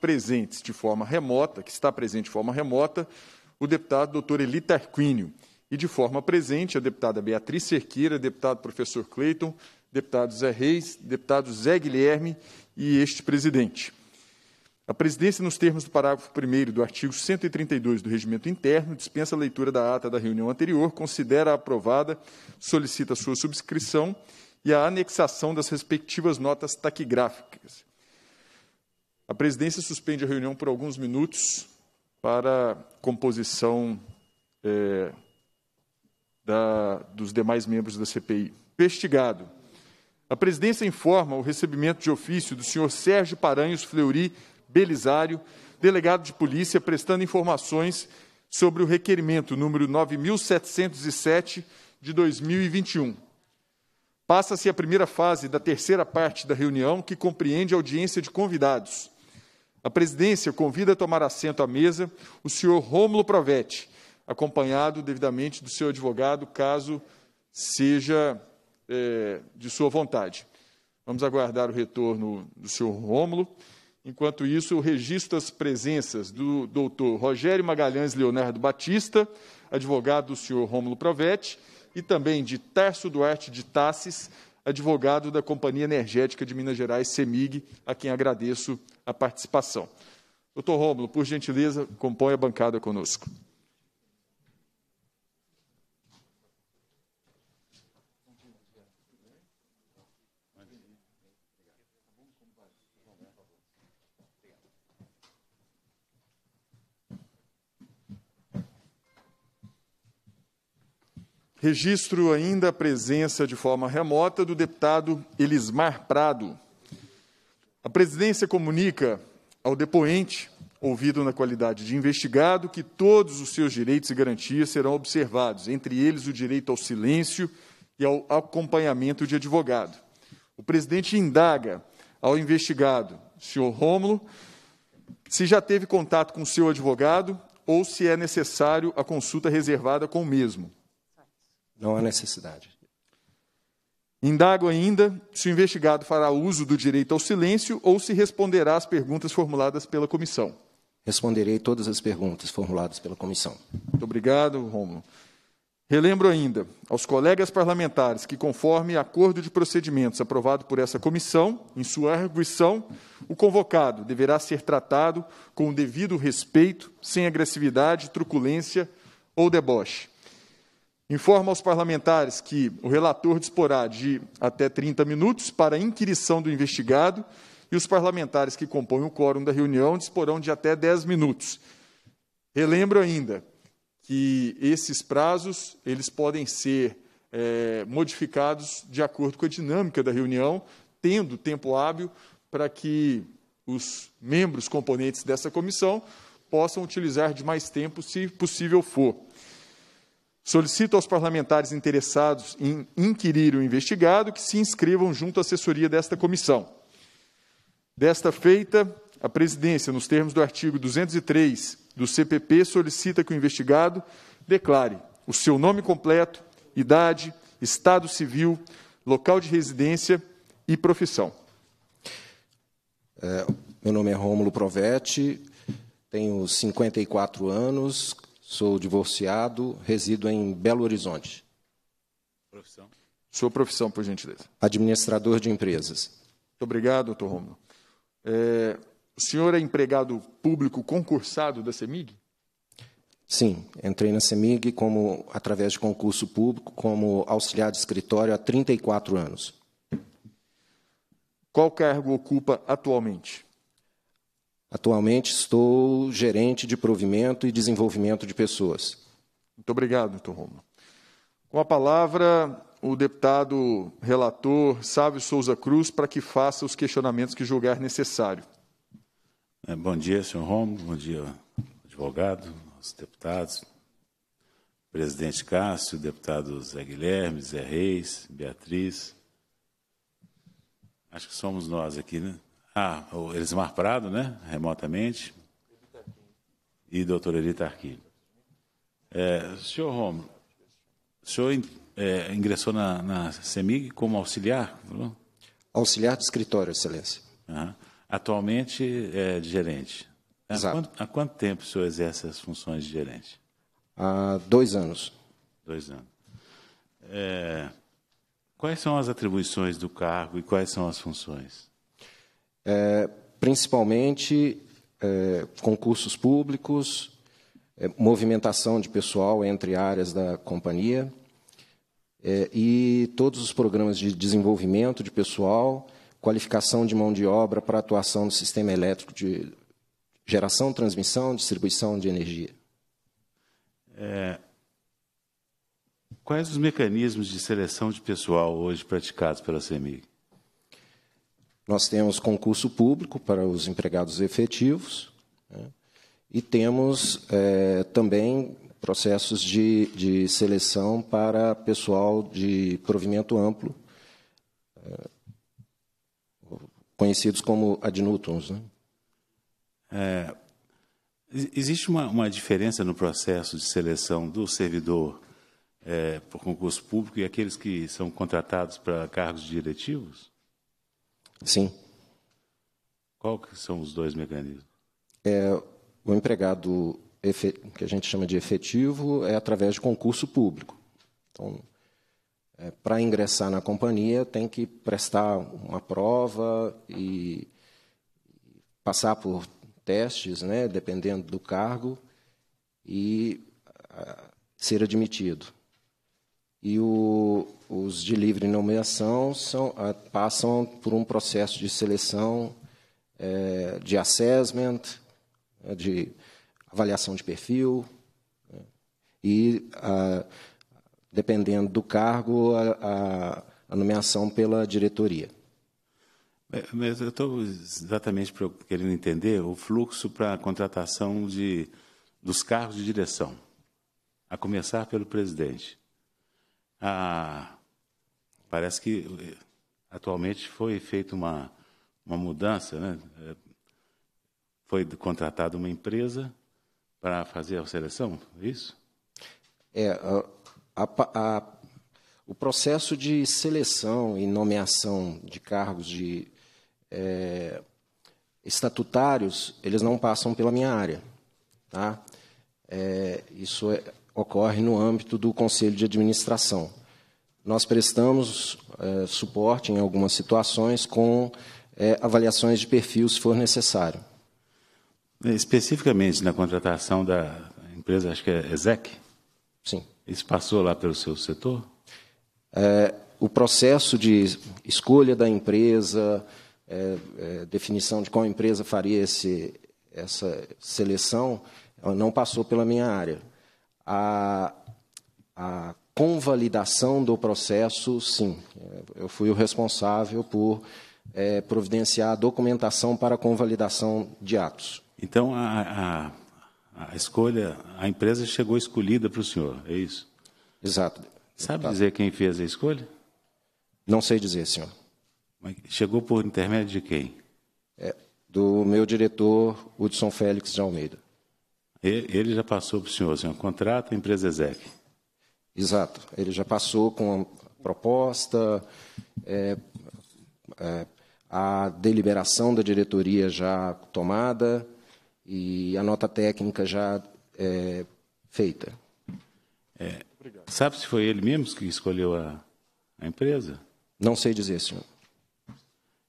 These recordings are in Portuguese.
presentes de forma remota, que está presente de forma remota, o deputado doutor Eli Tarquínio. E de forma presente, a deputada Beatriz Cerqueira, deputado professor Cleiton, deputado Zé Reis, deputado Zé Guilherme e este presidente. A presidência, nos termos do parágrafo 1 do artigo 132 do Regimento Interno, dispensa a leitura da ata da reunião anterior, considera aprovada, solicita sua subscrição e a anexação das respectivas notas taquigráficas. A presidência suspende a reunião por alguns minutos para composição é, da, dos demais membros da CPI. Investigado. A presidência informa o recebimento de ofício do senhor Sérgio Paranhos Fleury Belisário, delegado de polícia, prestando informações sobre o requerimento número 9707 de 2021. Passa-se a primeira fase da terceira parte da reunião, que compreende audiência de convidados. A presidência convida a tomar assento à mesa o senhor Rômulo Provetti, acompanhado devidamente do seu advogado, caso seja é, de sua vontade. Vamos aguardar o retorno do senhor Rômulo. Enquanto isso, eu registro as presenças do doutor Rogério Magalhães Leonardo Batista, advogado do senhor Rômulo Provetti, e também de Tarso Duarte de Tassis, advogado da Companhia Energética de Minas Gerais, CEMIG, a quem agradeço a participação. Doutor Rômulo, por gentileza, compõe a bancada conosco. Registro ainda a presença de forma remota do deputado Elismar Prado. A presidência comunica ao depoente, ouvido na qualidade de investigado, que todos os seus direitos e garantias serão observados, entre eles o direito ao silêncio e ao acompanhamento de advogado. O presidente indaga ao investigado, senhor Rômulo, se já teve contato com seu advogado ou se é necessário a consulta reservada com o mesmo não há necessidade. Indago ainda se o investigado fará uso do direito ao silêncio ou se responderá às perguntas formuladas pela comissão. Responderei todas as perguntas formuladas pela comissão. Muito obrigado, Romulo. Relembro ainda aos colegas parlamentares que, conforme acordo de procedimentos aprovado por essa comissão, em sua arguição, o convocado deverá ser tratado com o devido respeito, sem agressividade, truculência ou deboche. Informa aos parlamentares que o relator disporá de até 30 minutos para a inquirição do investigado e os parlamentares que compõem o quórum da reunião disporão de até 10 minutos. Relembro ainda que esses prazos eles podem ser é, modificados de acordo com a dinâmica da reunião, tendo tempo hábil para que os membros componentes dessa comissão possam utilizar de mais tempo, se possível for. Solicito aos parlamentares interessados em inquirir o investigado que se inscrevam junto à assessoria desta comissão. Desta feita, a presidência, nos termos do artigo 203 do CPP, solicita que o investigado declare o seu nome completo, idade, estado civil, local de residência e profissão. É, meu nome é Rômulo Provetti, tenho 54 anos, Sou divorciado, resido em Belo Horizonte. Profissão. Sua profissão, por gentileza. Administrador de empresas. Muito obrigado, doutor Romulo. É, o senhor é empregado público concursado da CEMIG? Sim, entrei na CEMIG como, através de concurso público como auxiliar de escritório há 34 anos. Qual cargo ocupa atualmente? Atualmente estou gerente de provimento e desenvolvimento de pessoas. Muito obrigado, doutor Romo. Com a palavra, o deputado relator Sávio Souza Cruz para que faça os questionamentos que julgar necessário. É, bom dia, senhor Romo, bom dia, advogado, aos deputados, presidente Cássio, deputado Zé Guilherme, Zé Reis, Beatriz. Acho que somos nós aqui, né? Ah, o Elismar Prado, né? Remotamente. E doutor Elita Arquilho. É, senhor Romulo, o senhor é, ingressou na, na CEMIG como auxiliar? Falou? Auxiliar do escritório, excelência. Uhum. Atualmente é de gerente. Há Exato. Quanto, há quanto tempo o senhor exerce as funções de gerente? Há dois anos. Dois anos. É, quais são as atribuições do cargo e quais são as funções? é, principalmente é, concursos públicos, é, movimentação de pessoal entre áreas da companhia é, e todos os programas de desenvolvimento de pessoal, qualificação de mão de obra para atuação do sistema elétrico de geração, transmissão, distribuição de energia. É, quais os mecanismos de seleção de pessoal hoje praticados pela CEMIG? Nós temos concurso público para os empregados efetivos né? e temos é, também processos de, de seleção para pessoal de provimento amplo, é, conhecidos como adnutons. Né? É, existe uma, uma diferença no processo de seleção do servidor é, por concurso público e aqueles que são contratados para cargos diretivos? Sim. Qual que são os dois mecanismos? É, o empregado que a gente chama de efetivo é através de concurso público. Então, é, para ingressar na companhia, tem que prestar uma prova e passar por testes, né, dependendo do cargo, e a, ah, ser admitido. E o, os de livre nomeação são, ah, passam por um processo de seleção, é, de assessment, eh, de avaliação de perfil, né? e, a, ah, dependendo do cargo, a, a nomeação pela diretoria. Mas eu estou exatamente querendo entender o fluxo para a contratação de, dos cargos de direção, a começar pelo presidente. A, Parece que atualmente foi feita uma, uma mudança, né? É, foi contratada uma empresa para fazer a seleção, é isso? É, a, a, a, o processo de seleção e nomeação de cargos de é, estatutários, eles não passam pela minha área, tá? É, isso é, ocorre no âmbito do Conselho de Administração. Nós prestamos é, suporte em algumas situações com é, avaliações de perfil, se for necessário. É, especificamente na contratação da empresa, acho que é ESEC? Sim. Isso passou lá pelo seu setor? É, o processo de escolha da empresa, é, é, definição de qual empresa faria esse, essa seleção, não passou pela minha área. A, a convalidação do processo, sim. É, eu fui o responsável por é, providenciar a documentação para a convalidação de atos. Então, a, a, a escolha, a empresa chegou escolhida para o senhor, é isso? Exato. Sabe tá. dizer quem fez a escolha? Não sei dizer, senhor. Mas chegou por intermédio de quem? É, do meu diretor, Hudson Félix de Almeida. Ele já passou para o senhor, senhor. Contrata a empresa Exec. Exato. Ele já passou com a proposta, é, é, a deliberação da diretoria já tomada e a nota técnica já é, feita. É, sabe se foi ele mesmo que escolheu a, a empresa? Não sei dizer, senhor.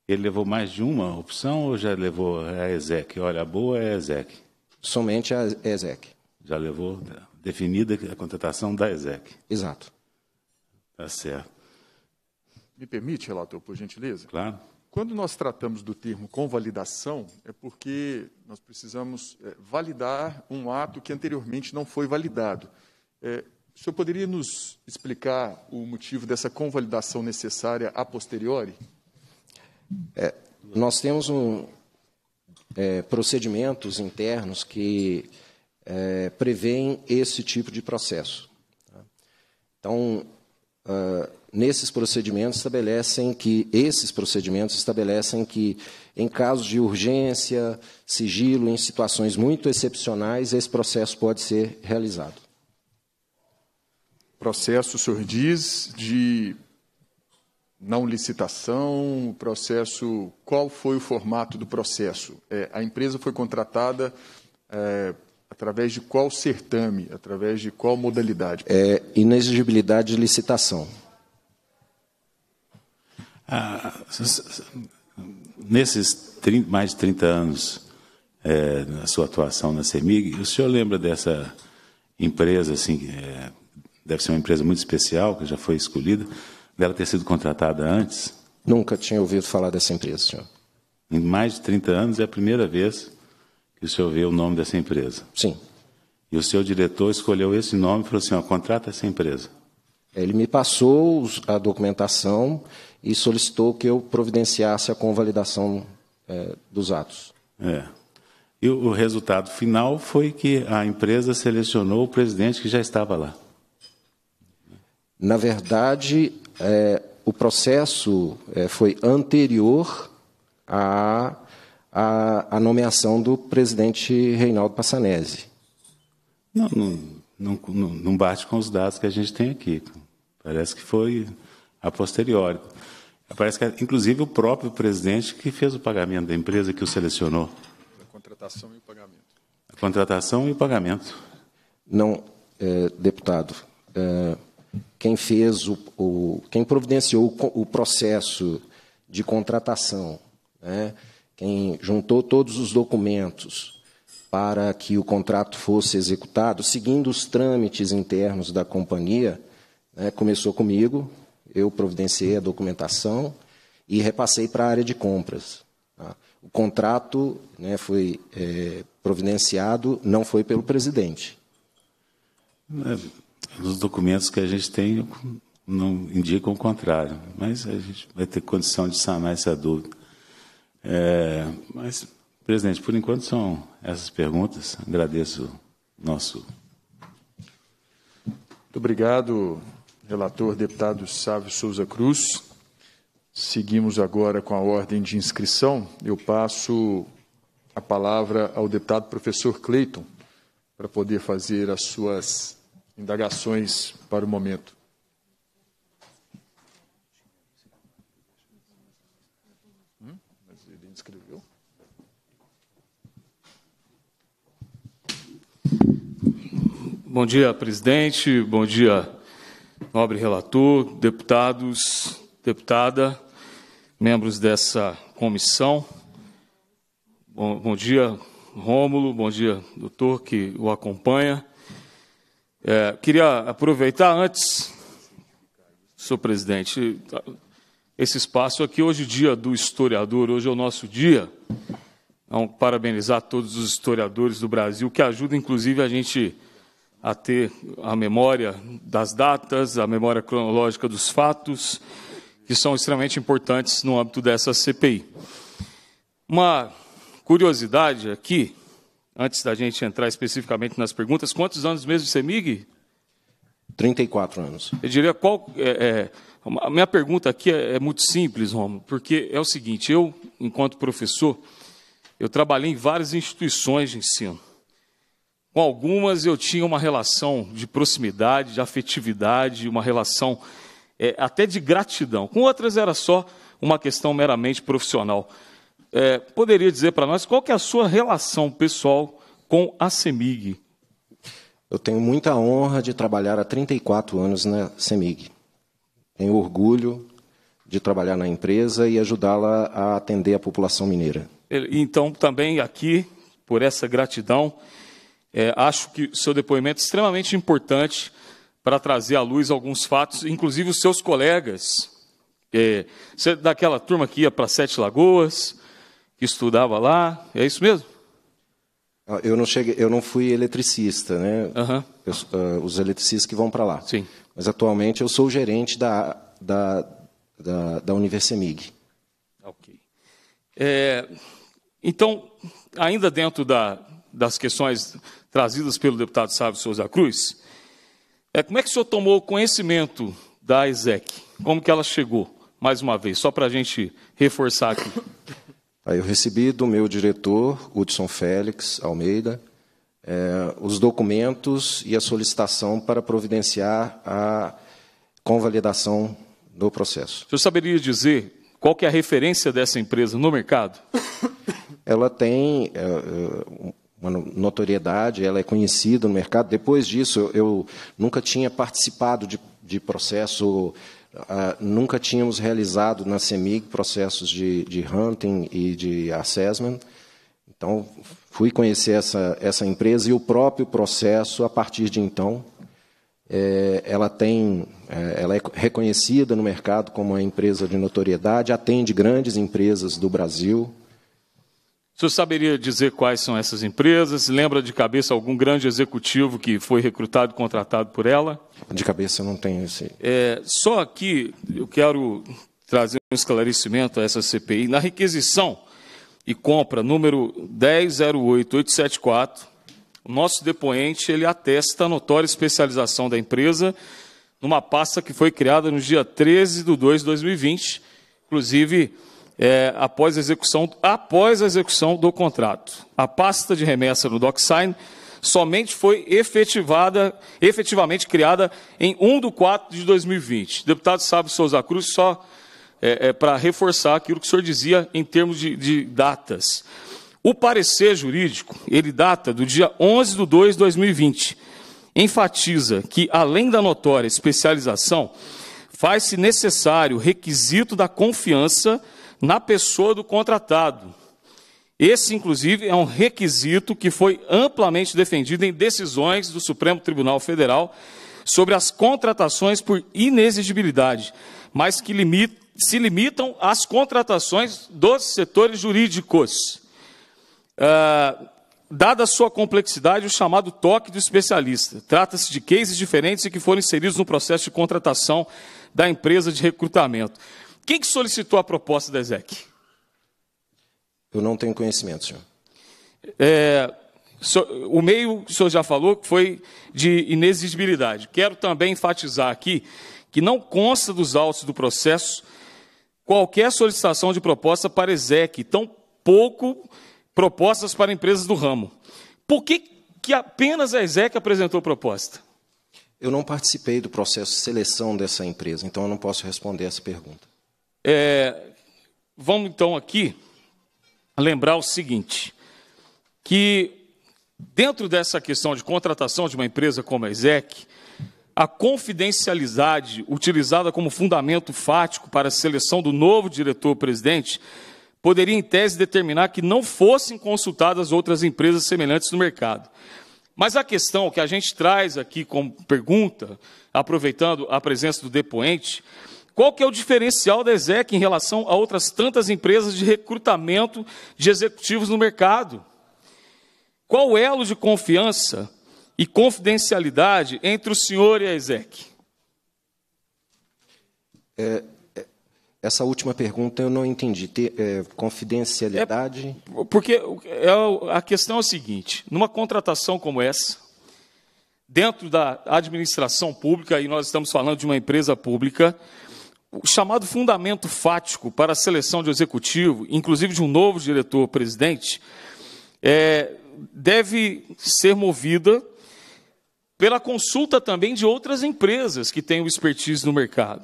Ele levou mais de uma opção ou já levou a ESEC? Olha, a boa é a ESEC. Somente a ESEC. Já levou? Tá definida é a contratação da ESEC. Exato. Tá certo. Me permite, relator, por gentileza? Claro. Quando nós tratamos do termo convalidação, é porque nós precisamos é, validar um ato que anteriormente não foi validado. É, o senhor poderia nos explicar o motivo dessa convalidação necessária a posteriori? É, nós temos um, é, procedimentos internos que é, prevêem esse tipo de processo. Tá? Então, uh, nesses procedimentos estabelecem que esses procedimentos estabelecem que em casos de urgência, sigilo, em situações muito excepcionais, esse processo pode ser realizado. Processo, o senhor diz, de não licitação, processo. Qual foi o formato do processo? É, a empresa foi contratada é, Através de qual certame? Através de qual modalidade? É inexigibilidade de licitação. Ah, nesses 30, mais de 30 anos é, na sua atuação na CEMIG, o senhor lembra dessa empresa, assim, é, deve ser uma empresa muito especial, que já foi escolhida, dela ter sido contratada antes? Nunca tinha ouvido falar dessa empresa, senhor. Em mais de 30 anos é a primeira vez o senhor vê o nome dessa empresa. Sim. E o seu diretor escolheu esse nome e falou assim: ó, contrata essa empresa. Ele me passou a documentação e solicitou que eu providenciasse a convalidação é, dos atos. É. E o resultado final foi que a empresa selecionou o presidente que já estava lá. Na verdade, é, o processo é, foi anterior à a, a nomeação do presidente Reinaldo Passanese. Não, não, não, não bate com os dados que a gente tem aqui. Parece que foi a posteriori. Parece que, inclusive, o próprio presidente que fez o pagamento da empresa que o selecionou. A contratação e o pagamento. A contratação e o pagamento. Não, é, deputado. É, quem fez o, o, quem providenciou o, o processo de contratação, né, quem juntou todos os documentos para que o contrato fosse executado, seguindo os trâmites internos da companhia, né, começou comigo, eu providenciei a documentação e repassei para a área de compras. Tá? O contrato né, foi é, providenciado, não foi pelo presidente. É, os documentos que a gente tem não indicam o contrário, mas a gente vai ter condição de sanar essa dúvida. É, mas, presidente, por enquanto são essas perguntas. Agradeço o nosso. Muito obrigado, relator deputado Sávio Souza Cruz. Seguimos agora com a ordem de inscrição. Eu passo a palavra ao deputado professor Cleiton para poder fazer as suas indagações para o momento. Bom dia, presidente. Bom dia, nobre relator, deputados, deputada, membros dessa comissão. Bom, bom dia, Rômulo. Bom dia, doutor, que o acompanha. É, queria aproveitar antes, senhor presidente, esse espaço aqui. Hoje, dia do historiador, hoje é o nosso dia. Então, parabenizar todos os historiadores do Brasil que ajudam, inclusive, a gente a ter a memória das datas, a memória cronológica dos fatos, que são extremamente importantes no âmbito dessa CPI. Uma curiosidade aqui, antes da gente entrar especificamente nas perguntas, quantos anos mesmo de CEMIG? 34 anos. Eu diria qual. É, é, a minha pergunta aqui é, é muito simples, Romo, porque é o seguinte: eu, enquanto professor, eu trabalhei em várias instituições de ensino. Com algumas eu tinha uma relação de proximidade, de afetividade, uma relação é, até de gratidão. Com outras era só uma questão meramente profissional. É, poderia dizer para nós qual que é a sua relação pessoal com a CEMIG? Eu tenho muita honra de trabalhar há 34 anos na CEMIG. Tenho orgulho de trabalhar na empresa e ajudá-la a atender a população mineira. Então, também aqui, por essa gratidão, é, acho que o seu depoimento é extremamente importante para trazer à luz alguns fatos, inclusive os seus colegas. É, você é daquela turma que ia para Sete Lagoas, que estudava lá, é isso mesmo? Ah, eu não cheguei, eu não fui eletricista, né? Uhum. Eu, uh, os eletricistas que vão para lá. Sim. Mas atualmente eu sou gerente da da da, da Universemig. Ok. É, então, ainda dentro da, das questões trazidas pelo deputado Sábio Souza Cruz, é como é que o senhor tomou conhecimento da ESEC? Como que ela chegou? Mais uma vez, só para a gente reforçar aqui. Aí eu recebi do meu diretor, Hudson Félix Almeida, é, os documentos e a solicitação para providenciar a convalidação do processo. O senhor saberia dizer qual que é a referência dessa empresa no mercado? Ela tem é, é, uma notoriedade, ela é conhecida no mercado. Depois disso, eu, nunca tinha participado de, de processo, ah, nunca tínhamos realizado na CEMIG processos de, de hunting e de assessment. Então, fui conhecer essa, essa empresa e o próprio processo, a partir de então, é, ela, tem, é, ela é reconhecida no mercado como uma empresa de notoriedade, atende grandes empresas do Brasil, senhor saberia dizer quais são essas empresas? Lembra de cabeça algum grande executivo que foi recrutado, contratado por ela? De cabeça não tenho esse. É, só aqui eu quero trazer um esclarecimento a essa CPI. Na requisição e compra número 1008874, o nosso depoente ele atesta a notória especialização da empresa numa pasta que foi criada no dia 13 de 2 de 2020, inclusive é, após, a execução, após a execução do contrato. A pasta de remessa no DocSign somente foi efetivada, efetivamente criada em 1 de 4 de 2020. deputado Sábio Souza Cruz, só é, é, para reforçar aquilo que o senhor dizia em termos de, de datas. O parecer jurídico, ele data do dia 11 de 2 de 2020. Enfatiza que, além da notória especialização, faz-se necessário o requisito da confiança na pessoa do contratado. Esse, inclusive, é um requisito que foi amplamente defendido em decisões do Supremo Tribunal Federal sobre as contratações por inexigibilidade, mas que limita, se limitam às contratações dos setores jurídicos. Uh, dada a sua complexidade, o chamado toque do especialista. Trata-se de cases diferentes e que foram inseridos no processo de contratação da empresa de recrutamento. Quem que solicitou a proposta da ESEC? Eu não tenho conhecimento, senhor. É, o meio, o senhor já falou, foi de inexigibilidade. Quero também enfatizar aqui que não consta dos autos do processo qualquer solicitação de proposta para ESEC, tão pouco propostas para empresas do ramo. Por que, que apenas a ESEC apresentou proposta? Eu não participei do processo de seleção dessa empresa, então eu não posso responder essa pergunta. É, vamos então aqui lembrar o seguinte: que dentro dessa questão de contratação de uma empresa como a ESEC, a confidencialidade utilizada como fundamento fático para a seleção do novo diretor-presidente poderia, em tese, determinar que não fossem consultadas outras empresas semelhantes no mercado. Mas a questão que a gente traz aqui como pergunta, aproveitando a presença do depoente, qual que é o diferencial da Exec em relação a outras tantas empresas de recrutamento de executivos no mercado? Qual o elo de confiança e confidencialidade entre o senhor e a Exec? É, é, essa última pergunta eu não entendi. Ter, é, confidencialidade? É, porque é a questão é a seguinte: numa contratação como essa, dentro da administração pública, e nós estamos falando de uma empresa pública, o chamado fundamento fático para a seleção de executivo, inclusive de um novo diretor-presidente, é, deve ser movida pela consulta também de outras empresas que têm o expertise no mercado.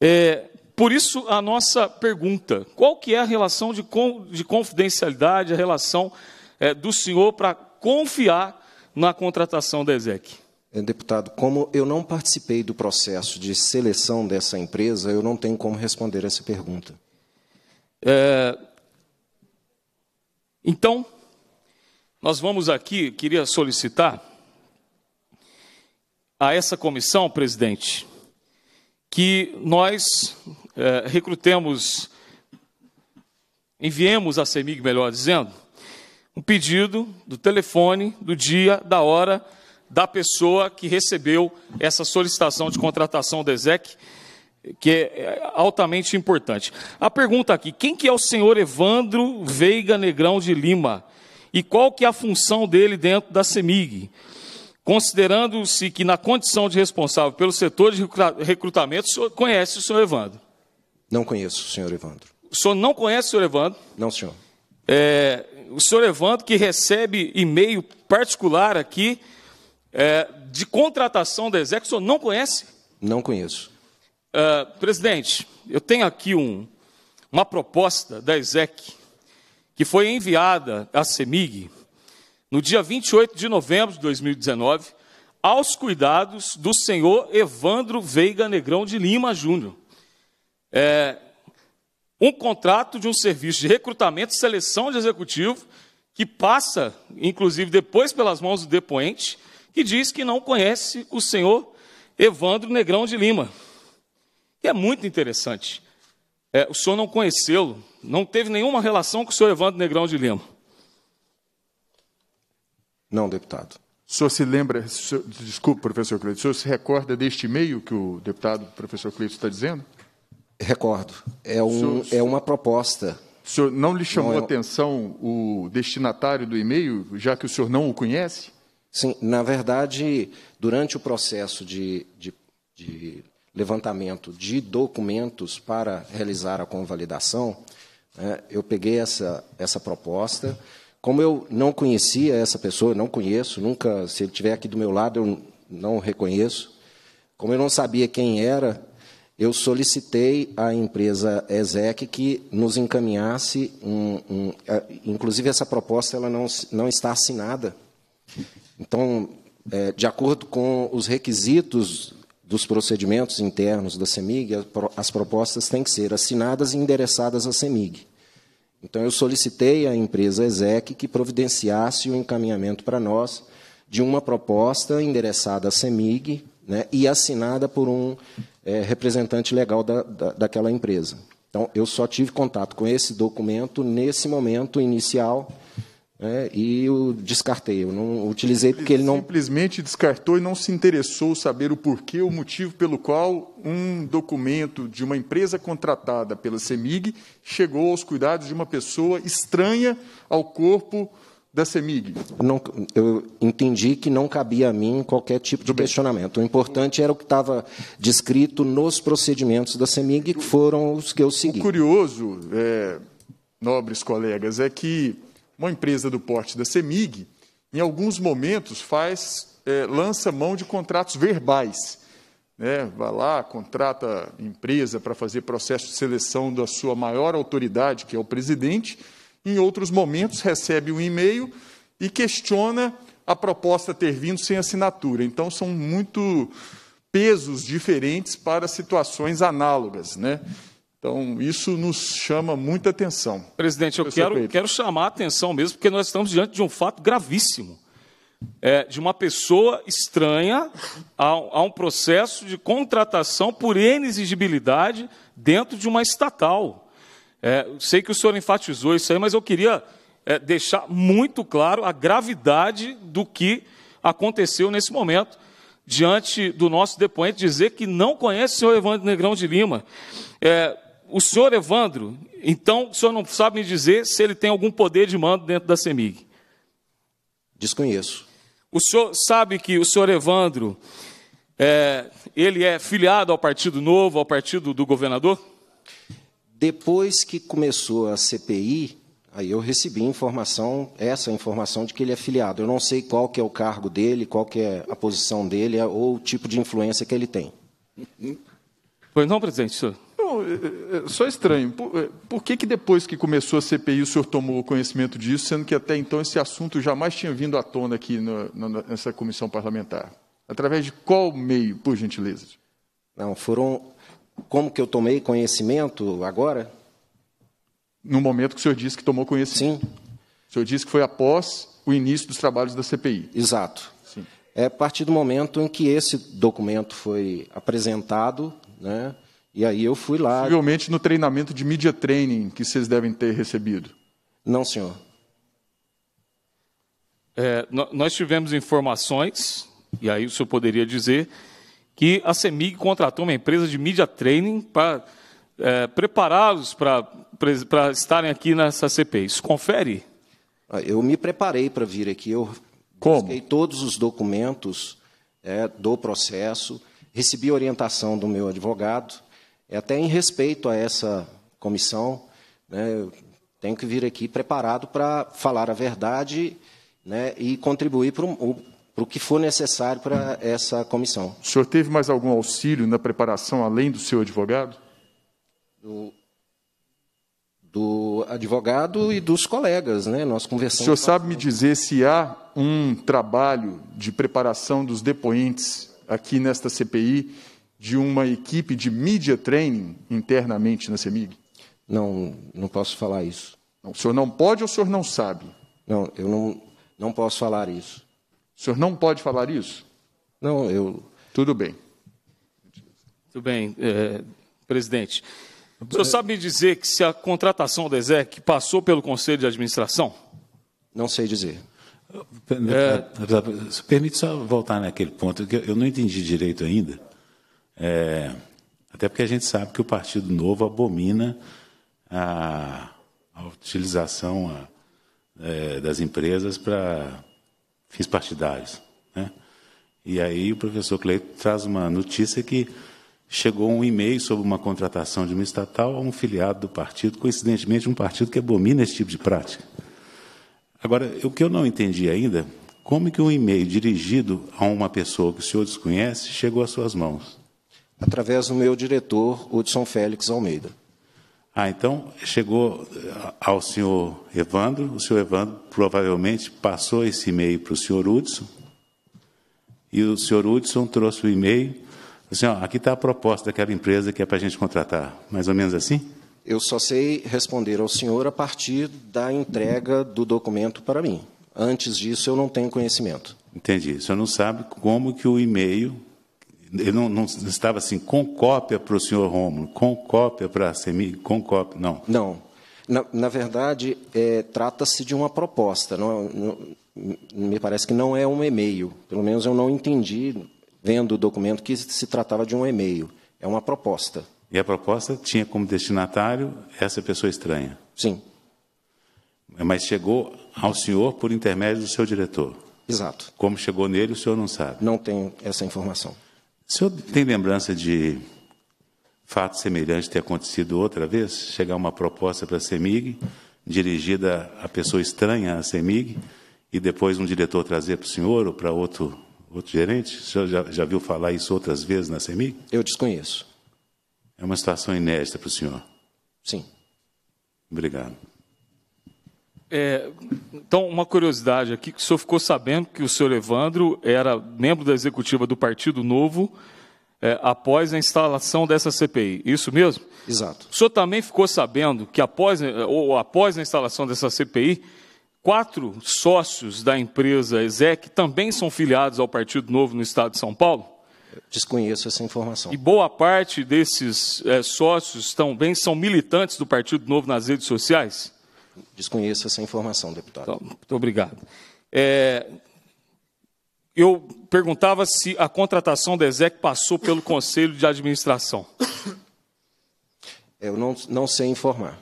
É, por isso, a nossa pergunta, qual que é a relação de, de confidencialidade, a relação é, do senhor para confiar na contratação da ESEC? Eh, deputado, como eu não participei do processo de seleção dessa empresa, eu não tenho como responder essa pergunta. É... Então, nós vamos aqui, queria solicitar a essa comissão, presidente, que nós é, recrutemos, enviemos à CEMIG, melhor dizendo, um pedido do telefone, do dia, da hora da pessoa que recebeu essa solicitação de contratação do ESEC, que é, é altamente importante. A pergunta aqui, quem que é o senhor Evandro Veiga Negrão de Lima? E qual que é a função dele dentro da CEMIG? Considerando-se que na condição de responsável pelo setor de recrutamento, o senhor conhece o senhor Evandro? Não conheço o senhor Evandro. O senhor não conhece o senhor Evandro? Não, senhor. É, o senhor Evandro que recebe e-mail particular aqui é, de contratação da Execo, o senhor não conhece? Não conheço. É, presidente, eu tenho aqui um, uma proposta da Exec que foi enviada à CEMIG no dia 28 de novembro de 2019 aos cuidados do senhor Evandro Veiga Negrão de Lima Júnior. É, um contrato de um serviço de recrutamento e seleção de executivo que passa, inclusive depois pelas mãos do depoente, que diz que não conhece o senhor Evandro Negrão de Lima. E é muito interessante. É, o senhor não conheceu, não teve nenhuma relação com o senhor Evandro Negrão de Lima. Não, deputado. O senhor se lembra, senhor, desculpe, professor Cleito, o senhor se recorda deste e-mail que o deputado professor Cleito está dizendo? Recordo. É, um, senhor, é uma proposta. O senhor não lhe chamou não é atenção o destinatário do e-mail, já que o senhor não o conhece? Sim, na verdade, durante o processo de, de, de levantamento de documentos para realizar a convalidação, né, eu peguei essa, essa proposta. Como eu não conhecia essa pessoa, não conheço, nunca, se ele estiver aqui do meu lado, eu não reconheço. Como eu não sabia quem era, eu solicitei à empresa ESEC que nos encaminhasse um, um, eh, inclusive essa proposta ela não, não está assinada. Então, é, de acordo com os requisitos dos procedimentos internos da CEMIG, as propostas têm que ser assinadas e endereçadas à CEMIG. Então, eu solicitei à empresa ESEC que providenciasse o encaminhamento para nós de uma proposta endereçada à CEMIG né, e assinada por um é, representante legal da, da, daquela empresa. Então, eu só tive contato com esse documento nesse momento inicial né, e o descartei. Eu não utilizei porque ele não. Simplesmente descartou e não se interessou saber o porquê, o motivo pelo qual um documento de uma empresa contratada pela CEMIG chegou aos cuidados de uma pessoa estranha ao corpo da CEMIG? Não, eu entendi que não cabia a mim qualquer tipo de questionamento. O importante era o que estava descrito nos procedimentos da CEMIG, que foram os que eu segui. O curioso, é, nobres colegas, é que uma empresa do porte da CEMIG, em alguns momentos faz é, lança mão de contratos verbais. Né? Vai lá, contrata empresa para fazer processo de seleção da sua maior autoridade, que é o presidente. Em outros momentos, recebe um e-mail e questiona a proposta ter vindo sem assinatura. Então, são muito pesos diferentes para situações análogas. Né? Então, isso nos chama muita atenção. Presidente, eu quero, quero chamar a atenção mesmo, porque nós estamos diante de um fato gravíssimo. É, de uma pessoa estranha a, a um processo de contratação por inexigibilidade dentro de uma estatal. É, sei que o senhor enfatizou isso aí, mas eu queria é, deixar muito claro a gravidade do que aconteceu nesse momento, diante do nosso depoente, dizer que não conhece o senhor Evandro Negrão de Lima. É, o senhor Evandro, então o senhor não sabe me dizer se ele tem algum poder de mando dentro da CEMIG? Desconheço. O senhor sabe que o senhor Evandro, é, ele é filiado ao Partido Novo, ao Partido do Governador? Depois que começou a CPI, aí eu recebi informação, essa informação de que ele é filiado. Eu não sei qual que é o cargo dele, qual que é a posição dele é, ou o tipo de influência que ele tem. Pois não, presidente, senhor? É, é, só estranho. Por, é, por, que, que depois que começou a CPI o senhor tomou conhecimento disso, sendo que até então esse assunto jamais tinha vindo à tona aqui no, no, nessa comissão parlamentar? Através de qual meio, por gentileza? Não, foram. Como que eu tomei conhecimento agora? No momento que o senhor disse que tomou conhecimento. Sim. O senhor disse que foi após o início dos trabalhos da CPI. Exato. Sim. É a partir do momento em que esse documento foi apresentado, né? E aí eu fui lá. Possivelmente no treinamento de media training que vocês devem ter recebido. Não, senhor. É, nós tivemos informações, e aí o senhor poderia dizer, que a CEMIG contratou uma empresa de media training para é, prepará-los para estarem aqui nessa CPI. Isso confere? Ah, eu me preparei para vir aqui. Eu Como? busquei todos os documentos é, do processo, recebi orientação do meu advogado é até em respeito a essa comissão, né, eu tenho que vir aqui preparado para falar a verdade né, e contribuir para o que for necessário para essa comissão. O senhor teve mais algum auxílio na preparação além do seu advogado? Do, do advogado e dos colegas, né? Nós conversamos. O senhor sabe me dizer se há um trabalho de preparação dos depoentes aqui nesta CPI de uma equipe de media training internamente na CEMIG? Não, não posso falar isso. Não, o senhor não pode ou o senhor não sabe? Não, eu não, não posso falar isso. O senhor não pode falar isso? Não, eu. Tudo bem. Tudo bem, é, presidente. O senhor sabe me dizer que se a contratação do ESEC passou pelo Conselho de Administração? Não sei dizer. É, é, é... Permite só voltar naquele ponto, que eu não entendi direito ainda. É, até porque a gente sabe que o Partido Novo abomina a, a utilização a, é, das empresas para fins partidários. Né? E aí o professor Cleito traz uma notícia que chegou um e-mail sobre uma contratação de um estatal a um filiado do partido, coincidentemente um partido que abomina esse tipo de prática. Agora, o que eu não entendi ainda, como que um e-mail dirigido a uma pessoa que o senhor desconhece chegou às suas mãos? através do meu diretor, Hudson Félix Almeida. Ah, então chegou eh, ao senhor Evandro, o senhor Evandro provavelmente passou esse e-mail para o senhor Hudson, e o senhor Hudson trouxe o e-mail, assim, ó, aqui está a proposta daquela empresa que é para a gente contratar, mais ou menos assim? Eu só sei responder ao senhor a partir da entrega do documento para mim. Antes disso, eu não tenho conhecimento. Entendi. O senhor não sabe como que o e-mail eu não, não, estava assim com cópia para o senhor Rômulo, com cópia para a CEMI, com cópia, não. Não. Na, na verdade, é, trata-se de uma proposta. Não, é não, me parece que não é um e-mail. Pelo menos eu não entendi, vendo o documento, que se tratava de um e-mail. É uma proposta. E a proposta tinha como destinatário essa pessoa estranha? Sim. Mas chegou ao senhor por intermédio do seu diretor? Exato. Como chegou nele, o senhor não sabe? Não tenho essa informação. O senhor tem lembrança de fato semelhante ter acontecido outra vez? Chegar uma proposta para a CEMIG, dirigida a pessoa estranha à CEMIG, e depois um diretor trazer para o senhor ou para outro, outro gerente? O senhor já, já viu falar isso outras vezes na CEMIG? Eu desconheço. É uma situação inédita para o senhor? Sim. Obrigado. É, então, uma curiosidade aqui, que o senhor ficou sabendo que o senhor Evandro era membro da executiva do Partido Novo é, após a instalação dessa CPI, isso mesmo? Exato. O senhor também ficou sabendo que após, ou após a instalação dessa CPI, quatro sócios da empresa ESEC também são filiados ao Partido Novo no estado de São Paulo? Desconheço essa informação. E boa parte desses é, sócios também são militantes do Partido Novo nas redes sociais? Desconheço essa informação, deputado. Então, muito obrigado. É, eu perguntava se a contratação da ESEC passou pelo Conselho de Administração. Eu não, não sei informar.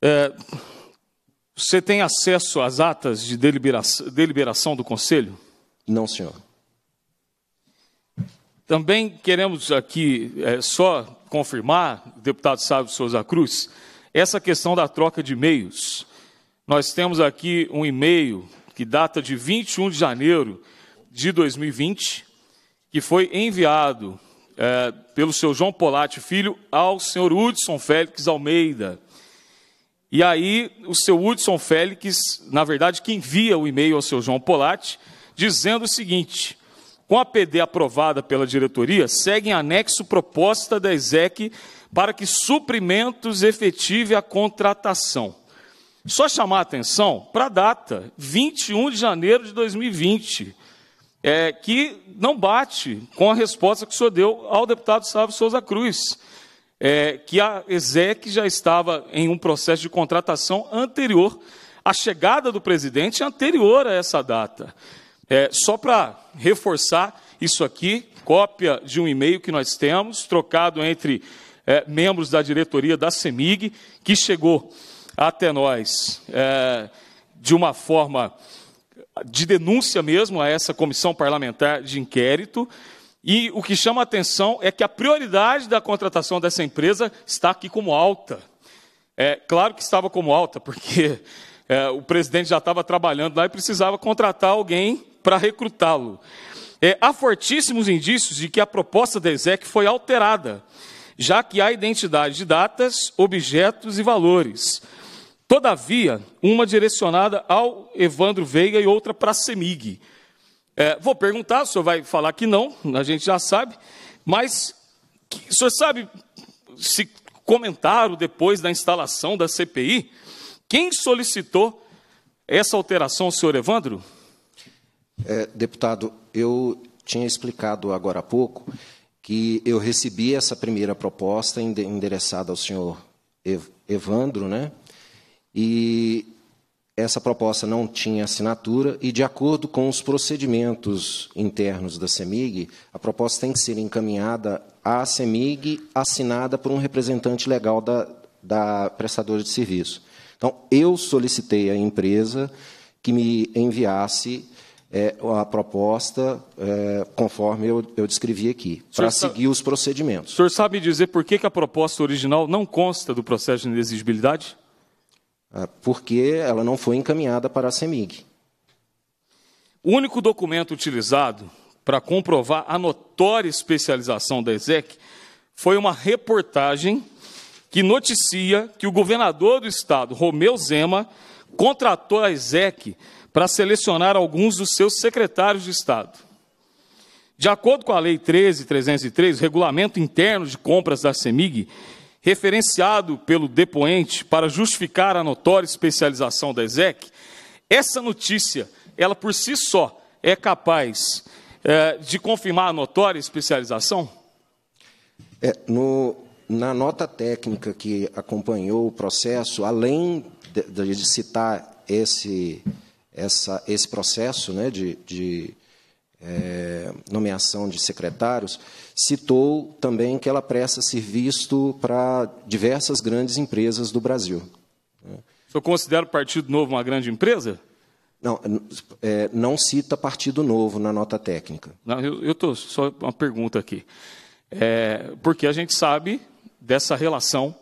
É, você tem acesso às atas de deliberação, deliberação do Conselho? Não, senhor. Também queremos aqui é, só confirmar, deputado Sábio Souza Cruz, essa questão da troca de e-mails. Nós temos aqui um e-mail que data de 21 de janeiro de 2020, que foi enviado é, pelo seu João Polatti Filho ao senhor Hudson Félix Almeida. E aí, o seu Hudson Félix, na verdade, que envia o e-mail ao seu João Polatti, dizendo o seguinte: com a PD aprovada pela diretoria, segue em anexo proposta da ESEC para que suprimentos efetive a contratação. Só chamar a atenção para a data, 21 de janeiro de 2020, é, que não bate com a resposta que o senhor deu ao deputado Sábio Souza Cruz, é, que a ESEC já estava em um processo de contratação anterior. à chegada do presidente anterior a essa data. É, só para reforçar isso aqui, cópia de um e-mail que nós temos, trocado entre é, membros da diretoria da CEMIG, que chegou até nós é, de uma forma de denúncia mesmo a essa comissão parlamentar de inquérito. E o que chama a atenção é que a prioridade da contratação dessa empresa está aqui como alta. É claro que estava como alta, porque é, o presidente já estava trabalhando lá e precisava contratar alguém para recrutá-lo. É, há fortíssimos indícios de que a proposta da ESEC foi alterada já que há identidade de datas, objetos e valores. Todavia, uma direcionada ao Evandro Veiga e outra para a CEMIG. É, vou perguntar, o senhor vai falar que não, a gente já sabe, mas o senhor sabe se comentaram depois da instalação da CPI? Quem solicitou essa alteração, senhor Evandro? É, deputado, eu tinha explicado agora há pouco que eu recebi essa primeira proposta endereçada ao senhor Evandro, né? E essa proposta não tinha assinatura e, de acordo com os procedimentos internos da CEMIG, a proposta tem que ser encaminhada à CEMIG, assinada por um representante legal da, da prestadora de serviço. Então, eu solicitei à empresa que me enviasse é, a proposta é, conforme eu, eu, descrevi aqui, para seguir os procedimentos. O senhor sabe dizer por que, que, a proposta original não consta do processo de inexigibilidade? É, porque ela não foi encaminhada para a CEMIG. O único documento utilizado para comprovar a notória especialização da ESEC foi uma reportagem que noticia que o governador do estado, Romeu Zema, contratou a ESEC para selecionar alguns dos seus secretários de Estado. De acordo com a Lei 13.303, regulamento interno de compras da CEMIG, referenciado pelo depoente para justificar a notória especialização da ESEC, essa notícia, ela por si só, é capaz é, de confirmar a notória especialização? É, no, na nota técnica que acompanhou o processo, além de, de citar esse essa, esse processo né, de, de é, nomeação de secretários, citou também que ela presta serviço para diversas grandes empresas do Brasil. Né. O senhor considera o Partido Novo uma grande empresa? Não, é, não cita Partido Novo na nota técnica. Não, eu estou só uma pergunta aqui. É, porque a gente sabe dessa relação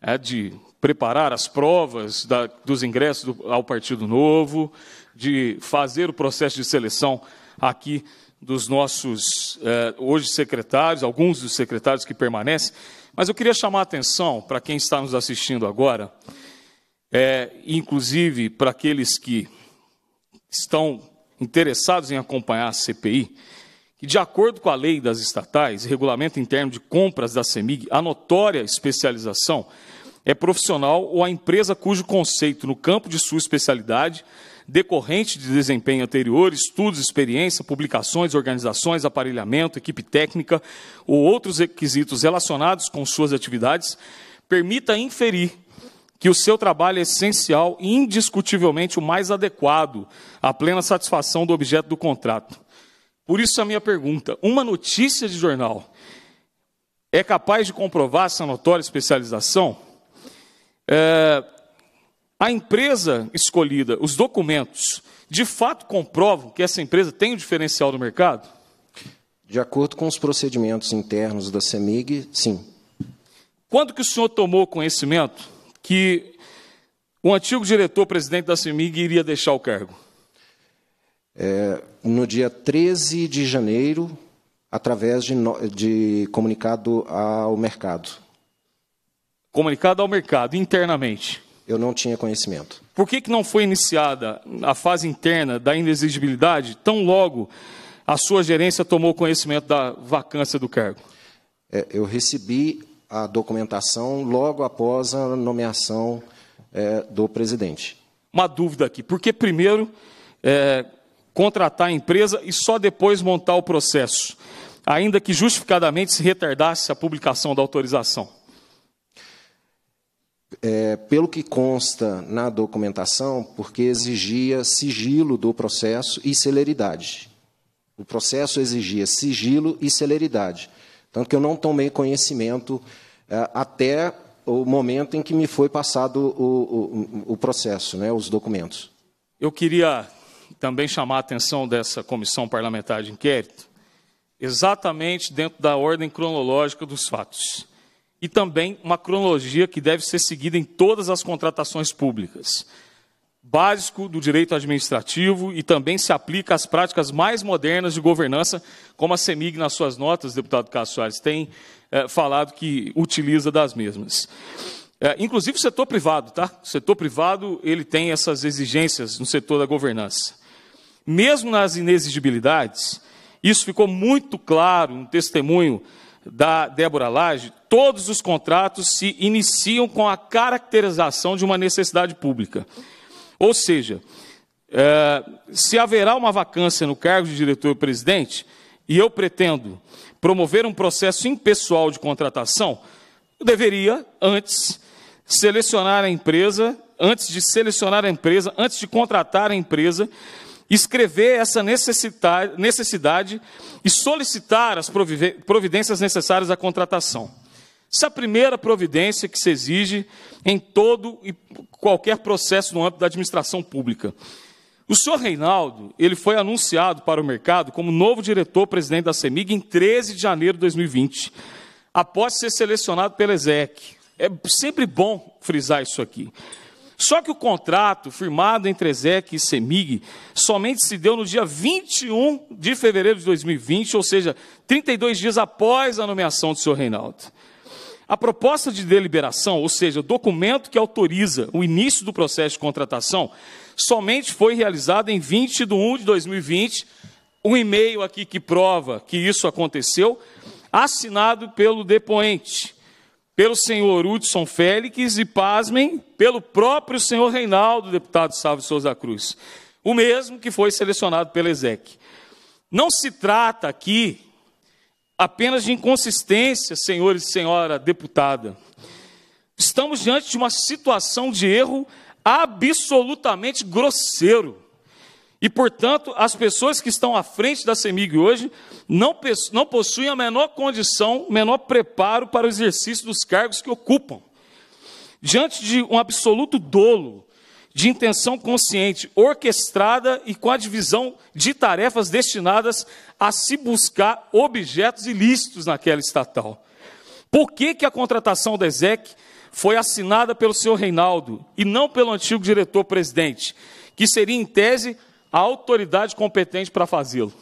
é, de preparar as provas da, dos ingressos do, ao Partido Novo, de fazer o processo de seleção aqui dos nossos, eh, hoje, secretários, alguns dos secretários que permanecem. Mas eu queria chamar a atenção para quem está nos assistindo agora, eh, inclusive para aqueles que estão interessados em acompanhar a CPI, que, de acordo com a lei das estatais e regulamento interno de compras da CEMIG, a notória especialização é profissional ou a empresa cujo conceito no campo de sua especialidade, decorrente de desempenho anterior, estudos, experiência, publicações, organizações, aparelhamento, equipe técnica ou outros requisitos relacionados com suas atividades, permita inferir que o seu trabalho é essencial e indiscutivelmente o mais adequado à plena satisfação do objeto do contrato. Por isso a minha pergunta, uma notícia de jornal é capaz de comprovar essa notória especialização? é, a empresa escolhida, os documentos, de fato comprovam que essa empresa tem um diferencial no mercado? De acordo com os procedimentos internos da CEMIG, sim. Quando que o senhor tomou conhecimento que o antigo diretor-presidente da CEMIG iria deixar o cargo? É, no dia 13 de janeiro, através de, de comunicado ao mercado comunicado ao mercado internamente? Eu não tinha conhecimento. Por que, que não foi iniciada a fase interna da inexigibilidade tão logo a sua gerência tomou conhecimento da vacância do cargo? É, eu recebi a documentação logo após a nomeação é, do presidente. Uma dúvida aqui, por que primeiro é, contratar a empresa e só depois montar o processo, ainda que justificadamente se retardasse a publicação da autorização? É, pelo que consta na documentação, porque exigia sigilo do processo e celeridade. O processo exigia sigilo e celeridade. Tanto que eu não tomei conhecimento é, até o momento em que me foi passado o, o, o processo, né, os documentos. Eu queria também chamar a atenção dessa comissão parlamentar de inquérito, exatamente dentro da ordem cronológica dos fatos e também uma cronologia que deve ser seguida em todas as contratações públicas. Básico do direito administrativo e também se aplica às práticas mais modernas de governança, como a CEMIG, nas suas notas, deputado Cássio Soares, tem é, falado que utiliza das mesmas. É, inclusive o setor privado, tá? O setor privado ele tem essas exigências no setor da governança. Mesmo nas inexigibilidades, isso ficou muito claro no um testemunho da Débora Lage, todos os contratos se iniciam com a caracterização de uma necessidade pública. Ou seja, é, se haverá uma vacância no cargo de diretor-presidente, e eu pretendo promover um processo impessoal de contratação, eu deveria, antes, selecionar a empresa, antes de selecionar a empresa, antes de contratar a empresa, escrever essa necessidade e solicitar as providências necessárias à contratação. Essa é a primeira providência que se exige em todo e qualquer processo no âmbito da administração pública. O senhor Reinaldo, ele foi anunciado para o mercado como novo diretor-presidente da CEMIG em 13 de janeiro de 2020, após ser selecionado pela ESEC. É sempre bom frisar isso aqui. Só que o contrato firmado entre Ezequiel e Semig somente se deu no dia 21 de fevereiro de 2020, ou seja, 32 dias após a nomeação do senhor Reinaldo. A proposta de deliberação, ou seja, o documento que autoriza o início do processo de contratação, somente foi realizada em 20 de 1 de 2020, um e-mail aqui que prova que isso aconteceu, assinado pelo depoente pelo senhor Hudson Félix e, pasmem, pelo próprio senhor Reinaldo, deputado Salve Souza Cruz, o mesmo que foi selecionado pela ESEC. Não se trata aqui apenas de inconsistência, senhores e senhora deputada. Estamos diante de uma situação de erro absolutamente grosseiro. E, portanto, as pessoas que estão à frente da CEMIG hoje não, não possuem a menor condição, menor preparo para o exercício dos cargos que ocupam. Diante de um absoluto dolo, de intenção consciente, orquestrada e com a divisão de tarefas destinadas a se buscar objetos ilícitos naquela estatal. Por que, que a contratação da ESEC foi assinada pelo senhor Reinaldo e não pelo antigo diretor-presidente, que seria, em tese, a autoridade competente para fazê-lo.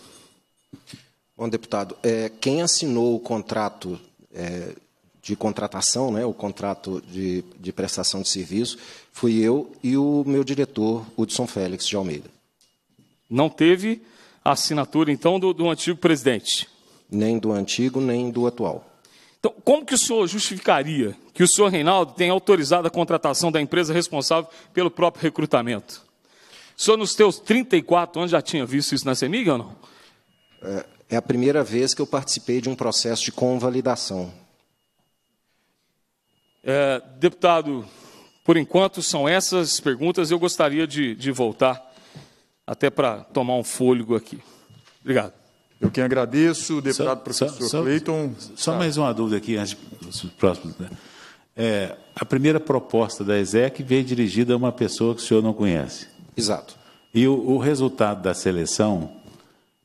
Bom, deputado, é, quem assinou o contrato é, de contratação, né, o contrato de, de prestação de serviço, fui eu e o meu diretor, Hudson Félix de Almeida. Não teve assinatura, então, do, do antigo presidente? Nem do antigo, nem do atual. Então, como que o senhor justificaria que o senhor Reinaldo tenha autorizado a contratação da empresa responsável pelo próprio recrutamento? O senhor, nos teus 34 anos, já tinha visto isso na CEMIG ou não? É, é a primeira vez que eu participei de um processo de convalidação. É, deputado, por enquanto são essas perguntas. Eu gostaria de, de voltar até para tomar um fôlego aqui. Obrigado. Eu que agradeço, deputado só, professor só, Só tá. mais uma dúvida aqui antes dos próximos. Né? É, a primeira proposta da ESEC veio dirigida a uma pessoa que o senhor não conhece. Exato. E o, o resultado da seleção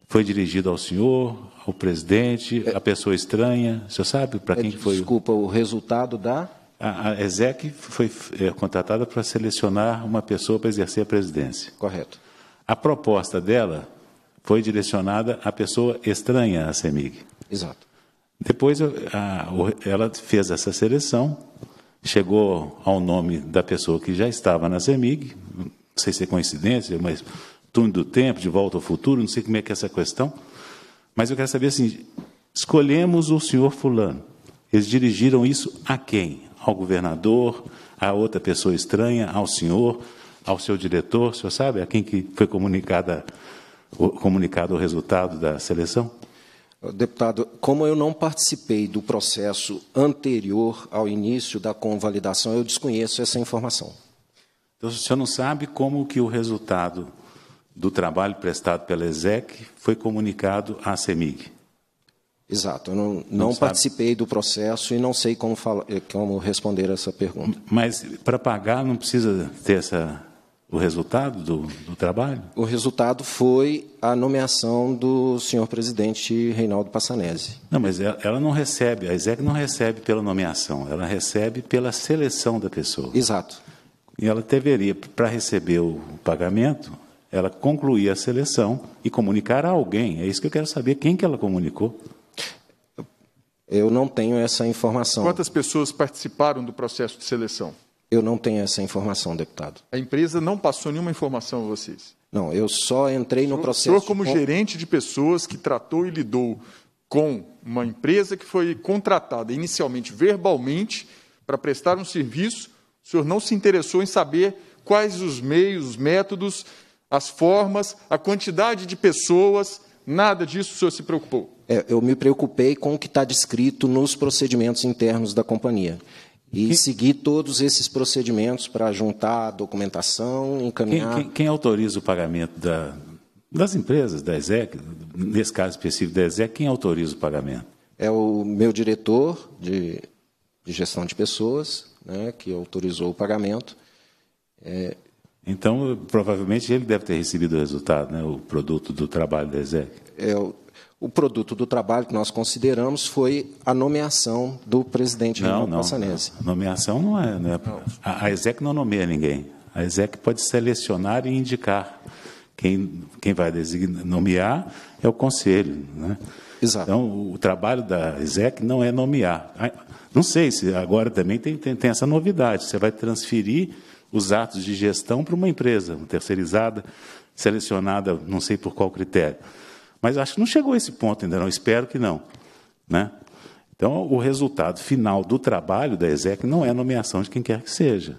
foi dirigido ao senhor, ao presidente, é, a pessoa estranha? O senhor sabe para é, quem é, foi? Desculpa, o resultado da. A, a ESEC foi é, contratada para selecionar uma pessoa para exercer a presidência. Correto. A proposta dela foi direcionada à pessoa estranha à CEMIG. Exato. Depois a, ela fez essa seleção, chegou ao nome da pessoa que já estava na CEMIG, não sei se é coincidência, mas túnel do tempo, de volta ao futuro, não sei como é que é essa questão. Mas eu quero saber assim, escolhemos o senhor fulano. Eles dirigiram isso a quem? Ao governador, a outra pessoa estranha, ao senhor, ao seu diretor, o senhor sabe? A quem que foi comunicada, comunicado o resultado da seleção? Deputado, como eu não participei do processo anterior ao início da convalidação, eu desconheço essa informação. Então, o senhor não sabe como que o resultado do trabalho prestado pela ESEC foi comunicado à CEMIG? Exato, eu não, não, não participei do processo e não sei como, eh, como responder essa pergunta. Mas para pagar não precisa ter essa, o resultado do, do trabalho? O resultado foi a nomeação do senhor presidente Reinaldo Passanese. Não, mas ela, ela não recebe, a ESEC não recebe pela nomeação, ela recebe pela seleção da pessoa. Exato. E ela deveria, para receber o pagamento, ela concluir a seleção e comunicar a alguém. É isso que eu quero saber, quem que ela comunicou. Eu não tenho essa informação. Quantas pessoas participaram do processo de seleção? Eu não tenho essa informação, deputado. A empresa não passou nenhuma informação a vocês? Não, eu só entrei no processo. O senhor, como gerente de pessoas que tratou e lidou com uma empresa que foi contratada inicialmente verbalmente para prestar um serviço senhor não se interessou em saber quais os meios, os métodos, as formas, a quantidade de pessoas, nada disso o senhor se preocupou. É, eu me preocupei com o que está descrito nos procedimentos internos da companhia. E quem... seguir todos esses procedimentos para juntar documentação, encaminhar. Quem, quem, quem autoriza o pagamento da, das empresas, da ESEC, nesse caso específico da ESEC, quem autoriza o pagamento? É o meu diretor de, de gestão de pessoas, né, que autorizou o pagamento. É... Então, provavelmente ele deve ter recebido o resultado, né, o produto do trabalho da ESEC. É, o, o produto do trabalho que nós consideramos foi a nomeação do presidente não, Reinaldo não, Passanese. Não, nomeação não é. Não é não. A, a ESEC não nomeia ninguém. A ESEC pode selecionar e indicar. Quem, quem vai designar, nomear é o conselho. Né? Exato. Então, o, trabalho da ESEC não é nomear. Não sei se agora também tem, tem, tem essa novidade. Você vai transferir os atos de gestão para uma empresa, uma terceirizada, selecionada, não sei por qual critério. Mas acho que não chegou a esse ponto ainda, não. Espero que não. Né? Então, o resultado final do trabalho da ESEC não é a nomeação de quem quer que seja.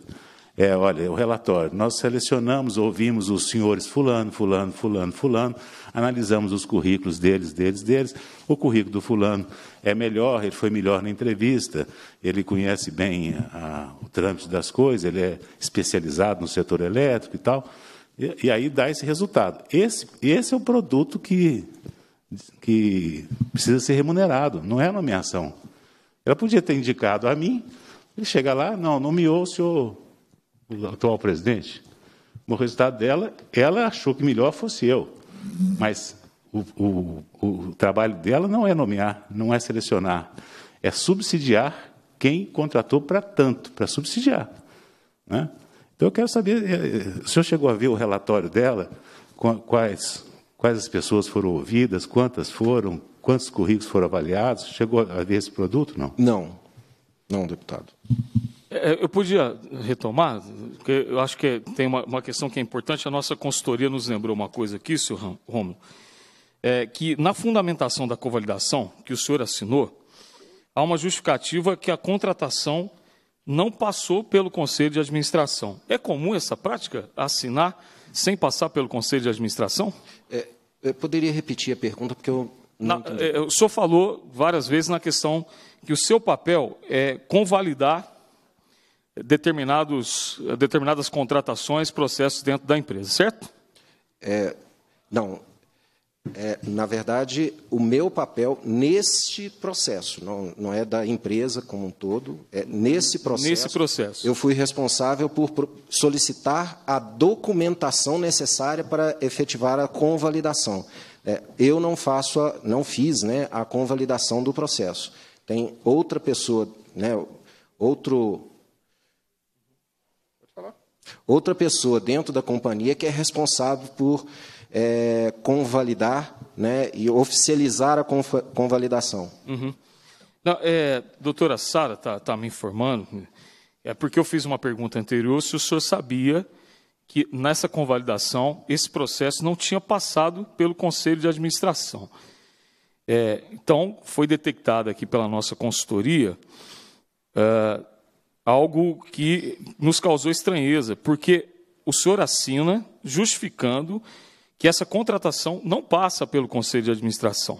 É, olha, o relatório. Nós selecionamos, ouvimos os senhores fulano, fulano, fulano, fulano, analisamos os currículos deles, deles, deles. O currículo do fulano é melhor, ele foi melhor na entrevista, ele conhece bem a, o trâmite das coisas, ele é especializado no setor elétrico e tal. E, e aí dá esse resultado. Esse, esse é o produto que, que precisa ser remunerado, não é nomeação. Ela podia ter indicado a mim, ele chega lá, não, nomeou o senhor o atual presidente. O resultado dela, ela achou que melhor fosse eu. Mas o, o, o trabalho dela não é nomear, não é selecionar, é subsidiar quem contratou para tanto, para subsidiar. Né? Então, eu quero saber, eh, eh, o senhor chegou a ver o relatório dela, quais, quais as pessoas foram ouvidas, quantas foram, quantos currículos foram avaliados? Chegou a ver esse produto, não? Não, não, deputado. É, é, eu podia retomar, porque eu acho que tem uma, uma, questão que é importante. A nossa consultoria nos lembrou uma coisa aqui, senhor Romulo, é que na fundamentação da convalidação que o senhor assinou, há uma justificativa que a contratação não passou pelo Conselho de Administração. É comum essa prática, assinar sem passar pelo Conselho de Administração? É, eu poderia repetir a pergunta, porque eu não na, entendi. É, o senhor falou várias vezes na questão que o seu papel é convalidar determinados, determinadas contratações, processos dentro da empresa, certo? É, não. É, na verdade, o meu papel neste processo, não, não é da empresa como um todo, é nesse processo. Nesse processo. Eu fui responsável por solicitar a documentação necessária para efetivar a convalidação. É, eu não faço, a, não fiz, né, a convalidação do processo. Tem outra pessoa, né, outro Outra pessoa dentro da companhia que é responsável por é, convalidar né, e oficializar a convalidação. Uhum. Não, é, doutora Sara está tá me informando, é porque eu fiz uma pergunta anterior se o senhor sabia que nessa convalidação esse processo não tinha passado pelo Conselho de Administração. É, então, foi detectada aqui pela nossa consultoria é, algo que nos causou estranheza, porque o senhor assina justificando que essa contratação não passa pelo Conselho de Administração.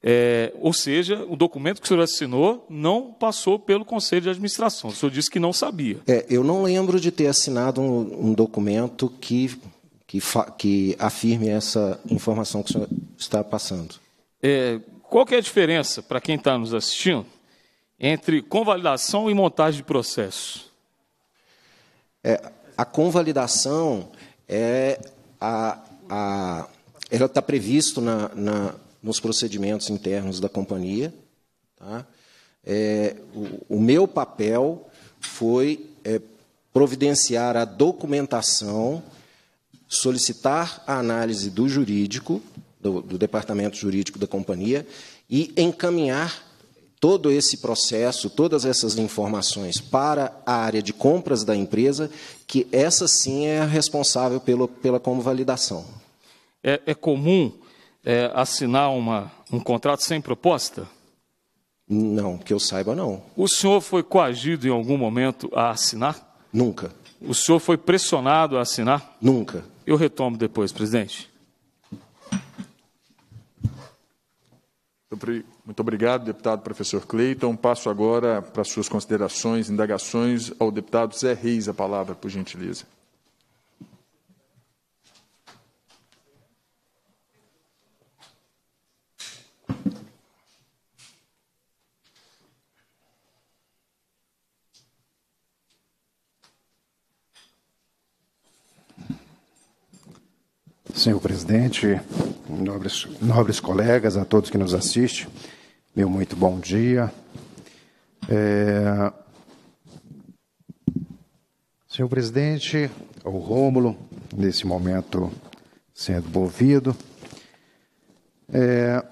É, ou seja, o documento que o senhor assinou não passou pelo Conselho de Administração. O senhor disse que não sabia. É, eu não lembro de ter assinado um, um documento que, que, que, afirme essa informação que o senhor está passando. É, qual é a diferença, para quem está nos assistindo, entre convalidação e montagem de processo? É, a convalidação é a, a ela está previsto na, na, nos procedimentos internos da companhia. Tá? É, o, o, meu papel foi é, providenciar a documentação, solicitar a análise do jurídico, do, do departamento jurídico da companhia, e encaminhar todo esse processo, todas essas informações para a área de compras da empresa, que essa sim é a responsável pelo, pela como É, é comum é, assinar uma, um contrato sem proposta? Não, que eu saiba, não. O senhor foi coagido em algum momento a assinar? Nunca. O senhor foi pressionado a assinar? Nunca. Eu retomo depois, presidente. Muito obrigado, deputado professor Cleiton. Passo agora para suas considerações, indagações, ao deputado Zé Reis a palavra, por gentileza. Senhor presidente, nobres, nobres colegas, a todos que nos assistem, meu muito bom dia. É... Senhor presidente, o Rômulo, nesse momento sendo ouvido é...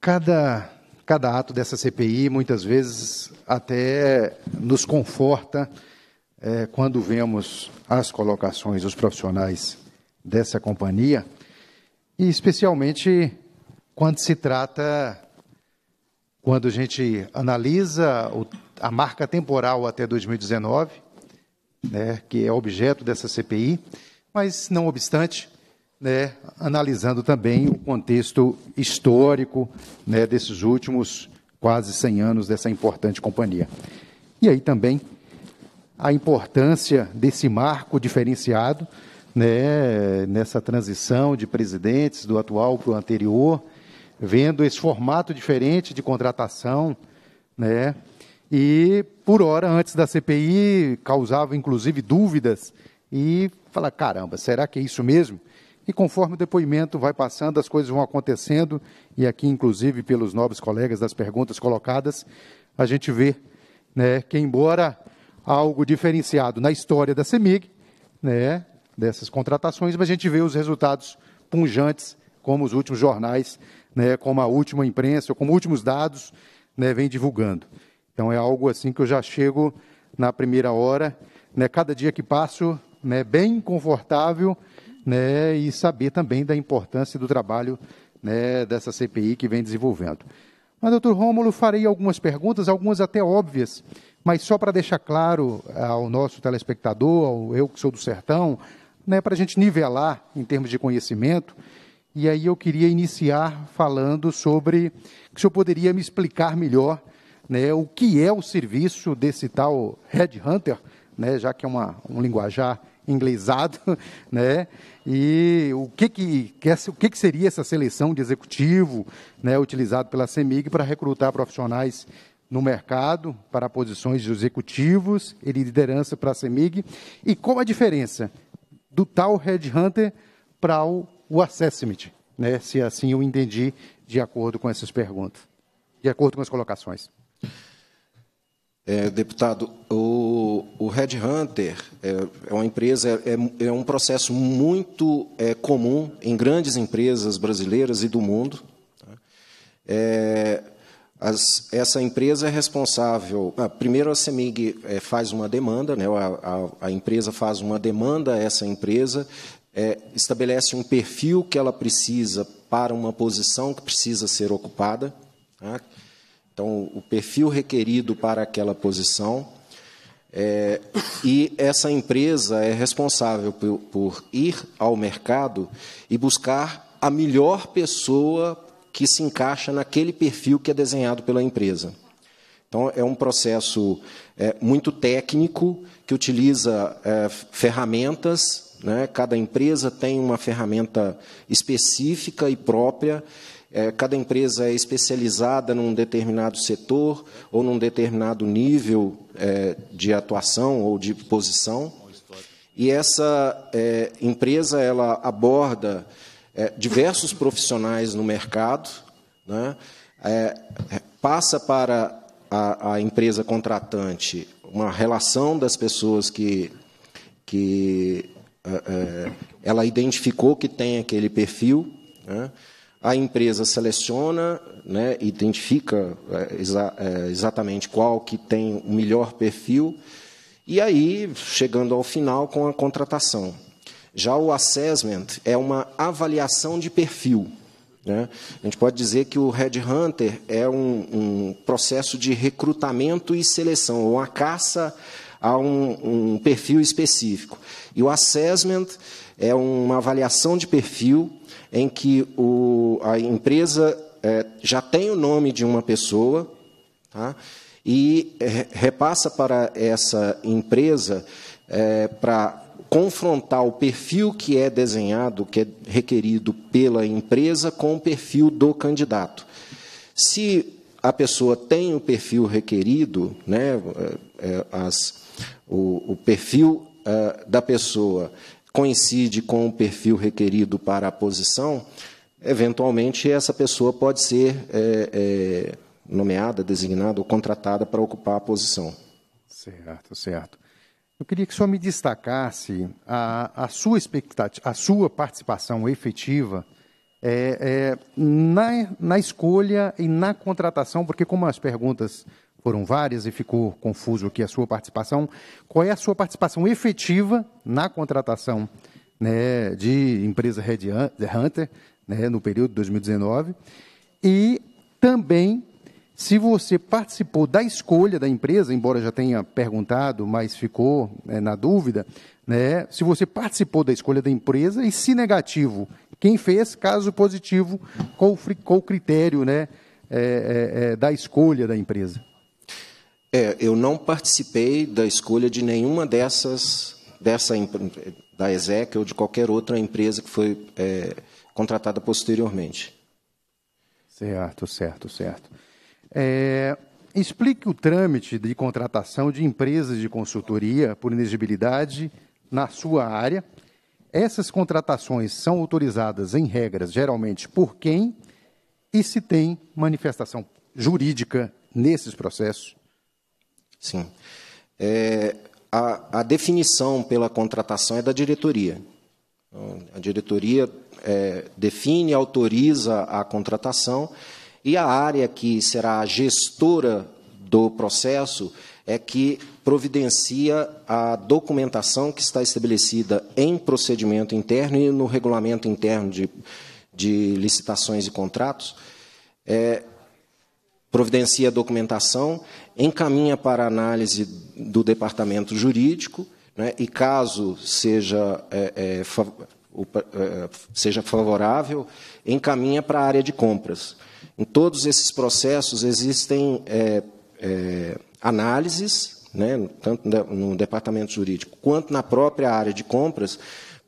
cada, cada ato dessa CPI muitas vezes até nos conforta é, quando vemos as colocações dos profissionais dessa companhia e especialmente quando se trata, quando a gente analisa a marca temporal até 2019, né, que é objeto dessa CPI, mas não obstante, né, analisando também o contexto histórico né, desses últimos quase 100 anos dessa importante companhia. E aí também a importância desse marco diferenciado né, nessa transição de presidentes do atual para o anterior, vendo esse formato diferente de contratação, né? E por hora antes da CPI causava inclusive dúvidas e fala caramba, será que é isso mesmo? E conforme o depoimento vai passando, as coisas vão acontecendo, e aqui, inclusive, pelos nobres colegas das perguntas colocadas, a gente vê né, que, embora algo diferenciado na história da CEMIG, né, dessas contratações, mas a gente vê os resultados punjantes, como os últimos jornais, né, como a última imprensa, como últimos dados, né, vem divulgando. Então é algo assim que eu já chego na primeira hora, né, cada dia que passo, né, bem confortável, né, e saber também da importância do trabalho né, dessa CPI que vem desenvolvendo. Mas, doutor Rômulo, farei algumas perguntas, algumas até óbvias, mas só para deixar claro ao nosso telespectador, ao eu que sou do sertão, né, para a gente nivelar em termos de conhecimento. E aí eu queria iniciar falando sobre se o senhor poderia me explicar melhor né, o que é o serviço desse tal Headhunter, né, já que é uma, um linguajar inglesado, né, e o que que, é, o que, que seria essa seleção de executivo né, utilizado pela CEMIG para recrutar profissionais no mercado para posições de executivos e liderança para a CEMIG, e qual a diferença do tal headhunter para o, o assessment, né? se assim eu entendi de acordo com essas perguntas, de acordo com as colocações. É, deputado, o, o Red Hunter é, é uma empresa, é, é, um processo muito é, comum em grandes empresas brasileiras e do mundo. Tá? É, as, essa empresa é responsável. Ah, primeiro, a CEMIG é, eh, faz uma demanda, né, a, a, a, empresa faz uma demanda a essa empresa, é, estabelece um perfil que ela precisa para uma posição que precisa ser ocupada. Tá? Então, o perfil requerido para aquela posição. É, e essa empresa é responsável por, por ir ao mercado e buscar a melhor pessoa que se encaixa naquele perfil que é desenhado pela empresa. Então, é um processo é, muito técnico que utiliza é, ferramentas. Né? Cada empresa tem uma ferramenta específica e própria. É, cada empresa é especializada num determinado setor ou num determinado nível é, de atuação ou de posição. E essa é, empresa ela aborda é, diversos profissionais no mercado, né? É, é, passa para a, a, empresa contratante uma relação das pessoas que, que é, é ela identificou que tem aquele perfil. Né? A empresa seleciona, né, identifica é, exa exatamente qual que tem o melhor perfil, e aí, chegando ao final, com a contratação. Já o assessment é uma avaliação de perfil. Né? A gente pode dizer que o headhunter é um, um processo de recrutamento e seleção, ou uma caça a um, um, perfil específico. E o assessment é uma avaliação de perfil em que o, a empresa é, já tem o nome de uma pessoa tá? e repassa para essa empresa é, para confrontar o perfil que é desenhado, que é requerido pela empresa, com o perfil do candidato. Se a pessoa tem o perfil requerido, né, é, é, as, o, o perfil uh, da pessoa coincide com o perfil requerido para a posição, eventualmente essa pessoa pode ser é, é, nomeada, designada ou contratada para ocupar a posição. Certo, certo. Eu queria que só me destacasse a, a sua expectativa, a sua participação efetiva é, é, na, na escolha e na contratação, porque como as perguntas foram várias e ficou confuso aqui a sua participação, qual é a sua participação efetiva na contratação né, de empresa Red Hunter né, no período de 2019 e também se você participou da escolha da empresa, embora já tenha perguntado, mas ficou é, na dúvida, né? se você participou da escolha da empresa e se negativo, quem fez, caso positivo, qual, qual o critério né, é, é, é, da escolha da empresa? É, eu não participei da escolha de nenhuma dessas, dessa da ESEC ou de qualquer outra empresa que foi é, contratada posteriormente. Certo, certo, certo. É, explique o trâmite de contratação de empresas de consultoria por inegibilidade na sua área. Essas contratações são autorizadas, em regras, geralmente por quem e se tem manifestação jurídica nesses processos? Sim. É, a, a, definição pela contratação é da diretoria. Então, a diretoria é, define, autoriza a contratação e a área que será a gestora do processo é que providencia a documentação que está estabelecida em procedimento interno e no regulamento interno de, de licitações e contratos. É, providencia a documentação, encaminha para análise do departamento jurídico, né, e caso seja, é, é, é seja favorável, encaminha para a área de compras. Em todos esses processos existem é, é, análises, né, tanto no departamento jurídico quanto na própria área de compras,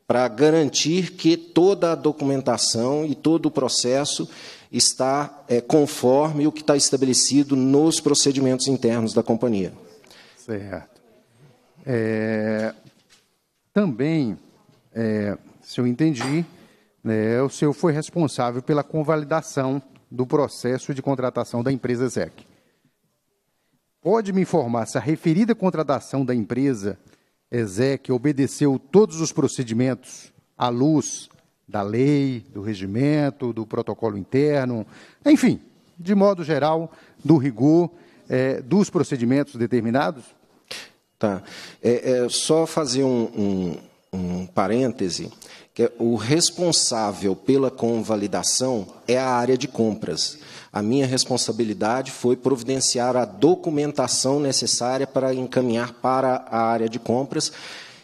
para garantir que toda a documentação e todo o processo está é, conforme o que está estabelecido nos procedimentos internos da companhia. Certo. É, também, é, se eu entendi, né, o senhor foi responsável pela convalidação do processo de contratação da empresa ZEC. Pode me informar se a referida contratação da empresa é, ZEC obedeceu todos os procedimentos à luz da lei, do regimento, do protocolo interno, enfim, de modo geral, do rigor é, dos procedimentos determinados? Tá. É, é, só fazer um, um, um parêntese que é o responsável pela convalidação é a área de compras. A minha responsabilidade foi providenciar a documentação necessária para encaminhar para a área de compras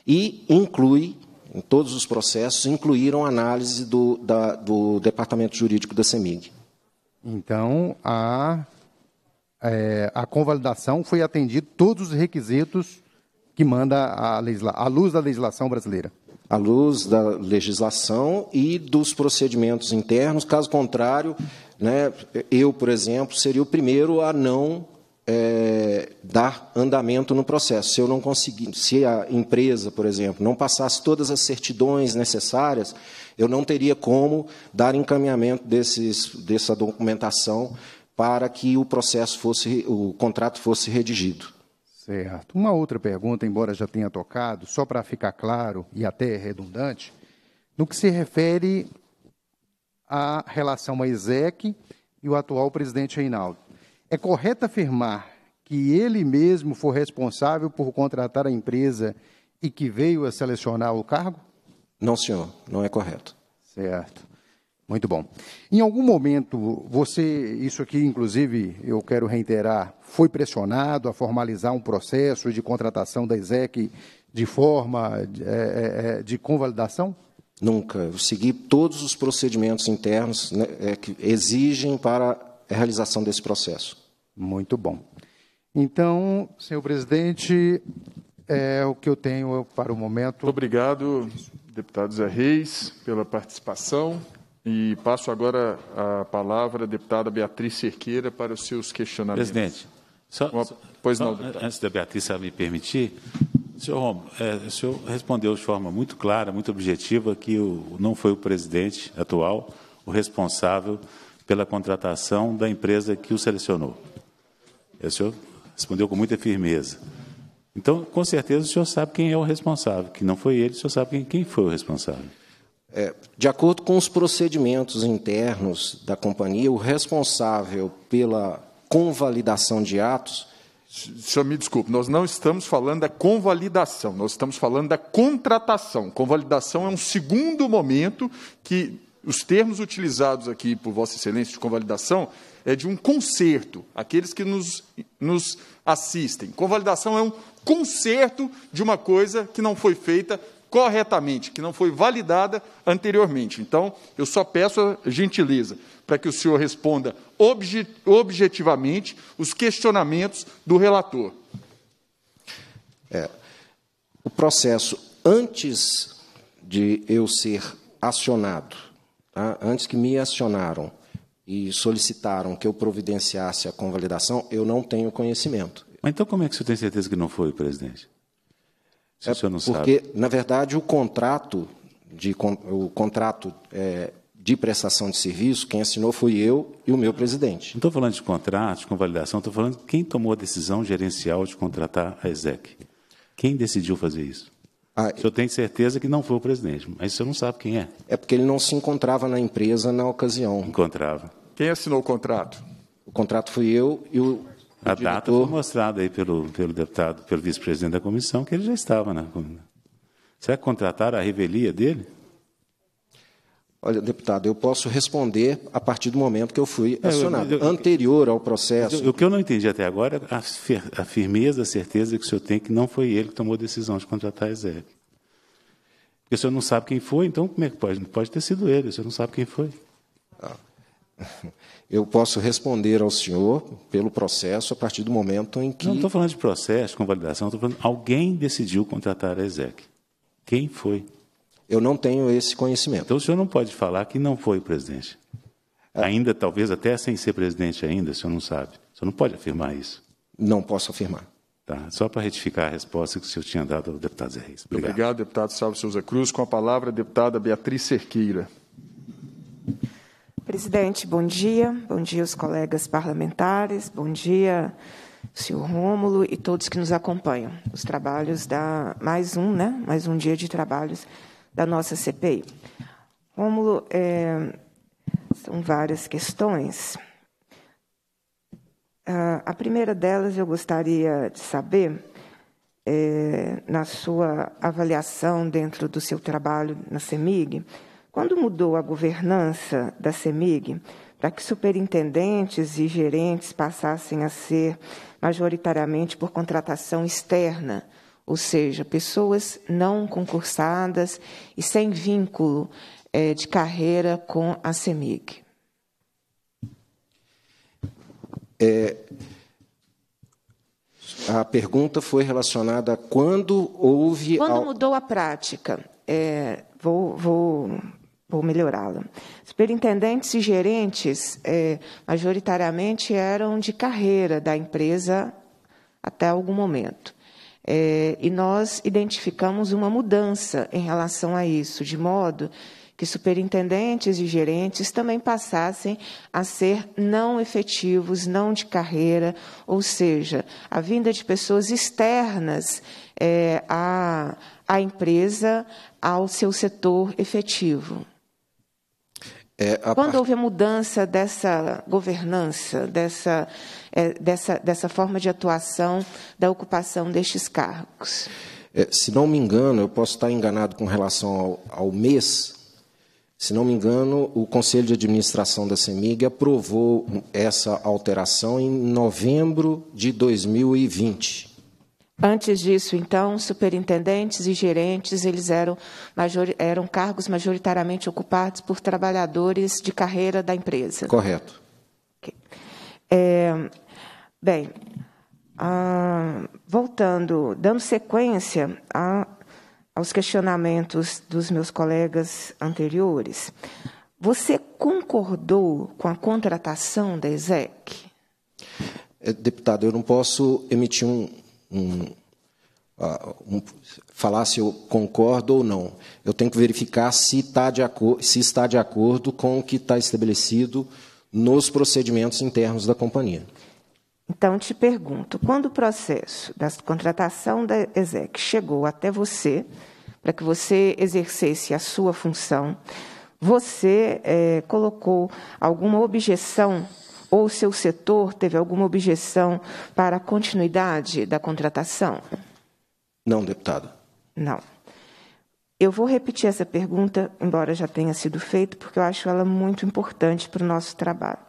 e inclui, em todos os processos, incluíram análise do, da, do Departamento Jurídico da CEMIG. Então, a, é, a convalidação foi atendida todos os requisitos que manda a luz da legislação brasileira à luz da legislação e dos procedimentos internos. Caso contrário, né, eu, por exemplo, seria o primeiro a não é, dar andamento no processo. Se eu não conseguir, se a empresa, por exemplo, não passasse todas as certidões necessárias, eu não teria como dar encaminhamento desses, dessa documentação para que o processo fosse, o contrato fosse redigido. Certo. Uma outra pergunta, embora já tenha tocado, só para ficar claro e até redundante, no que se refere à relação a ESEC e o atual presidente Reinaldo. É correto afirmar que ele mesmo foi responsável por contratar a empresa e que veio a selecionar o cargo? Não, senhor, não é correto. Certo. Muito bom. Em algum momento, você, isso aqui, inclusive, eu quero reiterar, foi pressionado a formalizar um processo de contratação da ESEC de forma de, eh, eh, eh, de convalidação? Nunca. Eu segui todos os procedimentos internos né, que exigem para a realização desse processo. Muito bom. Então, senhor presidente, é o que eu tenho para o momento. Muito obrigado, deputado Zé Reis, pela participação. E passo agora a palavra à deputada Beatriz Cerqueira para os seus questionamentos. Presidente, só, Uma, pois só, não, antes da Beatriz me permitir, senhor Romo, é, o senhor respondeu de forma muito clara, muito objetiva, que o, não foi o presidente atual o responsável pela contratação da empresa que o selecionou. É, o senhor respondeu com muita firmeza. Então, com certeza, o senhor sabe quem é o responsável, que não foi ele, o senhor sabe quem, quem foi o responsável. É, de acordo com os procedimentos internos da companhia, o responsável pela convalidação de atos. Senhor, me desculpe, nós não estamos falando da convalidação, nós estamos falando da contratação. Convalidação é um segundo momento que os termos utilizados aqui por Vossa Excelência de convalidação é de um conserto, aqueles que nos, nos assistem. Convalidação é um conserto de uma coisa que não foi feita corretamente, que não foi validada anteriormente. Então, eu só peço a gentileza para que o senhor responda objetivamente os questionamentos do relator. É, o processo, antes de eu ser acionado, tá? antes que me acionaram e solicitaram que eu providenciasse a convalidação, eu não tenho conhecimento. Mas então como é que o senhor tem certeza que não foi, presidente? Se é, o senhor não é porque, sabe. Porque, na verdade, o contrato de, o contrato é, de prestação de serviço, quem assinou fui eu e o meu presidente. Não estou falando de contrato, de convalidação, estou falando de quem tomou a decisão gerencial de contratar a ESEC. Quem decidiu fazer isso? Ah, o senhor tem certeza que não foi o presidente, mas o senhor não sabe quem é. É porque ele não se encontrava na empresa na ocasião. Encontrava. Quem assinou o contrato? O contrato fui eu e o a diretor... data foi mostrada aí pelo, pelo deputado, pelo vice-presidente da comissão, que ele já estava na comissão. Será que contrataram a revelia dele? Olha, deputado, eu posso responder a partir do momento que eu fui é, acionado, eu, eu, eu, anterior ao processo. o que eu não entendi até agora é a, firmeza, a certeza que o senhor tem que não foi ele que tomou a decisão de contratar a Ezequiel. Porque o senhor não sabe quem foi, então como é que pode? Pode ter sido ele, o senhor não sabe quem foi. Ah eu posso responder ao senhor pelo processo a partir do momento em que. Não estou falando de processo, de convalidação, estou falando alguém decidiu contratar a ESEC. Quem foi? Eu não tenho esse conhecimento. Então o senhor não pode falar que não foi o presidente. É. Ainda, talvez, até sem ser presidente ainda, o senhor não sabe. O senhor não pode afirmar isso. Não posso afirmar. Tá, só para retificar a resposta que o senhor tinha dado ao deputado Zé Reis. Obrigado. Obrigado, deputado Salvo Souza Cruz. Com a palavra, a deputada Beatriz Cerqueira. Presidente, bom dia. Bom dia aos colegas parlamentares. Bom dia, senhor Rômulo e todos que nos acompanham. Os trabalhos da mais um, né? Mais um dia de trabalhos da nossa CPI. Rômulo, é, são várias questões. Ah, a primeira delas eu gostaria de saber, é, na sua avaliação dentro do seu trabalho na CEMIG, quando mudou a governança da CEMIG, para que superintendentes e gerentes passassem a ser majoritariamente por contratação externa, ou seja, pessoas não concursadas e sem vínculo é, de carreira com a CEMIG? É, a pergunta foi relacionada a quando houve. Quando ao... mudou a prática. É, vou, vou por melhorá-la. Superintendentes e gerentes, é, majoritariamente, eram de carreira da empresa até algum momento. É, e nós identificamos uma mudança em relação a isso, de modo que superintendentes e gerentes também passassem a ser não efetivos, não de carreira, ou seja, a vinda de pessoas externas é, à, à empresa, ao seu setor efetivo. É Quando part... houve a mudança dessa governança, dessa, é, dessa, dessa forma de atuação da ocupação destes cargos? É, se não me engano, eu posso estar enganado com relação ao, ao mês. Se não me engano, o Conselho de Administração da CEMIG aprovou essa alteração em novembro de 2020. Antes disso, então, superintendentes e gerentes, eles eram, major, eram cargos majoritariamente ocupados por trabalhadores de carreira da empresa. Correto. É, bem, ah, voltando, dando sequência a, aos questionamentos dos meus colegas anteriores, você concordou com a contratação da ESEC? É, deputado, eu não posso emitir um, um, um, falar se eu concordo ou não. Eu tenho que verificar se, está de se está de acordo com o que está estabelecido nos procedimentos internos da companhia. Então, te pergunto: quando o processo da contratação da ESEC chegou até você, para que você exercesse a sua função, você é, colocou alguma objeção ou seu setor teve alguma objeção para a continuidade da contratação? Não, deputado. Não. Eu vou repetir essa pergunta, embora já tenha sido feita, porque eu acho ela muito importante para o nosso trabalho.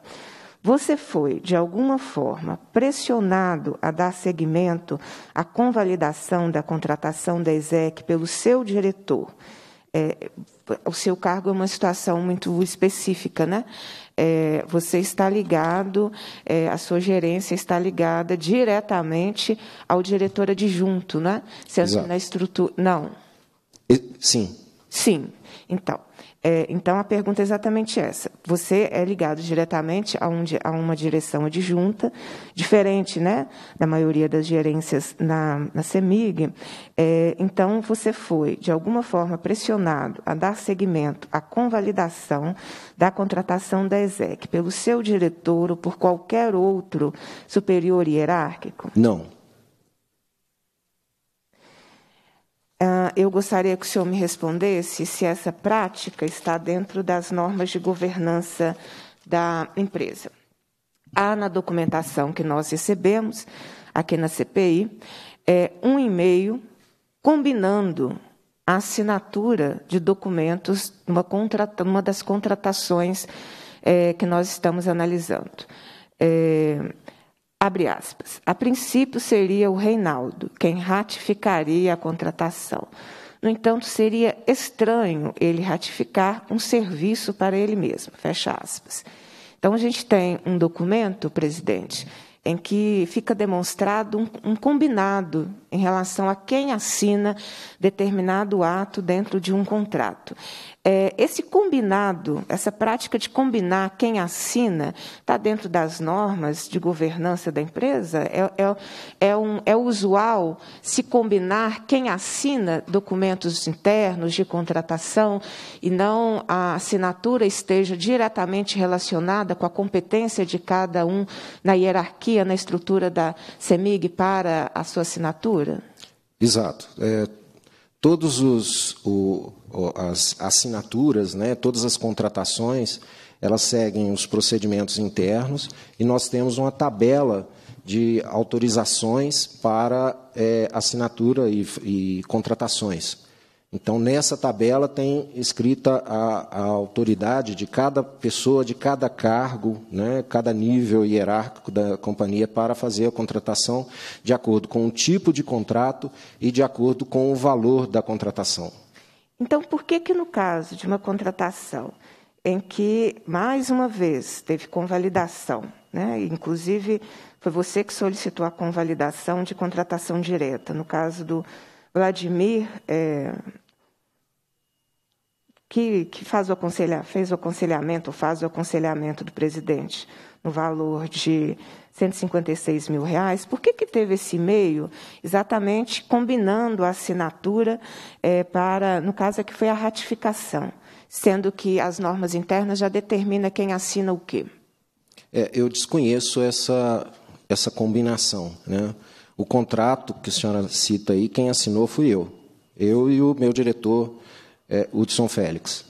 Você foi, de alguma forma, pressionado a dar seguimento à convalidação da contratação da ESEC pelo seu diretor, é, o seu cargo é uma situação muito específica, né? É, você está ligado, é, a sua gerência está ligada diretamente ao diretor adjunto, né? Se na estrutura. Não. Sim. Sim. Então, é, então, a pergunta é exatamente essa. Você é ligado diretamente a, um, a, uma direção adjunta, diferente né, da maioria das gerências na, na CEMIG. É, então, você foi, de alguma forma, pressionado a dar seguimento à convalidação da contratação da ESEC pelo seu diretor ou por qualquer outro superior hierárquico? Não. Ah, eu gostaria que o senhor me respondesse se essa prática está dentro das normas de governança da empresa. Há na documentação que nós recebemos, aqui na CPI, é um e-mail combinando a assinatura de documentos, uma, contrata, uma das contratações é, que nós estamos analisando. É, Abre aspas. A princípio seria o Reinaldo quem ratificaria a contratação. No entanto, seria estranho ele ratificar um serviço para ele mesmo. Fecha aspas. Então, a gente tem um documento, presidente, em que fica demonstrado um, um, combinado em relação a quem assina determinado ato dentro de um contrato. É, esse combinado, essa prática de combinar quem assina, está dentro das normas de governança da empresa? É, é, é, um, é usual se combinar quem assina documentos internos de contratação e não a assinatura esteja diretamente relacionada com a competência de cada um na hierarquia, na estrutura da CEMIG para a sua assinatura? Exato. É, todos os o, as assinaturas, né, todas as contratações, elas seguem os procedimentos internos e nós temos uma tabela de autorizações para é, assinatura e, e contratações. Então, nessa tabela tem escrita a, a, autoridade de cada pessoa, de cada cargo, né, cada nível hierárquico da companhia para fazer a contratação de acordo com o tipo de contrato e de acordo com o valor da contratação. Então, por que que no caso de uma contratação em que, mais uma vez, teve convalidação, né, inclusive foi você que solicitou a convalidação de contratação direta, no caso do Vladimir, é, que, que faz o aconselha, fez o aconselhamento, faz o aconselhamento do presidente no valor de 156 mil reais, por que, que teve esse e-mail exatamente combinando a assinatura é, para, no caso aqui é foi a ratificação, sendo que as normas internas já determinam quem assina o quê? É, eu desconheço essa, essa combinação, né? O contrato que a senhora cita aí, quem assinou fui eu. Eu e o meu diretor, é, Hudson Félix.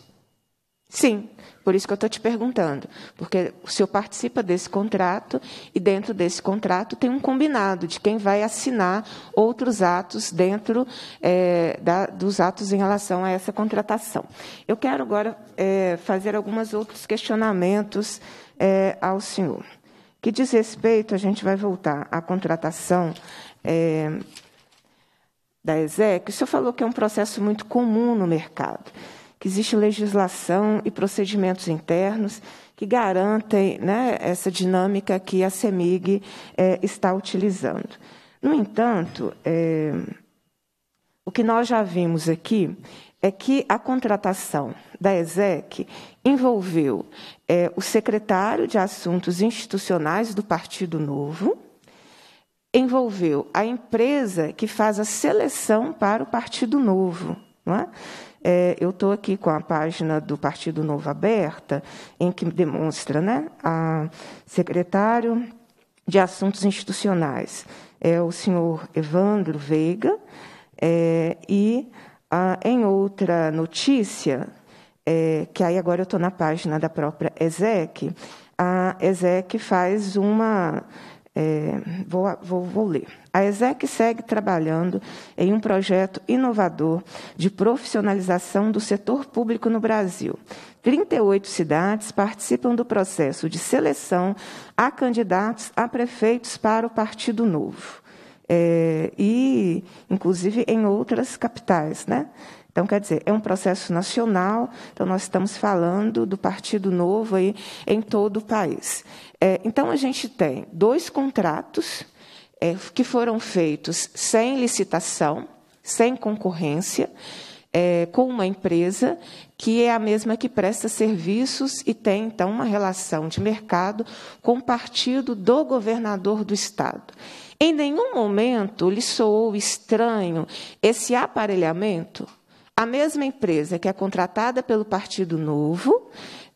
Sim, por isso que eu estou te perguntando. Porque o senhor participa desse contrato e dentro desse contrato tem um combinado de quem vai assinar outros atos dentro é, da, dos atos em relação a essa contratação. Eu quero agora é, fazer alguns outros questionamentos é, ao senhor que diz respeito, a gente vai voltar à contratação é, da ESEC. O senhor falou que é um processo muito comum no mercado, que existe legislação e procedimentos internos que garantem né, essa dinâmica que a CEMIG é, está utilizando. No entanto, é, o que nós já vimos aqui é que a contratação da ESEC envolveu é, o secretário de Assuntos Institucionais do Partido Novo envolveu a empresa que faz a seleção para o Partido Novo. Não é? É, eu estou aqui com a página do Partido Novo aberta, em que demonstra né, a secretário de Assuntos Institucionais, é o senhor Evandro Veiga, é, e ah, em outra notícia é, que aí agora eu estou na página da própria ESEC, a ESEC faz uma. É, vou, vou, vou ler. A ESEC segue trabalhando em um projeto inovador de profissionalização do setor público no Brasil. 38 cidades participam do processo de seleção a candidatos a prefeitos para o Partido Novo. É, e, inclusive, em outras capitais. Né? Então, quer dizer, é um processo nacional, então nós estamos falando do Partido Novo aí em todo o país. É, então, a gente tem dois contratos é, que foram feitos sem licitação, sem concorrência, é, com uma empresa que é a mesma que presta serviços e tem, então, uma relação de mercado com o partido do governador do Estado. Em nenhum momento lhe soou estranho esse aparelhamento a mesma empresa que é contratada pelo Partido Novo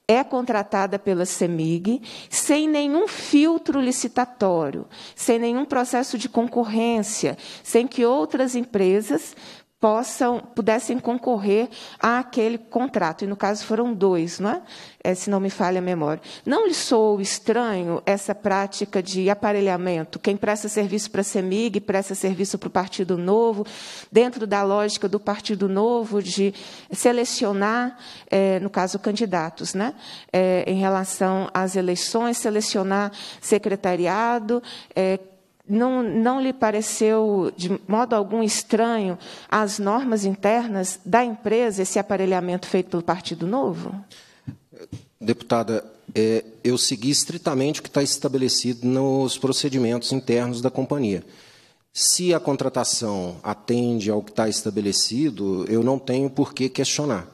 é contratada pela CEMIG sem nenhum filtro licitatório, sem nenhum processo de concorrência, sem que outras empresas possam pudessem concorrer àquele contrato. E no caso foram dois, não é? é? se não me falha a memória. Não lhe sou estranho essa prática de aparelhamento, quem presta serviço para a CEMIG, presta serviço para o Partido Novo, dentro da lógica do Partido Novo de selecionar, é, no caso, candidatos, né? É, em relação às eleições, selecionar secretariado, é, não, não lhe pareceu de modo algum estranho as normas internas da empresa, esse aparelhamento feito pelo Partido Novo? Deputada, é, eu segui estritamente o que está estabelecido nos procedimentos internos da companhia. Se a contratação atende ao que está estabelecido, eu não tenho por que questionar.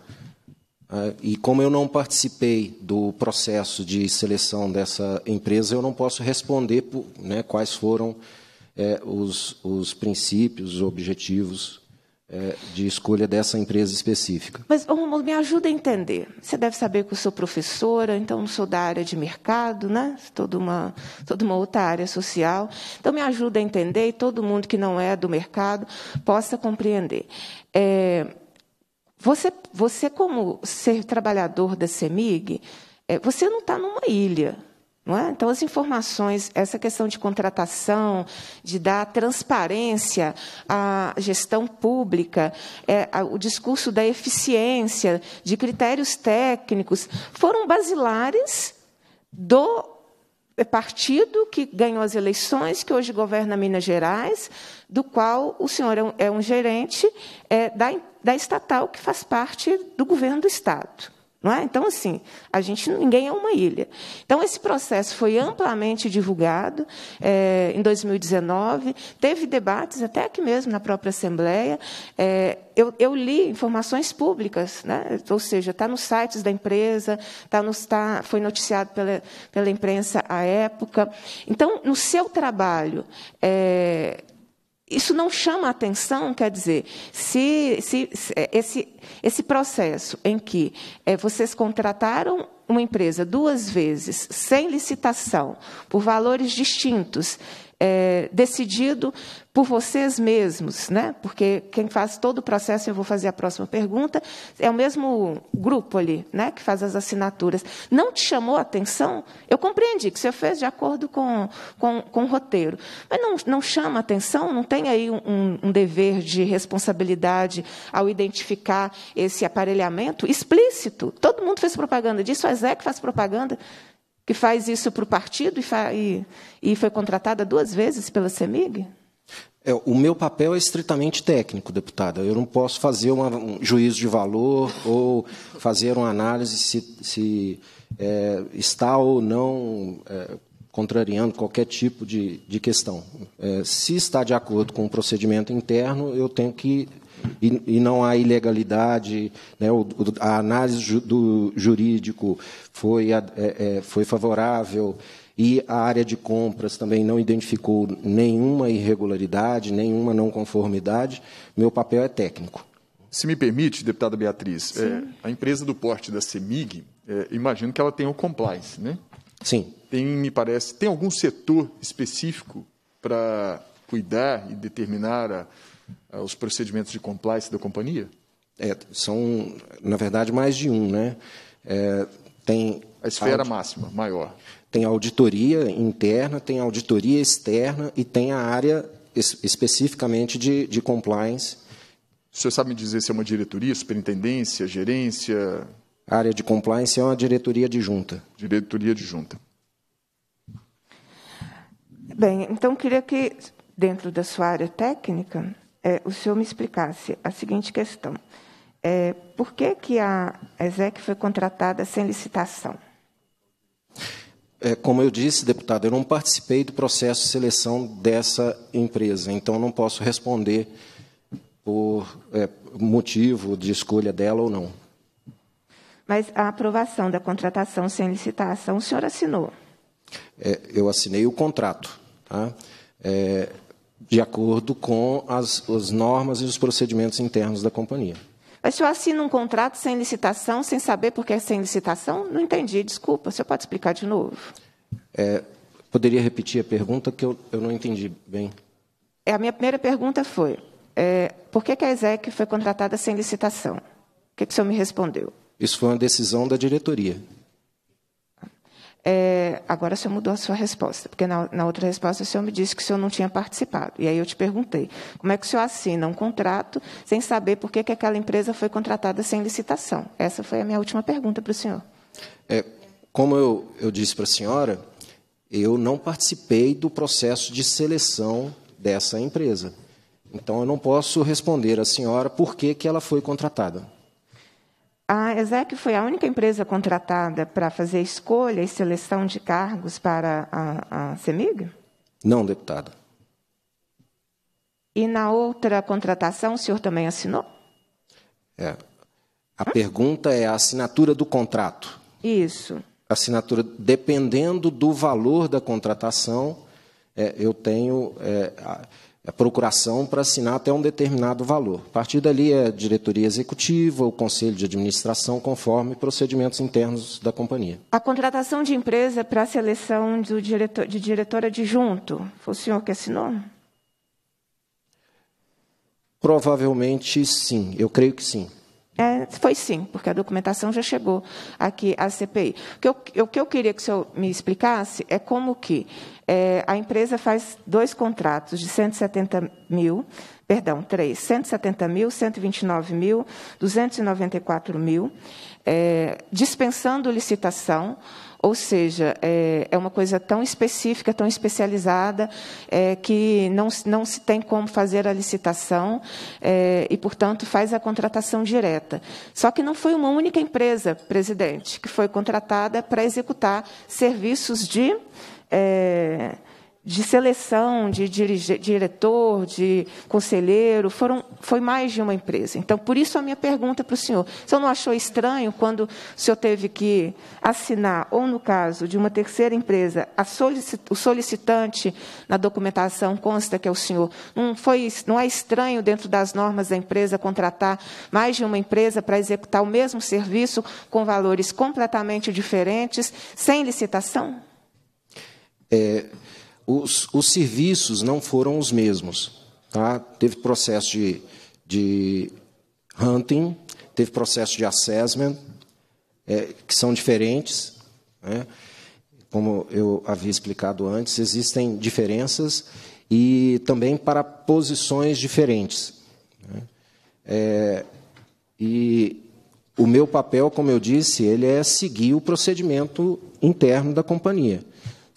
Ah, e como eu não participei do processo de seleção dessa empresa, eu não posso responder por, né, quais foram é, os, os princípios, os objetivos é, de escolha dessa empresa específica. Mas, Romulo, me ajuda a entender. Você deve saber que eu sou professora, então não sou da área de mercado, né? toda uma, toda uma outra área social. Então, me ajuda a entender e todo mundo que não é do mercado possa compreender. É, você, você como ser trabalhador da CEMIG, é, você não está numa ilha. Não é? Então, as informações, essa questão de contratação, de dar transparência à gestão pública, é, a, o discurso da eficiência, de critérios técnicos, foram basilares do partido que ganhou as eleições, que hoje governa Minas Gerais, do qual o senhor é um, é um gerente é, da, da estatal que faz parte do governo do Estado. Não é? Então, assim, a gente ninguém é uma ilha. Então, esse processo foi amplamente divulgado é, em 2019, teve debates até aqui mesmo na própria Assembleia. É, eu, eu, li informações públicas, né? ou seja, está nos sites da empresa, tá no tá, foi noticiado pela, pela imprensa à época. Então, no seu trabalho, é, isso não chama atenção, quer dizer, se, se, se é, esse, esse processo em que é, vocês contrataram uma empresa duas vezes, sem licitação, por valores distintos, é, decidido por vocês mesmos, né? Porque quem faz todo o processo, eu vou fazer a próxima pergunta, é o mesmo grupo ali, né? Que faz as assinaturas. Não te chamou a atenção? Eu compreendi que você fez de acordo com, com, com o roteiro, mas não, não chama a atenção? Não tem aí um, um dever de responsabilidade ao identificar esse aparelhamento explícito? Todo mundo fez propaganda disso, a Zé que faz propaganda que faz isso para o partido e, e, e, foi contratada duas vezes pela CEMIG? É, o meu papel é estritamente técnico, deputada. Eu não posso fazer uma, um juízo de valor ou fazer uma análise se, se é, está ou não é, contrariando qualquer tipo de, de questão. É, se está de acordo com o procedimento interno, eu tenho que e, e não há ilegalidade. Né? O, a análise ju, do jurídico foi, é, é, foi favorável e a área de compras também não identificou nenhuma irregularidade, nenhuma não conformidade. Meu papel é técnico. Se me permite, deputada Beatriz, é, a empresa do porte da CEMIG, é, imagino que ela tenha o compliance, né? Sim. Tem, me parece, tem algum setor específico para cuidar e determinar a, ah, os procedimentos de compliance da companhia? É, são, na verdade, mais de um, né? É, tem a esfera máxima, maior. Tem auditoria interna, tem auditoria externa e tem a área es especificamente de, de compliance. O senhor sabe me dizer se é uma diretoria, superintendência, gerência? A área de compliance é uma diretoria de junta Diretoria de junta Bem, então queria que, dentro da sua área técnica, é, o senhor me explicasse a seguinte questão. É, por que, que a ESEC foi contratada sem licitação? É, como eu disse, deputado, eu não participei do processo de seleção dessa empresa, então não posso responder por é, motivo de escolha dela ou não. Mas a aprovação da contratação sem licitação, o senhor assinou? É, eu assinei o contrato. Tá? É, de acordo com as, as normas e os procedimentos internos da companhia. Mas se eu assino um contrato sem licitação, sem saber por que é sem licitação, não entendi, desculpa, o senhor pode explicar de novo? É, poderia repetir a pergunta que eu, eu não entendi bem. É, a minha primeira pergunta foi, é, por que, que a ESEC foi contratada sem licitação? O que, que o senhor me respondeu? Isso foi uma decisão da diretoria. É, agora o senhor mudou a sua resposta, porque na, na, outra resposta o senhor me disse que o senhor não tinha participado. E aí eu te perguntei, como é que o senhor assina um contrato sem saber por que, que aquela empresa foi contratada sem licitação? Essa foi a minha última pergunta para o senhor. É, como eu, eu disse para a senhora, eu não participei do processo de seleção dessa empresa. Então eu não posso responder à senhora por que, que ela foi contratada. A ESEC foi a única empresa contratada para fazer escolha e seleção de cargos para a, a CEMIG? Não, deputada. E na outra contratação, o senhor também assinou? É. A hum? pergunta é a assinatura do contrato. Isso. Assinatura, dependendo do valor da contratação, é, eu tenho. É, a procuração para assinar até um determinado valor. A partir dali é a diretoria executiva, o conselho de administração, conforme procedimentos internos da companhia. A contratação de empresa para a seleção do diretor, de diretor adjunto, foi o senhor que assinou? Provavelmente sim, eu creio que sim. É, foi sim, porque a documentação já chegou aqui à CPI. O que eu, o que eu queria que o senhor me explicasse é como que é, a empresa faz dois contratos de 170 mil, perdão, três, 170 mil, 129 mil, 294 mil, é, dispensando licitação, ou seja, é, é, uma coisa tão específica, tão especializada, é, que não, não se tem como fazer a licitação é, e, portanto, faz a contratação direta. Só que não foi uma única empresa, presidente, que foi contratada para executar serviços de é, de seleção, de dirige, diretor, de conselheiro, foram, foi mais de uma empresa. Então, por isso a minha pergunta para o senhor. O senhor não achou estranho quando o senhor teve que assinar, ou no caso de uma terceira empresa, solicit, o solicitante na documentação consta que é o senhor? Não, foi, não é estranho, dentro das normas da empresa, contratar mais de uma empresa para executar o mesmo serviço com valores completamente diferentes, sem licitação? é, os, os, serviços não foram os mesmos. Tá? Teve processo de, de hunting, teve processo de assessment, é, que são diferentes. Né? Como eu havia explicado antes, existem diferenças e também para posições diferentes. Né? É, e o meu papel, como eu disse, ele é seguir o procedimento interno da companhia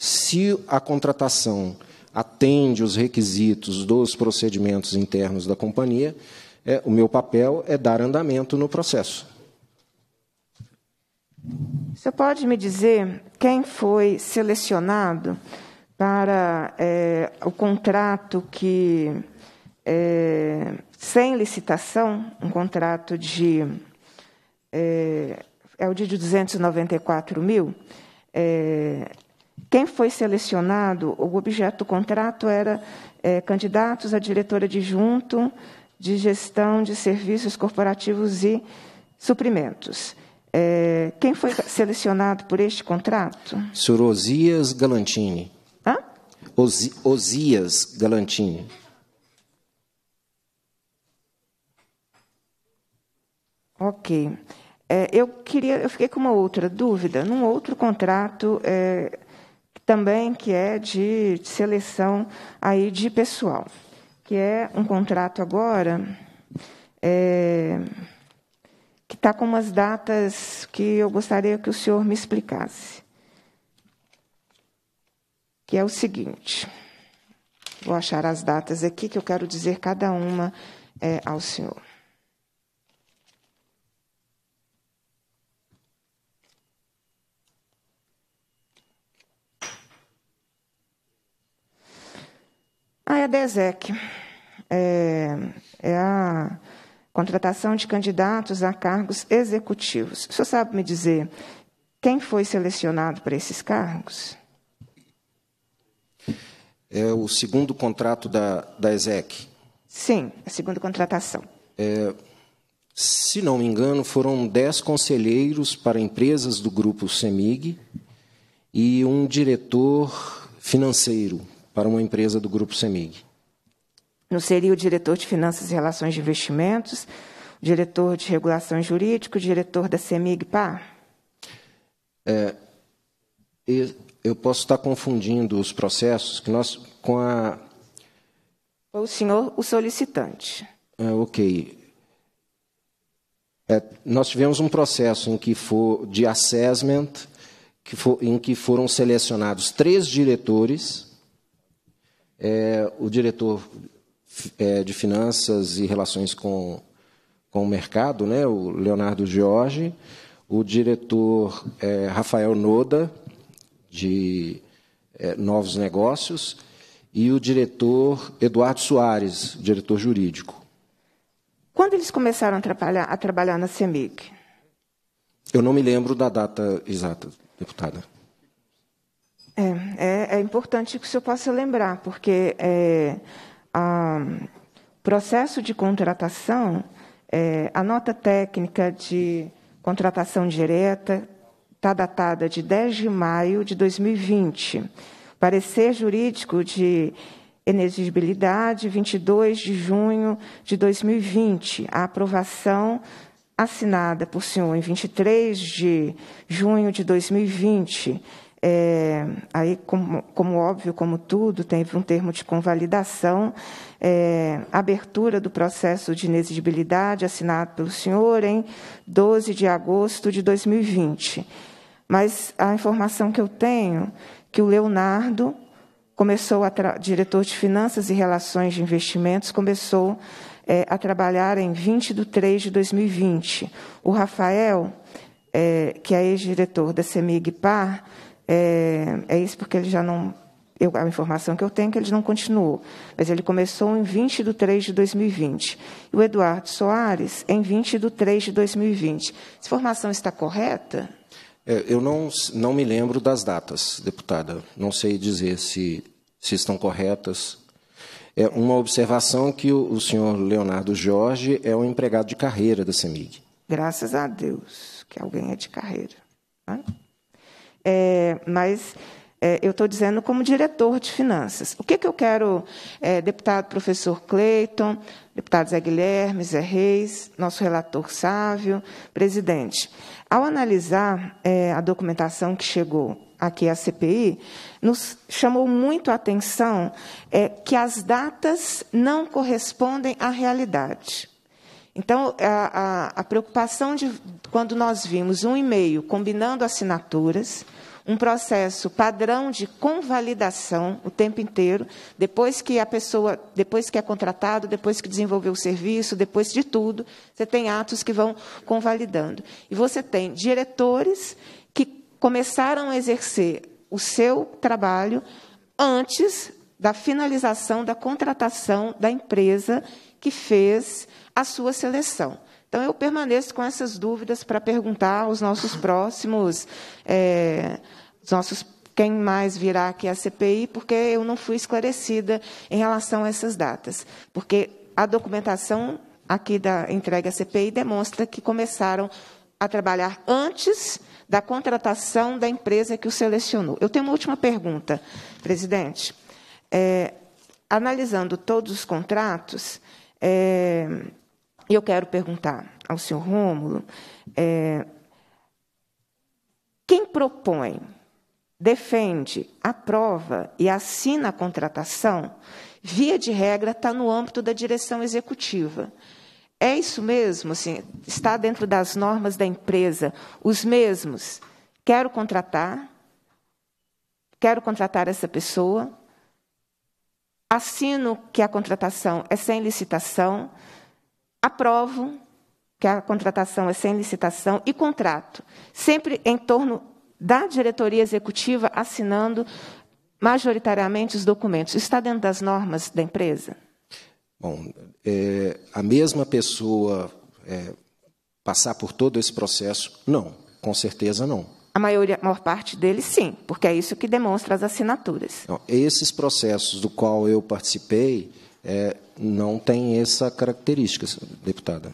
se a contratação atende os requisitos dos procedimentos internos da companhia, é, o meu papel é dar andamento no processo. O senhor pode me dizer quem foi selecionado para é, o contrato que, é, sem licitação, um contrato de. É, é o de 294 mil, é, quem foi selecionado, o objeto do contrato era é, candidatos a diretora de junto, de gestão de serviços corporativos e suprimentos. É, quem foi selecionado por este contrato? Sr. Osias Galantini. Hã? Osias Galantini. Ok. É, eu queria, eu fiquei com uma outra dúvida. Num outro contrato, é, também que é de seleção aí de pessoal, que é um contrato agora é, que está com umas datas que eu gostaria que o senhor me explicasse. Que é o seguinte, vou achar as datas aqui que eu quero dizer cada uma é, ao senhor. Ah, é a DESEC. É, é a contratação de candidatos a cargos executivos. O senhor sabe me dizer quem foi selecionado para esses cargos? É o segundo contrato da, da ESEC. Sim, a segunda contratação. É, se não me engano, foram dez conselheiros para empresas do grupo CEMIG e um diretor financeiro para uma empresa do Grupo CEMIG. Não seria o diretor de Finanças e Relações de Investimentos, o diretor de Regulação Jurídica, o diretor da CEMIG PA? É, eu posso estar confundindo os processos que nós com a. O senhor, o solicitante. É, ok. É, nós tivemos um processo em que for de assessment, que for, em que foram selecionados três diretores é, o diretor é, de Finanças e Relações com, com o Mercado, né, o Leonardo Jorge, o diretor é, Rafael Noda, de é, Novos Negócios, e o diretor Eduardo Soares, diretor jurídico. Quando eles começaram a trabalhar, a trabalhar na CEMIG? Eu não me lembro da data exata, deputada. É, é, é importante que o senhor possa lembrar, porque é, processo de contratação, é, a nota técnica de contratação direta está datada de 10 de maio de 2020. Parecer jurídico de inexigibilidade, 22 de junho de 2020. A aprovação assinada por senhor em 23 de junho de 2020. É, aí, como, como, óbvio, como tudo, teve um termo de convalidação, é, abertura do processo de inexigibilidade assinado pelo senhor em 12 de agosto de 2020. Mas a informação que eu tenho é que o Leonardo começou, diretor de Finanças e Relações de Investimentos, começou é, a trabalhar em 20 de 3 de 2020. O Rafael, é, que é ex-diretor da Semig par é, é isso porque ele já não. Eu, a informação que eu tenho é que ele não continuou, mas ele começou em 20 de 3 de 2020. E o Eduardo Soares em 20 de 3 de 2020. Essa informação está correta? É, eu não, não me lembro das datas, deputada. Não sei dizer se, se estão corretas. É uma observação que o, o senhor Leonardo Jorge é um empregado de carreira da CEMIG. Graças a Deus que alguém é de carreira. Né? é, mas é, eu estou dizendo como diretor de finanças. O que, que eu quero, é, deputado professor Cleiton, deputado Zé Guilherme, Zé Reis, nosso relator Sávio, presidente. Ao analisar é, a documentação que chegou aqui à CPI, nos chamou muito a atenção é, que as datas não correspondem à realidade. Então, a, a, a preocupação de quando nós vimos um e-mail combinando assinaturas, um processo padrão de convalidação o tempo inteiro, depois que a pessoa, depois que é contratado, depois que desenvolveu o serviço, depois de tudo, você tem atos que vão convalidando. E você tem diretores que começaram a exercer o seu trabalho antes da finalização da contratação da empresa que fez a sua seleção. Então, eu permaneço com essas dúvidas para perguntar aos nossos próximos, é, nossos quem mais virá aqui à CPI, porque eu não fui esclarecida em relação a essas datas. Porque a documentação aqui da entrega à CPI demonstra que começaram a trabalhar antes da contratação da empresa que o selecionou. Eu tenho uma última pergunta, presidente. É, analisando todos os contratos, é, e eu quero perguntar ao senhor Rômulo, é, quem propõe, defende, aprova e assina a contratação, via de regra, está no âmbito da direção executiva. É isso mesmo? Assim, está dentro das normas da empresa os mesmos? Quero contratar, quero contratar essa pessoa, assino que a contratação é sem licitação, Aprovo que a contratação é sem licitação e contrato, sempre em torno da diretoria executiva assinando majoritariamente os documentos. Isso está dentro das normas da empresa? Bom, é, a mesma pessoa é, passar por todo esse processo? Não, com certeza não. A, maioria, a maior parte deles, sim, porque é isso que demonstra as assinaturas. Então, esses processos do qual eu participei, é, não tem essa característica, deputada.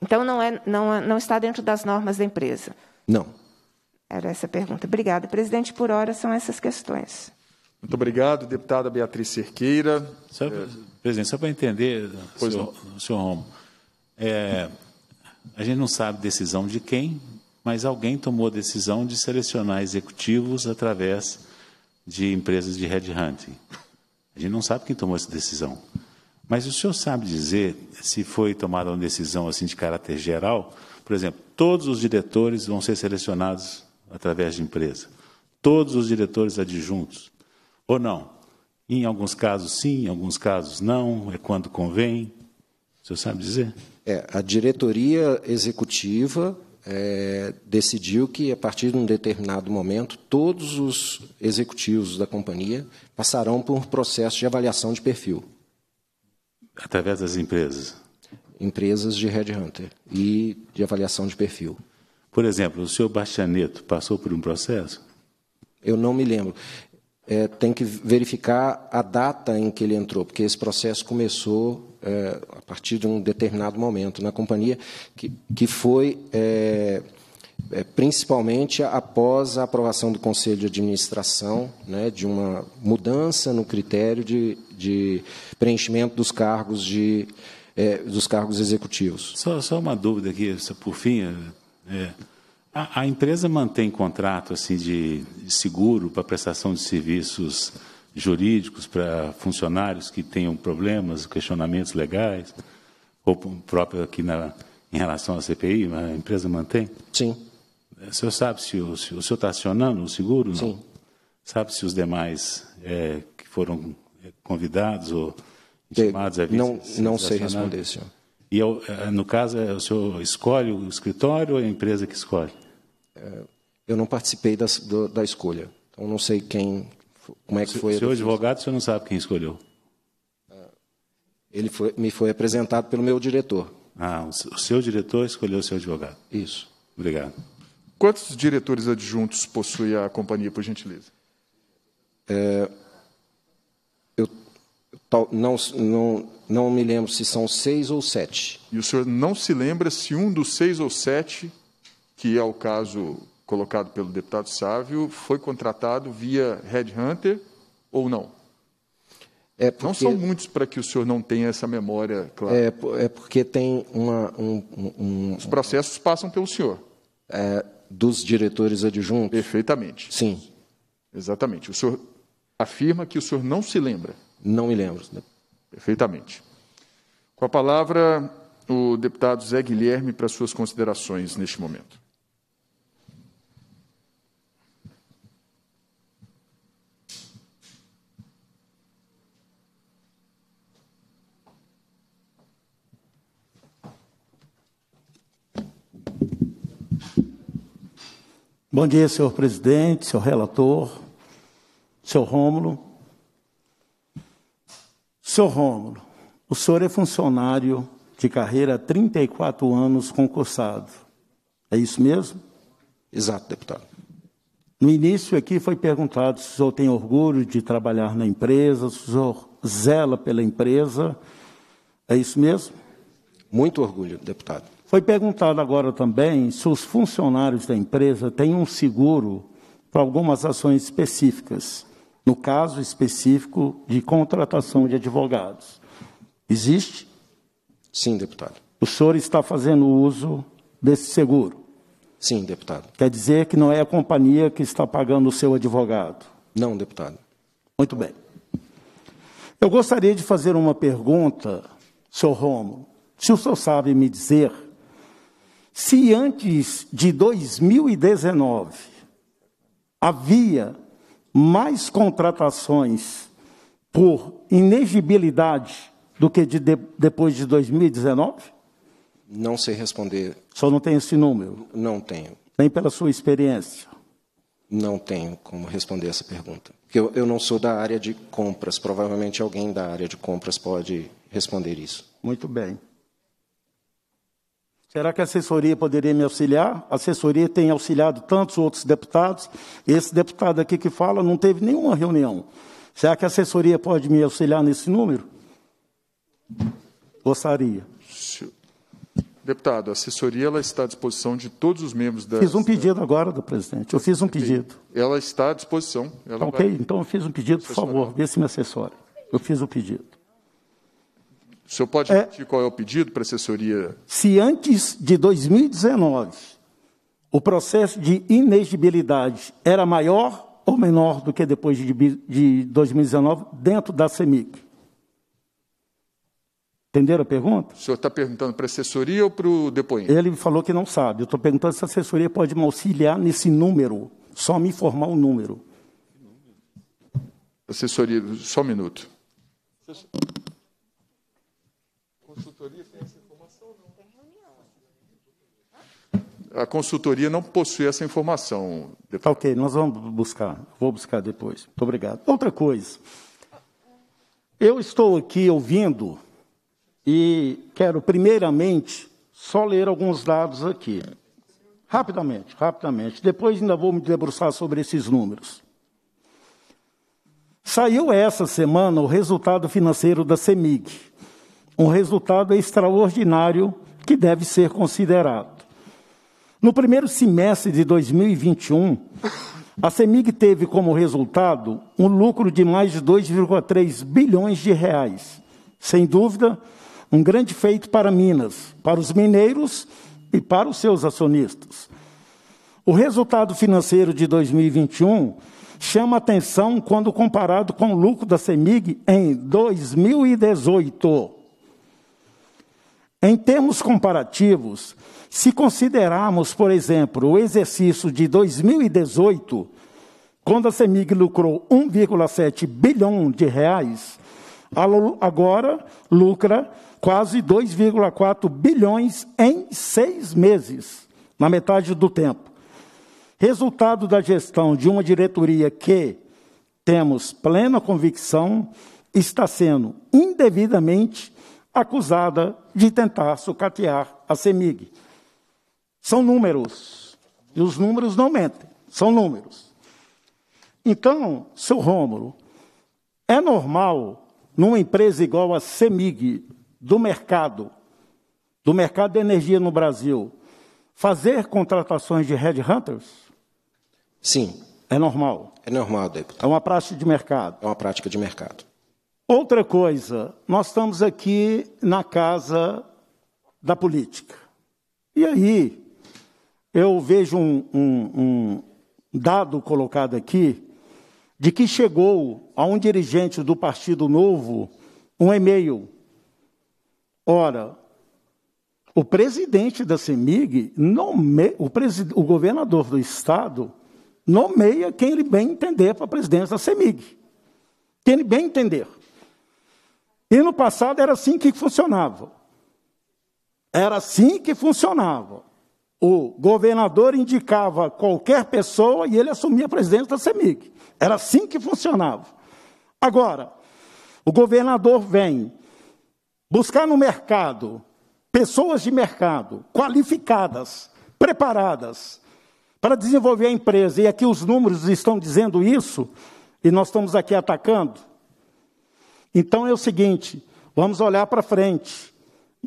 Então não, é, não, não está dentro das normas da empresa? Não. Era essa a pergunta. Obrigada, presidente. Por hora são essas questões. Muito obrigado, deputada Beatriz Cerqueira. Só, Presidente, só para entender, pois senhor, senhor Romo, é, a gente não sabe decisão de quem, mas alguém tomou a decisão de selecionar executivos através de empresas de headhunting. A gente não sabe quem tomou essa decisão. Mas o senhor sabe dizer se foi tomada uma decisão assim de caráter geral? Por exemplo, todos os diretores vão ser selecionados através de empresa. Todos os diretores adjuntos. Ou não? Em alguns casos sim, em alguns casos não, é quando convém. O senhor sabe dizer? É, a diretoria executiva é, decidiu que, a partir de um determinado momento, todos os executivos da companhia passarão por um processo de avaliação de perfil. Através das empresas? Empresas de headhunter e de avaliação de perfil. Por exemplo, o senhor Bastianeto passou por um processo? Eu não me lembro. É, tem que verificar a data em que ele entrou, porque esse processo começou é, a partir de um determinado momento na companhia, que, que foi é, é, principalmente após a aprovação do Conselho de Administração, né, de uma mudança no critério de, de preenchimento dos cargos de é, dos cargos executivos. Só, só, uma dúvida aqui, por fim, é, é, a, a, empresa mantém contrato assim de seguro para prestação de serviços jurídicos para funcionários que tenham problemas, questionamentos legais, ou próprio aqui na, em relação à CPI, a empresa mantém? Sim. É, o senhor sabe se o, se o senhor está acionando o seguro? Não? Sim. Sabe se os demais é, que foram é, convidados ou é, intimados a vir? Não, não sei responder, senhor. E eu, no caso, o senhor escolhe o escritório ou é a empresa que escolhe? Eu não participei da, da escolha, então não sei quem como é que foi. Seu advogado, o senhor não sabe quem escolheu? Ah, ele foi, me foi apresentado pelo meu diretor. Ah, o seu diretor escolheu o seu advogado. Isso. Obrigado. Quantos diretores adjuntos possui a companhia, por gentileza? É, eu não, não, não me lembro se são seis ou sete. E o senhor não se lembra se um dos seis ou sete, que é o caso colocado pelo deputado Sávio, foi contratado via Headhunter ou não? É porque, não são muitos para que o senhor não tenha essa memória, claro. É, é porque tem uma. Um, um, Os processos passam pelo senhor. É, dos diretores adjuntos? Perfeitamente. Sim. Exatamente. O senhor afirma que o senhor não se lembra? Não me lembro. Né? Perfeitamente. Com a palavra, o deputado Zé Guilherme para suas considerações neste momento. Bom dia, senhor presidente, senhor relator, senhor Rômulo. Senhor Rômulo, o senhor é funcionário de carreira há 34 anos concursado. É isso mesmo? Exato, deputado. No início aqui foi perguntado se o senhor tem orgulho de trabalhar na empresa, se o senhor zela pela empresa. É isso mesmo? Muito orgulho, deputado. Foi perguntado agora também se os funcionários da empresa têm um seguro para algumas ações específicas, no caso específico de contratação de advogados. Existe? Sim, deputado. O senhor está fazendo uso desse seguro? Sim, deputado. Quer dizer que não é a companhia que está pagando o seu advogado? Não, deputado. Muito bem. Eu gostaria de fazer uma pergunta, senhor Romo. Se o senhor sabe me dizer se antes de 2019 havia mais contratações por inegibilidade do que de de, depois de 2019? Não sei responder. Só não tem esse número? Não tenho. Nem pela sua experiência? Não tenho como responder essa pergunta. Porque eu, eu não sou da área de compras. Provavelmente alguém da área de compras pode responder isso. Muito bem. Será que a assessoria poderia me auxiliar? A assessoria tem auxiliado tantos outros deputados. Esse deputado aqui que fala não teve nenhuma reunião. Será que a assessoria pode me auxiliar nesse número? Gostaria. Deputado, a assessoria ela está à disposição de todos os membros da. Fiz um pedido agora do presidente. Eu fiz um pedido. Ela está à disposição. Tá ok, vai... então eu fiz um pedido, por favor, vê se me assessora. Eu fiz o um pedido. O senhor pode é. repetir é, qual é o pedido para a assessoria? Se antes de 2019 o processo de inegibilidade era maior ou menor do que depois de, de 2019 dentro da CEMIC? Entenderam a pergunta? O senhor está perguntando para a assessoria ou para o depoente? Ele falou que não sabe. Eu estou perguntando se a assessoria pode me auxiliar nesse número, só me informar o número. Assessoria, só um minuto. Assessoria consultoria tem essa informação ou não? Tem reunião. A consultoria não possui essa informação. Tá ok, nós vamos buscar. Vou buscar depois. Muito obrigado. Outra coisa. Eu estou aqui ouvindo e quero, primeiramente, só ler alguns dados aqui. Rapidamente, rapidamente. Depois ainda vou me debruçar sobre esses números. Saiu essa semana o resultado financeiro da CEMIG, um resultado extraordinário que deve ser considerado. No primeiro semestre de 2021, a CEMIG teve como resultado um lucro de mais de 2,3 bilhões de reais. Sem dúvida, um grande feito para Minas, para os mineiros e para os seus acionistas. O resultado financeiro de 2021 chama atenção quando comparado com o lucro da CEMIG em 2018. Em termos comparativos, se considerarmos, por exemplo, o exercício de 2018, quando a CEMIG lucrou 1,7 bilhão de reais, agora lucra quase 2,4 bilhões em seis meses, na metade do tempo. Resultado da gestão de uma diretoria que, temos plena convicção, está sendo indevidamente acusada de tentar sucatear a CEMIG. São números, e os números não mentem, são números. Então, seu Rômulo, é normal numa empresa igual a CEMIG, do mercado, do mercado de energia no Brasil, fazer contratações de headhunters? Sim. É normal? É normal, deputado. É uma prática de mercado? É uma prática de mercado. Outra coisa, nós estamos aqui na casa da política. E aí, eu vejo um, um, um dado colocado aqui de que chegou a um dirigente do Partido Novo um e-mail. Ora, o presidente da CEMIG, nome... o, presid... o governador do estado, nomeia quem ele bem entender para a presidência da CEMIG. Quem ele bem entender. E no passado era assim que funcionava. Era assim que funcionava. O governador indicava qualquer pessoa e ele assumia a presidência da CEMIG. Era assim que funcionava. Agora, o governador vem buscar no mercado pessoas de mercado qualificadas, preparadas para desenvolver a empresa, e aqui os números estão dizendo isso, e nós estamos aqui atacando. Então é o seguinte, vamos olhar para frente.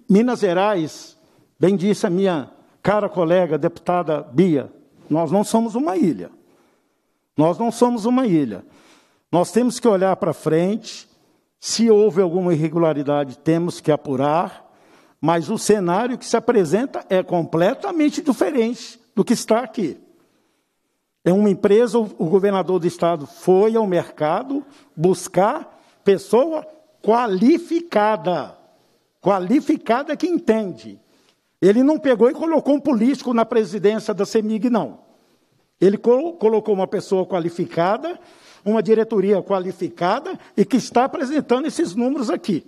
Minas Gerais, bem disse a minha cara colega deputada Bia, nós não somos uma ilha. Nós não somos uma ilha. Nós temos que olhar para frente. Se houve alguma irregularidade, temos que apurar. Mas o cenário que se apresenta é completamente diferente do que está aqui. É uma empresa, o governador do estado foi ao mercado buscar pessoa qualificada. Qualificada é que entende. Ele não pegou e colocou um político na presidência da CEMIG, não. Ele colocou uma pessoa qualificada, uma diretoria qualificada e que está apresentando esses números aqui.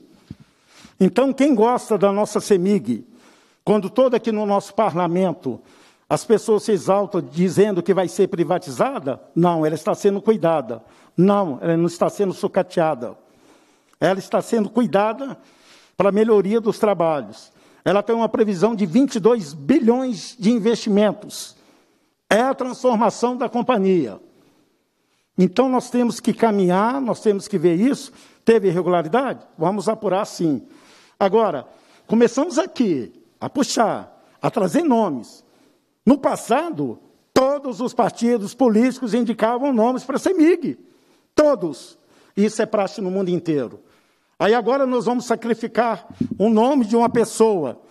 Então, quem gosta da nossa CEMIG, quando toda aqui no nosso parlamento as pessoas se exaltam dizendo que vai ser privatizada, não, ela está sendo cuidada. Não, ela não está sendo sucateada. Ela está sendo cuidada para a melhoria dos trabalhos. Ela tem uma previsão de 22 bilhões de investimentos. É a transformação da companhia. Então nós temos que caminhar, nós temos que ver isso. Teve irregularidade? Vamos apurar sim. Agora, começamos aqui a puxar, a trazer nomes. No passado, todos os partidos políticos indicavam nomes para a CEMIG. Todos. Isso é praxe no mundo inteiro. Aí agora nós vamos sacrificar o nome de uma pessoa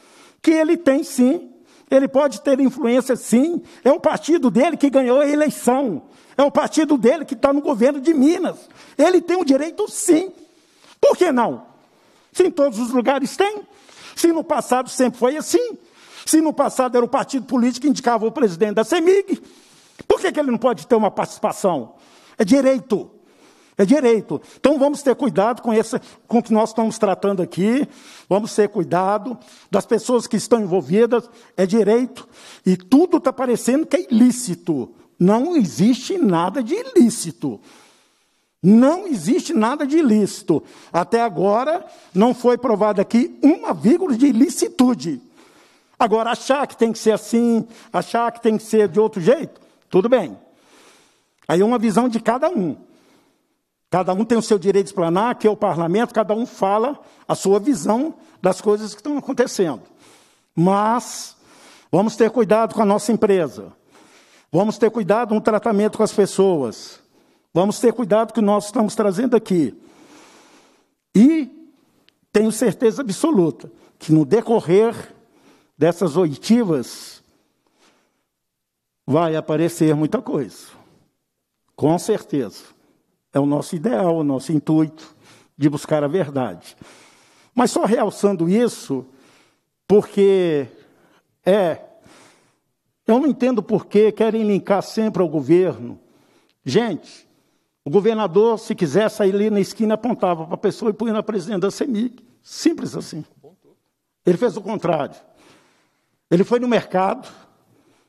que ele tem sim, ele pode ter influência sim, é o partido dele que ganhou a eleição, é o partido dele que está no governo de Minas. Ele tem o direito sim. Por que não? Se em todos os lugares tem, se no passado sempre foi assim, se no passado era o partido político que indicava o presidente da CEMIG, por que, que ele não pode ter uma participação? É direito. É direito. Então vamos ter cuidado com, esse, com o que nós estamos tratando aqui. Vamos ter cuidado das pessoas que estão envolvidas. É direito. E tudo está parecendo que é ilícito. Não existe nada de ilícito. Não existe nada de ilícito. Até agora, não foi provado aqui uma vírgula de ilicitude. Agora, achar que tem que ser assim, achar que tem que ser de outro jeito, tudo bem. Aí é uma visão de cada um. Cada um tem o seu direito de explanar, que é o parlamento, cada um fala a sua visão das coisas que estão acontecendo. Mas vamos ter cuidado com a nossa empresa. Vamos ter cuidado no tratamento com as pessoas. Vamos ter cuidado com o que nós estamos trazendo aqui. E tenho certeza absoluta que no decorrer dessas oitivas vai aparecer muita coisa. Com certeza. É o nosso ideal, o nosso intuito de buscar a verdade. Mas só realçando isso, porque é. Eu não entendo por que querem linkar sempre ao governo. Gente, o governador, se quisesse, sair ali na esquina apontava para a pessoa e punha na presidente da CEMIC. Simples assim. Ele fez o contrário. Ele foi no mercado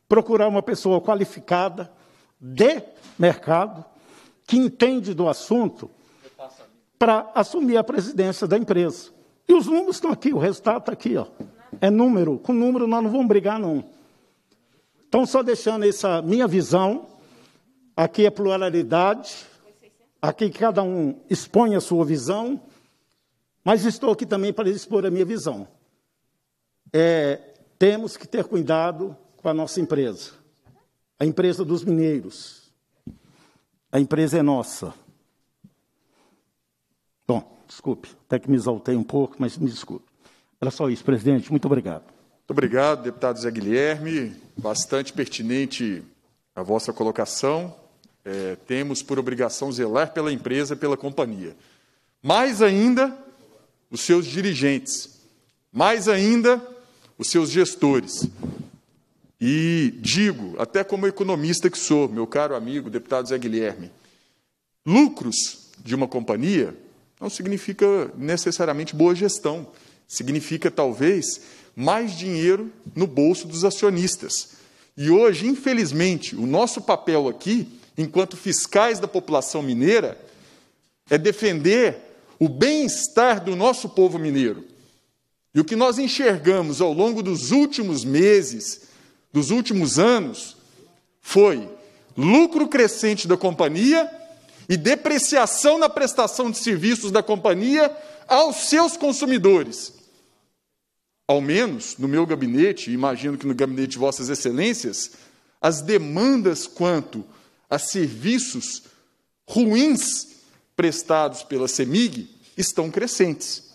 procurar uma pessoa qualificada de mercado que entende do assunto para assumir a presidência da empresa. E os números estão aqui, o resultado está aqui. Ó. É número. Com número nós não vamos brigar, não. Então, só deixando essa minha visão, aqui é pluralidade, aqui cada um expõe a sua visão, mas estou aqui também para expor a minha visão. É, temos que ter cuidado com a nossa empresa, a empresa dos mineiros. A empresa é nossa. Bom, desculpe, até que me exaltei um pouco, mas me desculpe. Era só isso, presidente. Muito obrigado. Muito obrigado, deputado Zé Guilherme. Bastante pertinente a vossa colocação. É, temos por obrigação zelar pela empresa, pela companhia. Mais ainda, os seus dirigentes. Mais ainda, os seus gestores. E digo, até como economista que sou, meu caro amigo, deputado Zé Guilherme, lucros de uma companhia não significa necessariamente boa gestão, significa talvez mais dinheiro no bolso dos acionistas. E hoje, infelizmente, o nosso papel aqui, enquanto fiscais da população mineira, é defender o bem-estar do nosso povo mineiro. E o que nós enxergamos ao longo dos últimos meses, dos últimos anos foi lucro crescente da companhia e depreciação na prestação de serviços da companhia aos seus consumidores. Ao menos no meu gabinete, imagino que no gabinete de Vossas Excelências, as demandas quanto a serviços ruins prestados pela CEMIG estão crescentes.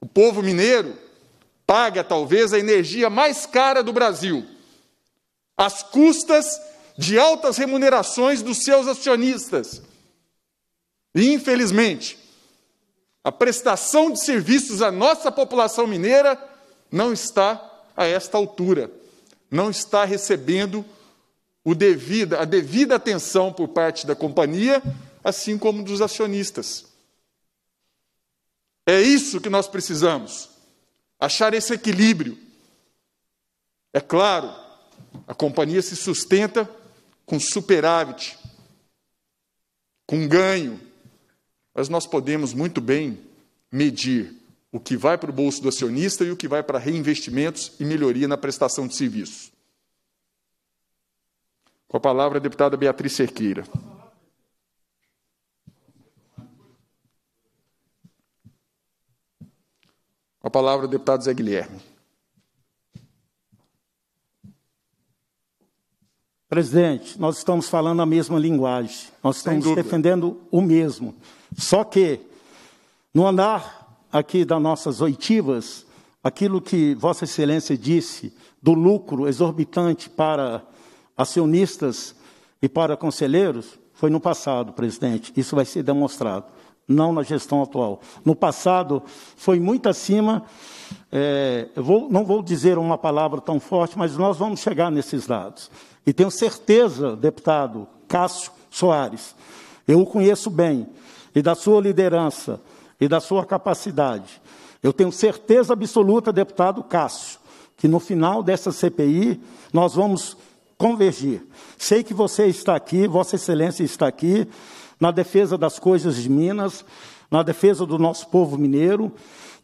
O povo mineiro paga talvez a energia mais cara do Brasil, às custas de altas remunerações dos seus acionistas. E, infelizmente, a prestação de serviços à nossa população mineira não está a esta altura, não está recebendo devido, a devida atenção por parte da companhia, assim como dos acionistas. É isso que nós precisamos achar esse equilíbrio. É claro, a companhia se sustenta com superávit, com ganho, mas nós podemos muito bem medir o que vai para o bolso do acionista e o que vai para reinvestimentos e melhoria na prestação de serviços. Com a palavra, a deputada Beatriz Cerqueira. Com a palavra o deputado Zé Guilherme. Presidente, nós estamos falando a mesma linguagem, nós estamos defendendo o mesmo. Só que, no andar aqui das nossas oitivas, aquilo que Vossa Excelência disse do lucro exorbitante para acionistas e para conselheiros foi no passado, presidente. Isso vai ser demonstrado não na gestão atual. No passado, foi muito acima. É, vou, não vou dizer uma palavra tão forte, mas nós vamos chegar nesses dados. E tenho certeza, deputado Cássio Soares, eu o conheço bem, e da sua liderança, e da sua capacidade. Eu tenho certeza absoluta, deputado Cássio, que no final dessa CPI nós vamos convergir. Sei que você está aqui, Vossa Excelência está aqui, na defesa das coisas de Minas, na defesa do nosso povo mineiro.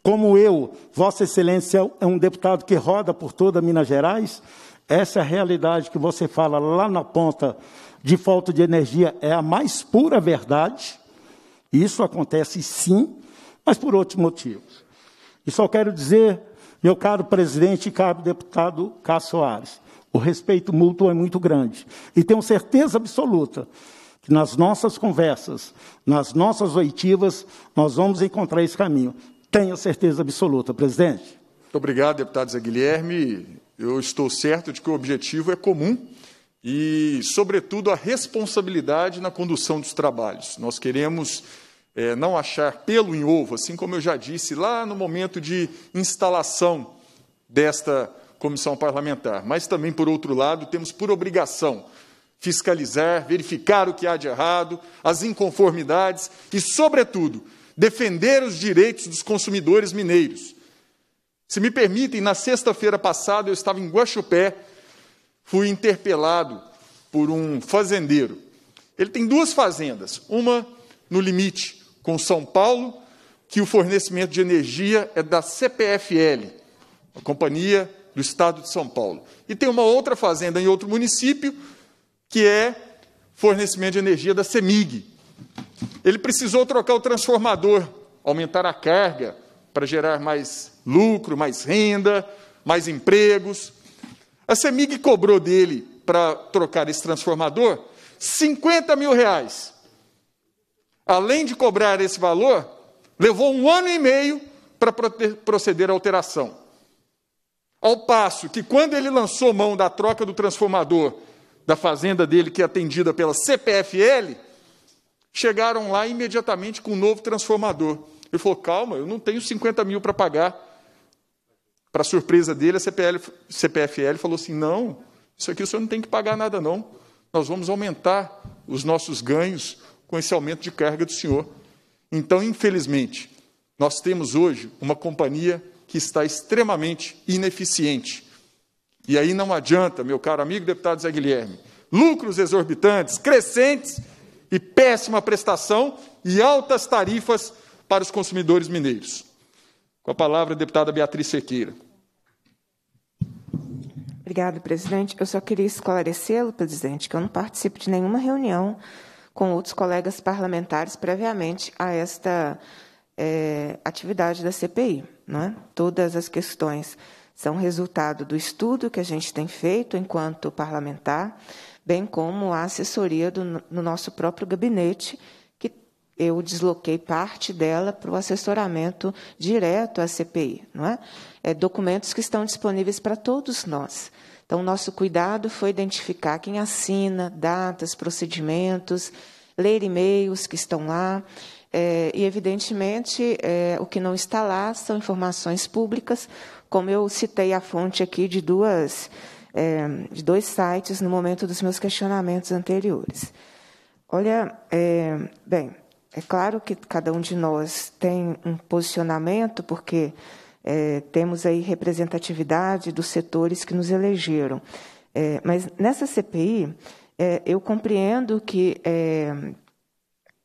Como eu, Vossa Excelência é um deputado que roda por toda Minas Gerais, essa é realidade que você fala lá na ponta de falta de energia é a mais pura verdade. Isso acontece sim, mas por outros motivos. E só quero dizer, meu caro presidente e caro deputado Cássio Soares, o respeito mútuo é muito grande. E tenho certeza absoluta que nas nossas conversas, nas nossas oitivas, nós vamos encontrar esse caminho. Tenha certeza absoluta, presidente. Muito obrigado, deputado Zé Guilherme. Eu estou certo de que o objetivo é comum e, sobretudo, a responsabilidade na condução dos trabalhos. Nós queremos é, não achar pelo em ovo, assim como eu já disse lá no momento de instalação desta comissão parlamentar. Mas também, por outro lado, temos por obrigação fiscalizar, verificar o que há de errado, as inconformidades e, sobretudo, defender os direitos dos consumidores mineiros. Se me permitem, na sexta-feira passada eu estava em Guaxupé, fui interpelado por um fazendeiro. Ele tem duas fazendas, uma no limite com São Paulo, que o fornecimento de energia é da CPFL, a companhia do estado de São Paulo. E tem uma outra fazenda em outro município que é fornecimento de energia da CEMIG. Ele precisou trocar o transformador, aumentar a carga para gerar mais lucro, mais renda, mais empregos. A CEMIG cobrou dele para trocar esse transformador 50 mil reais. Além de cobrar esse valor, levou um ano e meio para proceder à alteração. Ao passo que, quando ele lançou mão da troca do transformador da fazenda dele, que é atendida pela CPFL, chegaram lá imediatamente com um novo transformador. Ele falou: calma, eu não tenho 50 mil para pagar. Para surpresa dele, a CPL, CPFL falou assim: não, isso aqui o senhor não tem que pagar nada, não. Nós vamos aumentar os nossos ganhos com esse aumento de carga do senhor. Então, infelizmente, nós temos hoje uma companhia que está extremamente ineficiente e aí não adianta, meu caro amigo deputado Zé Guilherme, lucros exorbitantes, crescentes e péssima prestação e altas tarifas para os consumidores mineiros. Com a palavra, a deputada Beatriz Sequeira. Obrigada, presidente. Eu só queria esclarecê-lo, presidente, que eu não participo de nenhuma reunião com outros colegas parlamentares previamente a esta é, atividade da CPI. Não é? Todas as questões são resultado do estudo que a gente tem feito enquanto parlamentar, bem como a assessoria do, no nosso próprio gabinete, que eu desloquei parte dela para o assessoramento direto à CPI. Não é? é documentos que estão disponíveis para todos nós. Então, nosso cuidado foi identificar quem assina, datas, procedimentos, ler e-mails que estão lá. É, e, evidentemente, é, o que não está lá são informações públicas como eu citei a fonte aqui de duas é, de dois sites no momento dos meus questionamentos anteriores. Olha, é, bem, é claro que cada um de nós tem um posicionamento, porque é, temos aí representatividade dos setores que nos elegeram. É, mas nessa CPI, é, eu compreendo que é,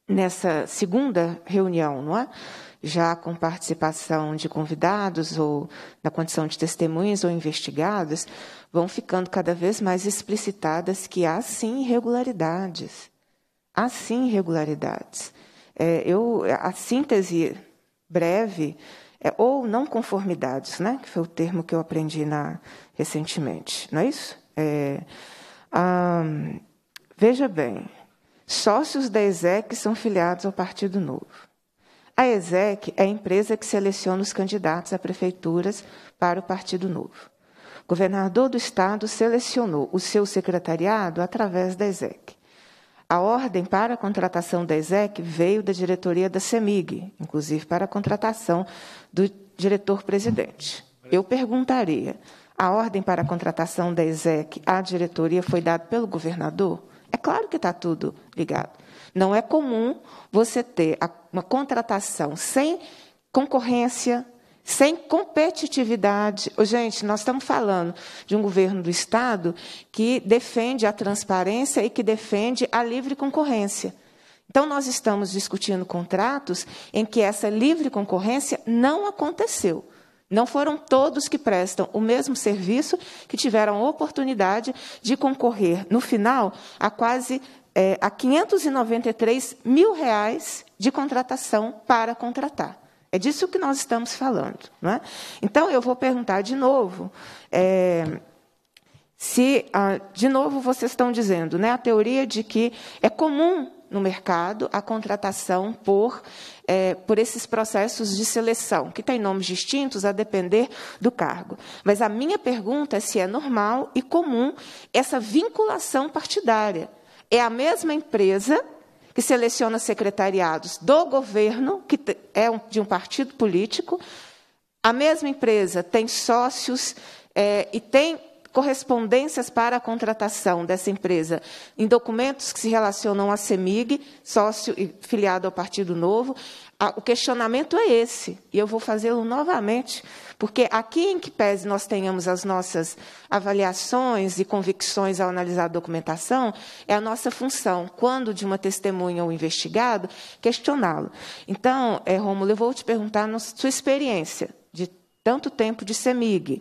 nessa segunda reunião, não é? já com participação de convidados ou na condição de testemunhas ou investigados, vão ficando cada vez mais explicitadas que há sim irregularidades. Há sim irregularidades. É, eu, a síntese breve, é, ou não conformidades, né? que foi o termo que eu aprendi na, recentemente, não é isso? É, hum, veja bem, sócios da ESEC são filiados ao Partido Novo. A ESEC é a empresa que seleciona os candidatos a prefeituras para o Partido Novo. O governador do Estado selecionou o seu secretariado através da ESEC. A ordem para a contratação da ESEC veio da diretoria da CEMIG, inclusive para a contratação do diretor-presidente. Eu perguntaria: a ordem para a contratação da ESEC à diretoria foi dada pelo governador? É claro que está tudo ligado. Não é comum você ter uma contratação sem concorrência, sem competitividade. Gente, nós estamos falando de um governo do Estado que defende a transparência e que defende a livre concorrência. Então, nós estamos discutindo contratos em que essa livre concorrência não aconteceu. Não foram todos que prestam o mesmo serviço que tiveram a oportunidade de concorrer, no final, a quase é, a 593 mil reais de contratação para contratar. É disso que nós estamos falando. é? Então, eu vou perguntar de novo. É, se, ah, de novo, vocês estão dizendo né, a teoria de que é comum no mercado a contratação por, é, por esses processos de seleção, que têm nomes distintos a depender do cargo. Mas a minha pergunta é se é normal e comum essa vinculação partidária é a mesma empresa que seleciona secretariados do governo, que é de um partido político. A mesma empresa tem sócios é, e tem correspondências para a contratação dessa empresa em documentos que se relacionam à CEMIG, sócio e filiado ao Partido Novo. O questionamento é esse, e eu vou fazê-lo novamente porque aqui em que pese nós tenhamos as nossas avaliações e convicções ao analisar a documentação, é a nossa função, quando de uma testemunha ou investigado, questioná-lo. Então, é, eu vou te perguntar na sua experiência de tanto tempo de CEMIG.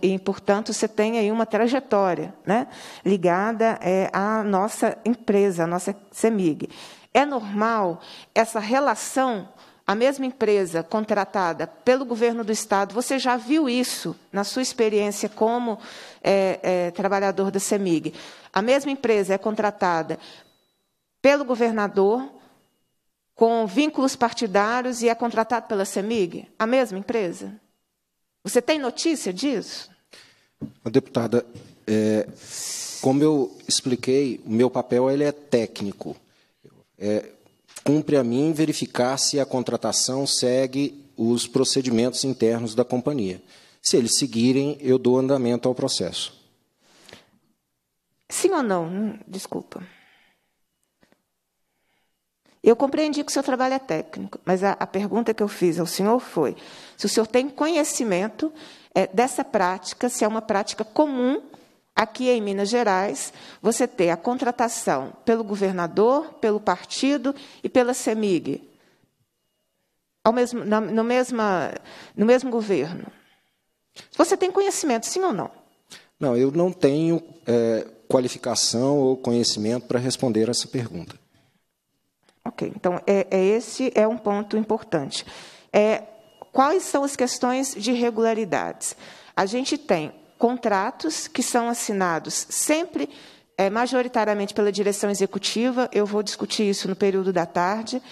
E, portanto, você tem aí uma trajetória né, ligada é, à nossa empresa, à nossa CEMIG. É normal essa relação a mesma empresa contratada pelo governo do Estado, você já viu isso na sua experiência como é, é, trabalhador da CEMIG. A mesma empresa é contratada pelo governador, com vínculos partidários e é contratada pela CEMIG? A mesma empresa? Você tem notícia disso? Deputada, é, como eu expliquei, o meu papel ele é técnico. É, Cumpre a mim verificar se a contratação segue os procedimentos internos da companhia. Se eles seguirem, eu dou andamento ao processo. Sim ou não? Hum, desculpa. Eu compreendi que o seu trabalho é técnico, mas a, a, pergunta que eu fiz ao senhor foi: se o senhor tem conhecimento é, dessa prática, se é uma prática comum Aqui em Minas Gerais, você tem a contratação pelo governador, pelo partido e pela CEMIG, ao mesmo, na, no, mesma, no mesmo governo. Você tem conhecimento, sim ou não? Não, eu não tenho é, qualificação ou conhecimento para responder essa pergunta. Ok, então é, é esse é um ponto importante. É, quais são as questões de irregularidades? A gente tem contratos que são assinados sempre é, majoritariamente pela direção executiva. Eu vou discutir isso no período da tarde.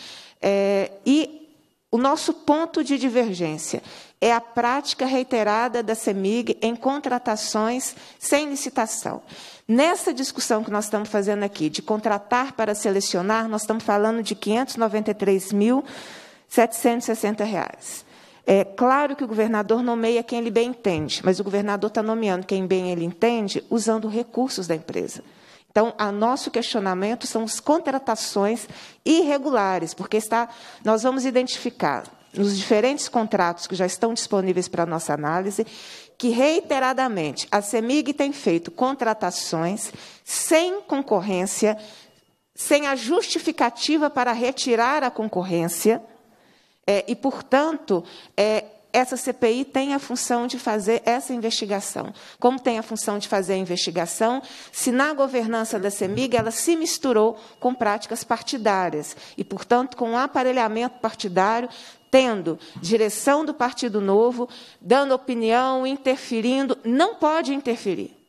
É, e o nosso ponto de divergência é a prática reiterada da CEMIG em contratações sem licitação. Nessa discussão que nós estamos fazendo aqui, de contratar para selecionar, nós estamos falando de R$ 593.760. É claro que o governador nomeia quem ele bem entende, mas o governador está nomeando quem bem ele entende usando recursos da empresa. Então, o nosso questionamento são as contratações irregulares, porque está, nós vamos identificar nos diferentes contratos que já estão disponíveis para a nossa análise que reiteradamente a Semig tem feito contratações sem concorrência, sem a justificativa para retirar a concorrência é, e, portanto, é, essa CPI tem a função de fazer essa investigação. Como tem a função de fazer a investigação, se na governança da CEMIG ela se misturou com práticas partidárias e, portanto, com um aparelhamento partidário, tendo direção do Partido Novo, dando opinião, interferindo, não pode interferir.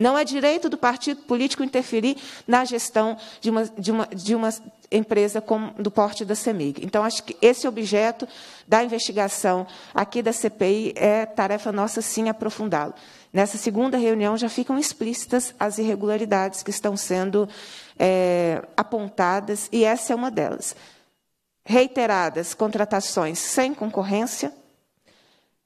Não é direito do partido político interferir na gestão de uma, de uma, de uma empresa como, do porte da CEMIG. Então, acho que esse objeto da investigação aqui da CPI é tarefa nossa, sim, aprofundá-lo. Nessa segunda reunião já ficam explícitas as irregularidades que estão sendo é, apontadas, e essa é uma delas. Reiteradas contratações sem concorrência,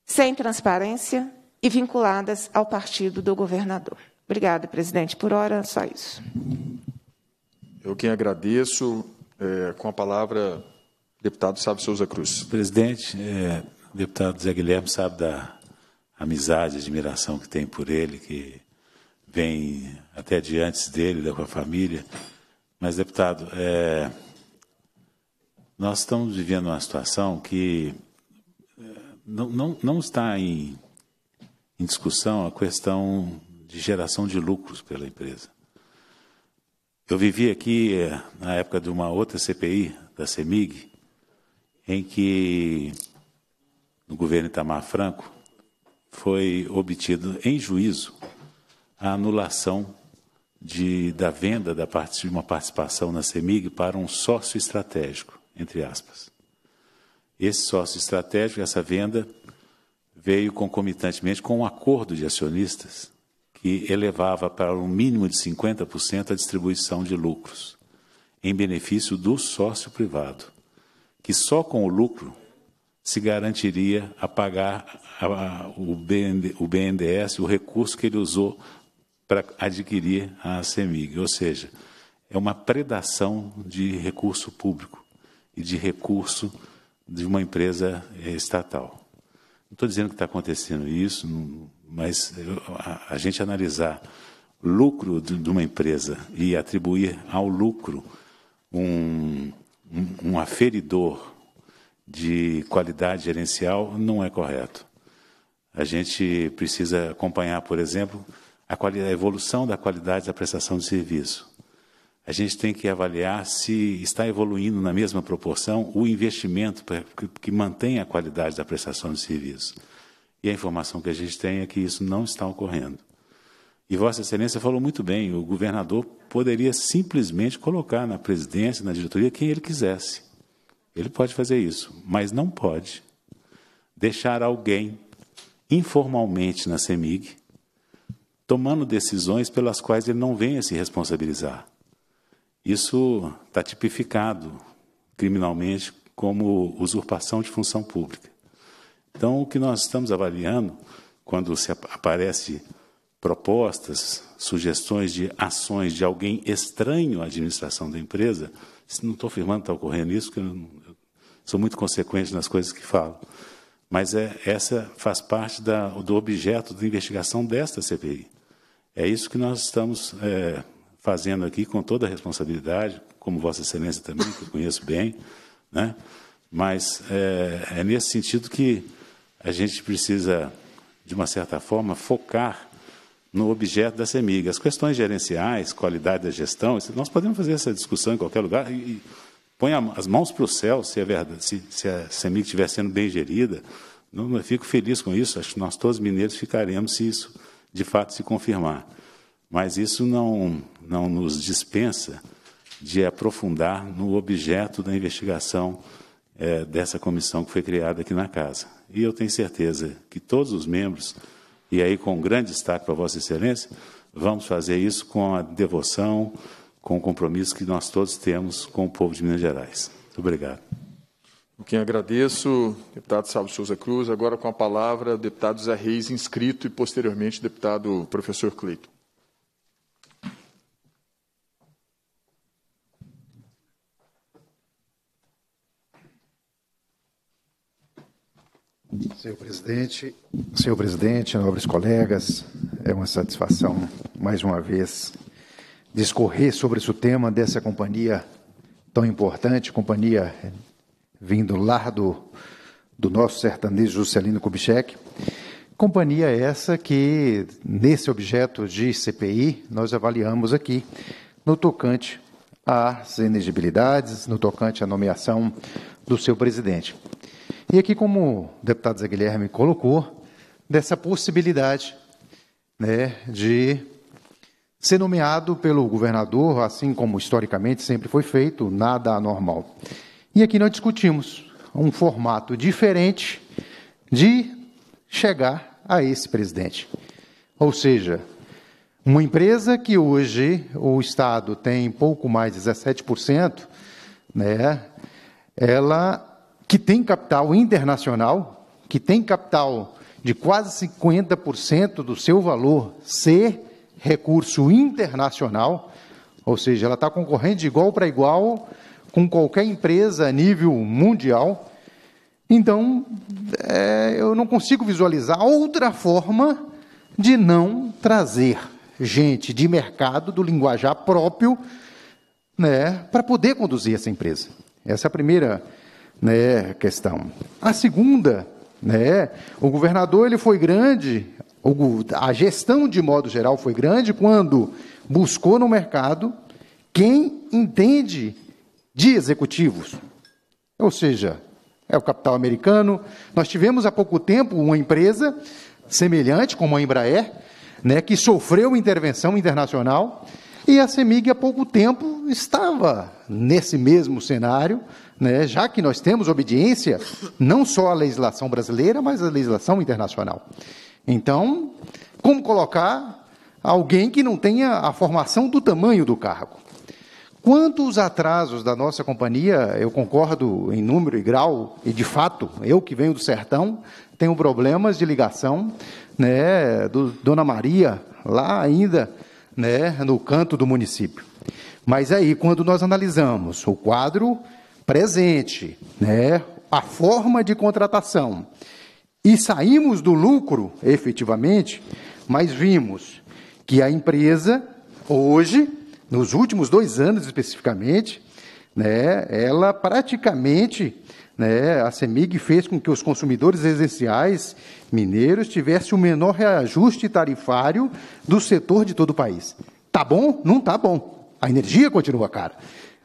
sem transparência e vinculadas ao partido do governador. Obrigada, presidente. Por hora, só isso. Eu quem agradeço. É, com a palavra, deputado Sábio Souza Cruz. Presidente, é, o deputado Zé Guilherme sabe da amizade, admiração que tem por ele, que vem até de antes dele, da sua família. Mas, deputado, é, nós estamos vivendo uma situação que é, não, não, não está em, em discussão a questão de geração de lucros pela empresa. Eu vivi aqui eh, na época de uma outra CPI, da CEMIG, em que, no governo Itamar Franco, foi obtido em juízo a anulação de, da venda da parte, de uma participação na CEMIG para um sócio estratégico, entre aspas. Esse sócio estratégico, essa venda, veio concomitantemente com um acordo de acionistas que elevava para um mínimo de 50% a distribuição de lucros, em benefício do sócio privado, que só com o lucro se garantiria a pagar a, a, o, BND, o BNDES, o recurso que ele usou para adquirir a CEMIG. Ou seja, é uma predação de recurso público e de recurso de uma empresa eh, estatal. Não estou dizendo que está acontecendo isso, não, mas a, a gente analisar lucro de, de, uma empresa e atribuir ao lucro um, um, um aferidor de qualidade gerencial não é correto. A gente precisa acompanhar, por exemplo, a, a, evolução da qualidade da prestação de serviço. A gente tem que avaliar se está evoluindo na mesma proporção o investimento que mantém a qualidade da prestação de serviço. E a informação que a gente tem é que isso não está ocorrendo. E Vossa Excelência falou muito bem: o governador poderia simplesmente colocar na presidência, na diretoria, quem ele quisesse. Ele pode fazer isso, mas não pode deixar alguém informalmente na CEMIG tomando decisões pelas quais ele não venha se responsabilizar. Isso está tipificado criminalmente como usurpação de função pública. Então, o que nós estamos avaliando, quando se aparece propostas, sugestões de ações de alguém estranho à administração da empresa, não estou afirmando que está ocorrendo isso, porque eu, não, eu sou muito consequente nas coisas que falo, mas é, essa faz parte da, do objeto de investigação desta CPI. É isso que nós estamos é, fazendo aqui com toda a responsabilidade, como Vossa Excelência também, que eu conheço bem, né? mas é, é nesse sentido que a gente precisa, de uma certa forma, focar no objeto da CEMIG. As questões gerenciais, qualidade da gestão, nós podemos fazer essa discussão em qualquer lugar e, põe as mãos para o céu se, é verdade, se, se a CEMIG estiver sendo bem gerida. Não, eu fico feliz com isso, acho que nós todos mineiros ficaremos se isso de fato se confirmar. Mas isso não, não nos dispensa de aprofundar no objeto da investigação é, dessa comissão que foi criada aqui na casa. E eu tenho certeza que todos os membros, e aí com um grande destaque para Vossa Excelência, vamos fazer isso com a devoção, com o compromisso que nós todos temos com o povo de Minas Gerais. Muito obrigado. Quem agradeço, deputado Salvo Souza Cruz. Agora com a palavra, deputado Zé Reis, inscrito, e posteriormente, deputado professor Cleito. Senhor presidente, senhor presidente, nobres colegas, é uma satisfação mais uma vez discorrer sobre esse tema dessa companhia tão importante, companhia vindo lá do, do nosso sertanejo Juscelino Kubitschek. Companhia essa que, nesse objeto de CPI, nós avaliamos aqui no tocante às inegibilidades, no tocante à nomeação do seu presidente. E aqui, como o deputado Zé Guilherme colocou, dessa possibilidade né, de ser nomeado pelo governador, assim como historicamente sempre foi feito, nada anormal. E aqui nós discutimos um formato diferente de chegar a esse presidente. Ou seja, uma empresa que hoje o Estado tem pouco mais de 17%, né, ela que tem capital internacional, que tem capital de quase 50% do seu valor ser recurso internacional, ou seja, ela está concorrendo de igual para igual com qualquer empresa a nível mundial. Então, é, eu não consigo visualizar outra forma de não trazer gente de mercado, do linguajar próprio, né, para poder conduzir essa empresa. Essa é a primeira né, questão. A segunda, né, o governador ele foi grande, a gestão de modo geral foi grande quando buscou no mercado quem entende de executivos. Ou seja, é o capital americano. Nós tivemos há pouco tempo uma empresa semelhante, como a Embraer, né, que sofreu intervenção internacional e a CEMIG, há pouco tempo, estava nesse mesmo cenário, né, já que nós temos obediência não só à legislação brasileira, mas à legislação internacional. Então, como colocar alguém que não tenha a formação do tamanho do cargo? Quanto atrasos da nossa companhia, eu concordo em número e grau, e de fato, eu que venho do sertão, tenho problemas de ligação, né, do Dona Maria, lá ainda né, no canto do município. Mas aí, quando nós analisamos o quadro presente, né, a forma de contratação, e saímos do lucro, efetivamente, mas vimos que a empresa, hoje, nos últimos dois anos especificamente, né, ela praticamente, né, a CEMIG fez com que os consumidores residenciais mineiros tivesse o menor reajuste tarifário do setor de todo o país. Tá bom? Não tá bom. A energia continua cara.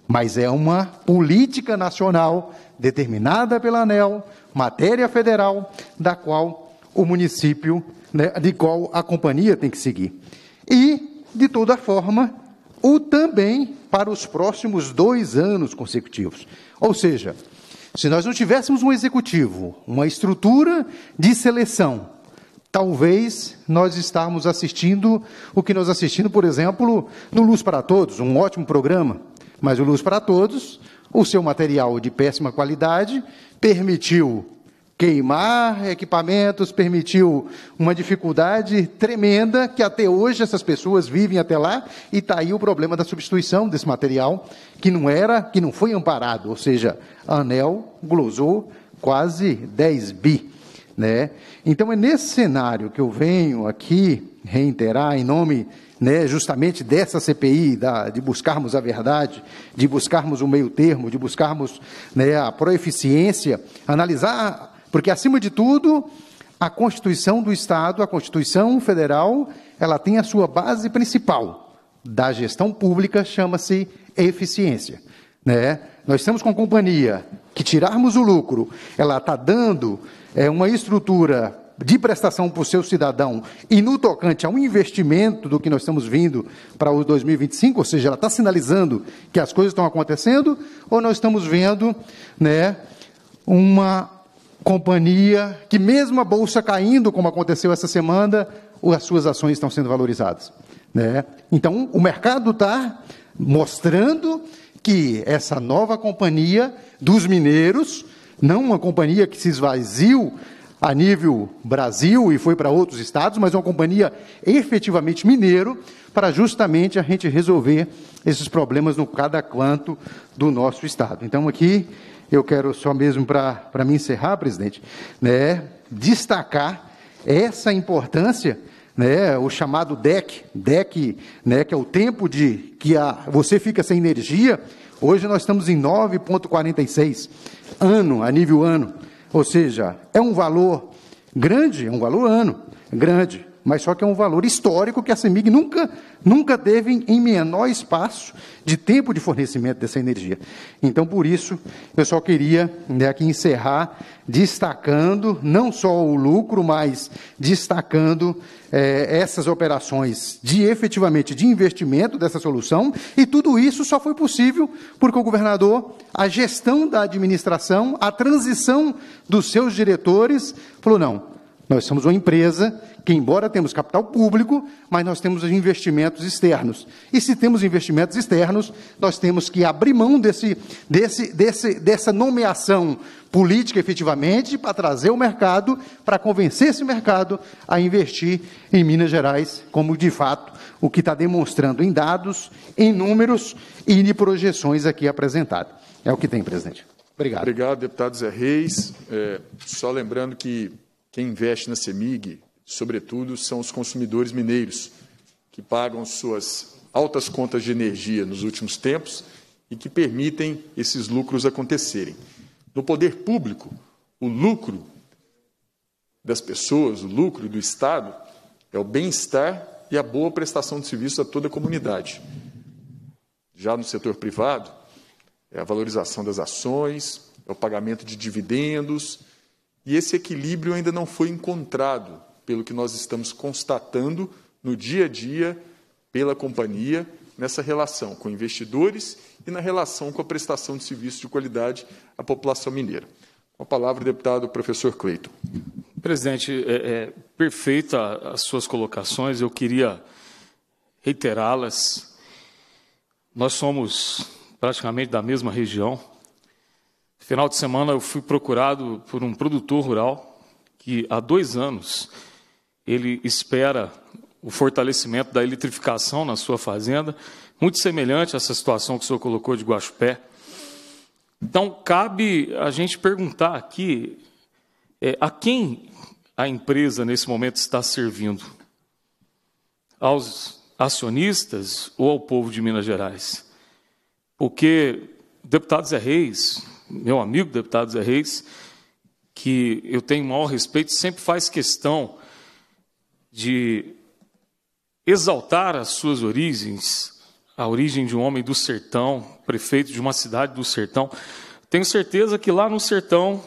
Mas é uma política nacional determinada pela ANEL, matéria federal, da qual o município, né, de qual a companhia tem que seguir. E, de toda forma, o também para os próximos dois anos consecutivos. Ou seja, se nós não tivéssemos um executivo, uma estrutura de seleção, talvez nós estarmos assistindo o que nós assistimos, por exemplo, no Luz para Todos, um ótimo programa, mas o Luz para Todos, o seu material de péssima qualidade, permitiu queimar equipamentos, permitiu uma dificuldade tremenda que até hoje essas pessoas vivem até lá e está aí o problema da substituição desse material que não era, que não foi amparado, ou seja, a ANEL glosou quase 10 bi, né? Então é nesse cenário que eu venho aqui reiterar em nome né, justamente dessa CPI, da, de buscarmos a verdade, de buscarmos o meio termo, de buscarmos né, a proeficiência, analisar porque, acima de tudo, a Constituição do Estado, a Constituição Federal, ela tem a sua base principal da gestão pública, chama-se eficiência. Né? Nós estamos com companhia que tirarmos o lucro, ela está dando é, uma estrutura de prestação para o seu cidadão e no tocante a um investimento do que nós estamos vindo para o 2025, ou seja, ela está sinalizando que as coisas estão acontecendo, ou nós estamos vendo né, uma companhia que, mesmo a bolsa caindo, como aconteceu essa semana, as suas ações estão sendo valorizadas. Né? Então, o mercado está mostrando que essa nova companhia dos mineiros, não uma companhia que se esvaziu a nível Brasil e foi para outros estados, mas uma companhia efetivamente mineiro, para justamente a gente resolver esses problemas no cada quanto do nosso estado. Então, aqui eu quero só mesmo para me encerrar, presidente, né, destacar essa importância, né, o chamado DEC, DEC, né, que é o tempo de que a, você fica sem energia. Hoje nós estamos em 9,46 ano, a nível ano. Ou seja, é um valor grande, é um valor ano, grande mas só que é um valor histórico que a CEMIG nunca, nunca teve em menor espaço de tempo de fornecimento dessa energia. Então, por isso, eu só queria né, aqui encerrar destacando não só o lucro, mas destacando é, essas operações de efetivamente de investimento dessa solução, e tudo isso só foi possível porque o governador, a gestão da administração, a transição dos seus diretores, falou: não, nós somos uma empresa que, embora temos capital público, mas nós temos investimentos externos. E se temos investimentos externos, nós temos que abrir mão desse, desse, desse, dessa nomeação política efetivamente para trazer o mercado, para convencer esse mercado a investir em Minas Gerais, como de fato o que está demonstrando em dados, em números e em projeções aqui apresentadas É o que tem, presidente. Obrigado. Obrigado, deputado Zé Reis. É, só lembrando que quem investe na CEMIG, sobretudo, são os consumidores mineiros, que pagam suas altas contas de energia nos últimos tempos e que permitem esses lucros acontecerem. No poder público, o lucro das pessoas, o lucro do Estado, é o bem-estar e a boa prestação de serviço a toda a comunidade. Já no setor privado, é a valorização das ações, é o pagamento de dividendos, e esse equilíbrio ainda não foi encontrado, pelo que nós estamos constatando no dia a dia pela companhia nessa relação com investidores e na relação com a prestação de serviços de qualidade à população mineira. Com a palavra, deputado professor Cleiton. Presidente, é, é perfeita as suas colocações, eu queria reiterá-las. Nós somos praticamente da mesma região, Final de semana eu fui procurado por um produtor rural que há dois anos ele espera o fortalecimento da eletrificação na sua fazenda, muito semelhante a essa situação que o senhor colocou de Guaxupé. Então, cabe a gente perguntar aqui é, a quem a empresa nesse momento está servindo? Aos acionistas ou ao povo de Minas Gerais? Porque o deputado Zé Reis, meu amigo deputado Zé Reis, que eu tenho maior respeito, sempre faz questão de exaltar as suas origens, a origem de um homem do sertão, prefeito de uma cidade do sertão. Tenho certeza que lá no sertão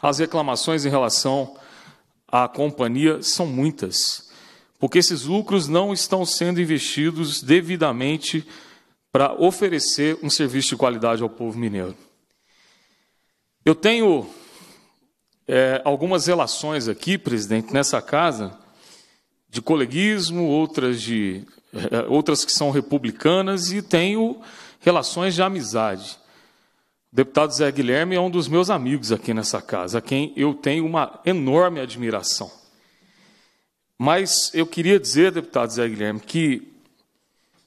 as reclamações em relação à companhia são muitas, porque esses lucros não estão sendo investidos devidamente para oferecer um serviço de qualidade ao povo mineiro. Eu tenho é, algumas relações aqui, presidente, nessa casa, de coleguismo, outras, de, é, outras que são republicanas, e tenho relações de amizade. O deputado Zé Guilherme é um dos meus amigos aqui nessa casa, a quem eu tenho uma enorme admiração. Mas eu queria dizer, deputado Zé Guilherme, que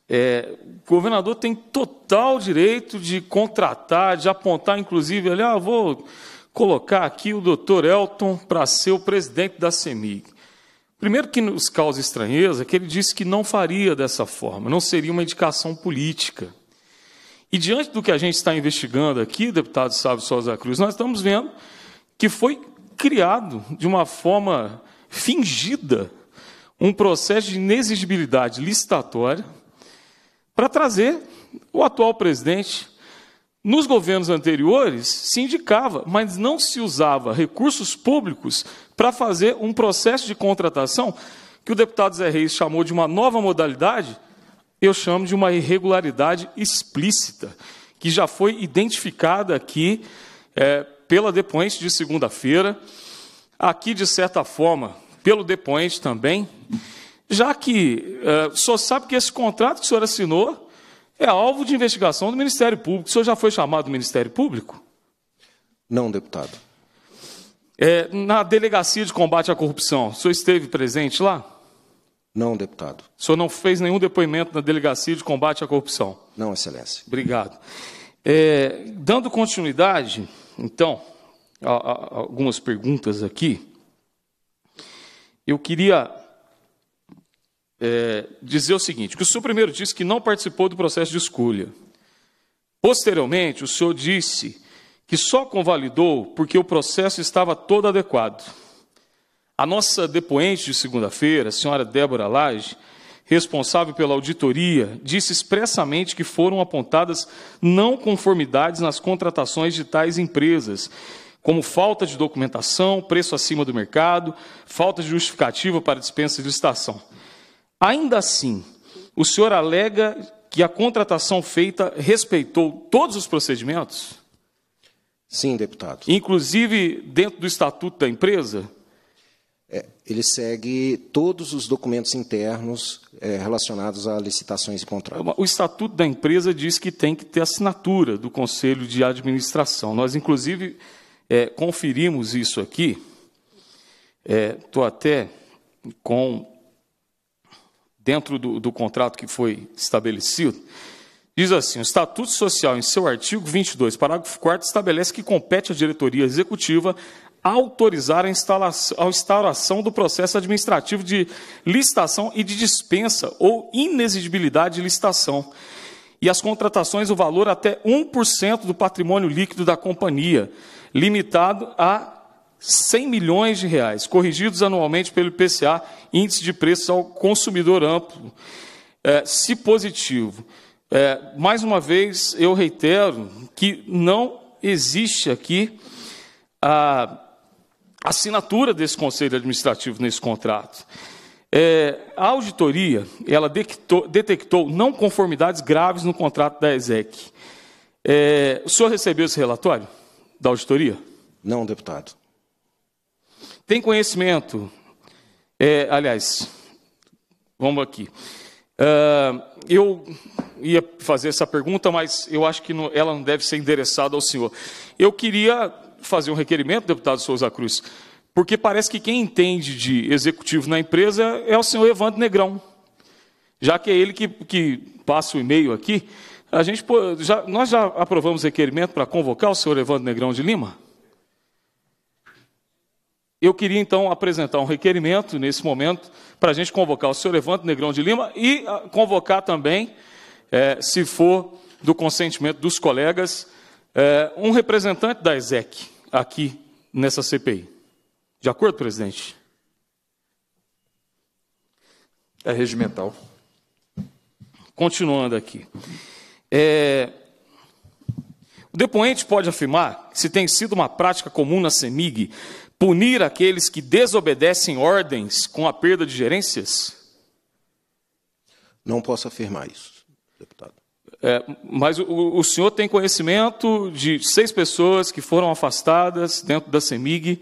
é, o governador tem total direito de contratar, de apontar, inclusive, ali, ah, vou colocar aqui o doutor Elton para ser o presidente da CEMIG. Primeiro que nos causa estranheza que ele disse que não faria dessa forma, não seria uma indicação política. E diante do que a gente está investigando aqui, deputado Sábio Souza Cruz, nós estamos vendo que foi criado de uma forma fingida um processo de inexigibilidade licitatória para trazer o atual presidente. Nos governos anteriores se indicava, mas não se usava recursos públicos para fazer um processo de contratação que o deputado Zé Reis chamou de uma nova modalidade, eu chamo de uma irregularidade explícita, que já foi identificada aqui é, pela depoente de segunda-feira, aqui, de certa forma, pelo depoente também já que é, o senhor sabe que esse contrato que o senhor assinou é alvo de investigação do Ministério Público. O senhor já foi chamado do Ministério Público? Não, deputado. É, na delegacia de combate à corrupção, o senhor esteve presente lá? Não, deputado. O senhor não fez nenhum depoimento na delegacia de combate à corrupção? Não, excelência. Obrigado. É, dando continuidade, então, a, a, algumas perguntas aqui, eu queria é, dizer o seguinte: que o senhor primeiro disse que não participou do processo de escolha. Posteriormente, o senhor disse que só convalidou porque o processo estava todo adequado. A nossa depoente de segunda-feira, a senhora Débora Lage, responsável pela auditoria, disse expressamente que foram apontadas não conformidades nas contratações de tais empresas, como falta de documentação, preço acima do mercado, falta de justificativa para dispensa de licitação. Ainda assim, o senhor alega que a contratação feita respeitou todos os procedimentos? Sim, deputado. Inclusive dentro do estatuto da empresa? É, ele segue todos os documentos internos é, relacionados a licitações e contratos. O estatuto da empresa diz que tem que ter assinatura do conselho de administração. Nós, inclusive, é, conferimos isso aqui. Estou é, até com dentro do, do contrato que foi estabelecido, Diz assim: o Estatuto Social, em seu artigo 22, parágrafo 4, estabelece que compete à diretoria executiva autorizar a instalação, a instauração do processo administrativo de licitação e de dispensa ou inexigibilidade de licitação. E as contratações, o valor até 1% do patrimônio líquido da companhia, limitado a 100 milhões de reais, corrigidos anualmente pelo IPCA, Índice de Preços ao Consumidor Amplo, é, se positivo. É, mais uma vez, eu reitero que não existe aqui a assinatura desse conselho administrativo nesse contrato. É, a auditoria ela detectou, detectou, não conformidades graves no contrato da ESEC. É, o senhor recebeu esse relatório da auditoria? Não, deputado. Tem conhecimento. É, aliás, vamos aqui. Uh, eu ia fazer essa pergunta, mas eu acho que não, ela não deve ser endereçada ao senhor. Eu queria fazer um requerimento, deputado Souza Cruz, porque parece que quem entende de executivo na empresa é o senhor Evandro Negrão. Já que é ele que, que passa o e-mail aqui, a gente, já, nós já aprovamos requerimento para convocar o senhor Evandro Negrão de Lima? Eu queria então apresentar um requerimento nesse momento para a gente convocar o senhor Levante Negrão de Lima e ah, convocar também, é, se for do consentimento dos colegas, é, um representante da ESEC aqui nessa CPI. De acordo, presidente? É regimental. Continuando aqui. É, o depoente pode afirmar, se tem sido uma prática comum na CEMIG, punir aqueles que desobedecem ordens com a perda de gerências? Não posso afirmar isso, deputado. É, mas o, o, senhor tem conhecimento de seis pessoas que foram afastadas dentro da CEMIG,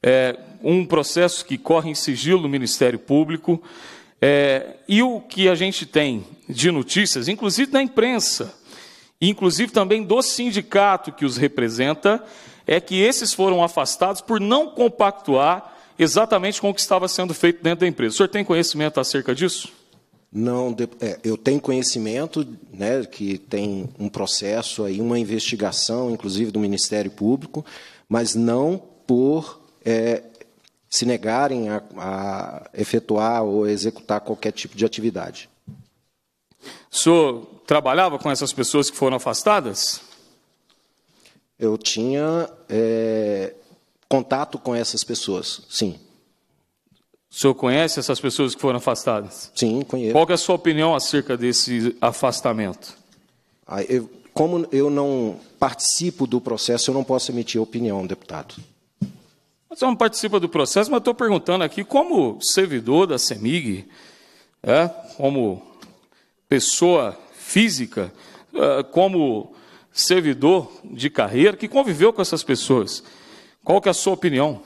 é, um processo que corre em sigilo no Ministério Público. É, e o que a gente tem de notícias, inclusive da imprensa, inclusive também do sindicato que os representa, é que esses foram afastados por não compactuar exatamente com o que estava sendo feito dentro da empresa. O senhor tem conhecimento acerca disso? Não, é, eu tenho conhecimento né, que tem um processo aí, uma investigação, inclusive do Ministério Público, mas não por é, se negarem a, a, efetuar ou executar qualquer tipo de atividade. O senhor trabalhava com essas pessoas que foram afastadas? eu tinha é, contato com essas pessoas, sim. O senhor conhece essas pessoas que foram afastadas? Sim, conheço. Qual é a sua opinião acerca desse afastamento? Ah, eu, como eu não participo do processo, eu não posso emitir opinião, deputado. Você não participa do processo, mas estou perguntando aqui, como servidor da CEMIG, é, como pessoa física, é, como servidor de carreira que conviveu com essas pessoas. Qual que é a sua opinião?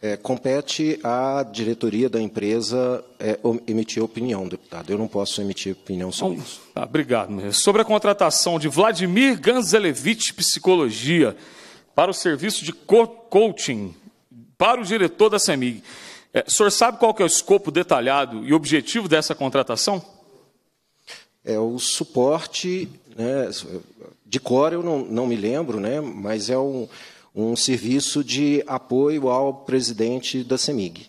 É, compete à diretoria da empresa é, emitir opinião, deputado. Eu não posso emitir opinião sobre não, isso. Tá, obrigado. Sobre a contratação de Vladimir Ganzelevich Psicologia para o serviço de coaching para o diretor da CEMIG. É, o senhor sabe qual que é o escopo detalhado e objetivo dessa contratação? É o suporte né, de cor eu não, não me lembro, né, mas é um, um serviço de apoio ao presidente da CEMIG.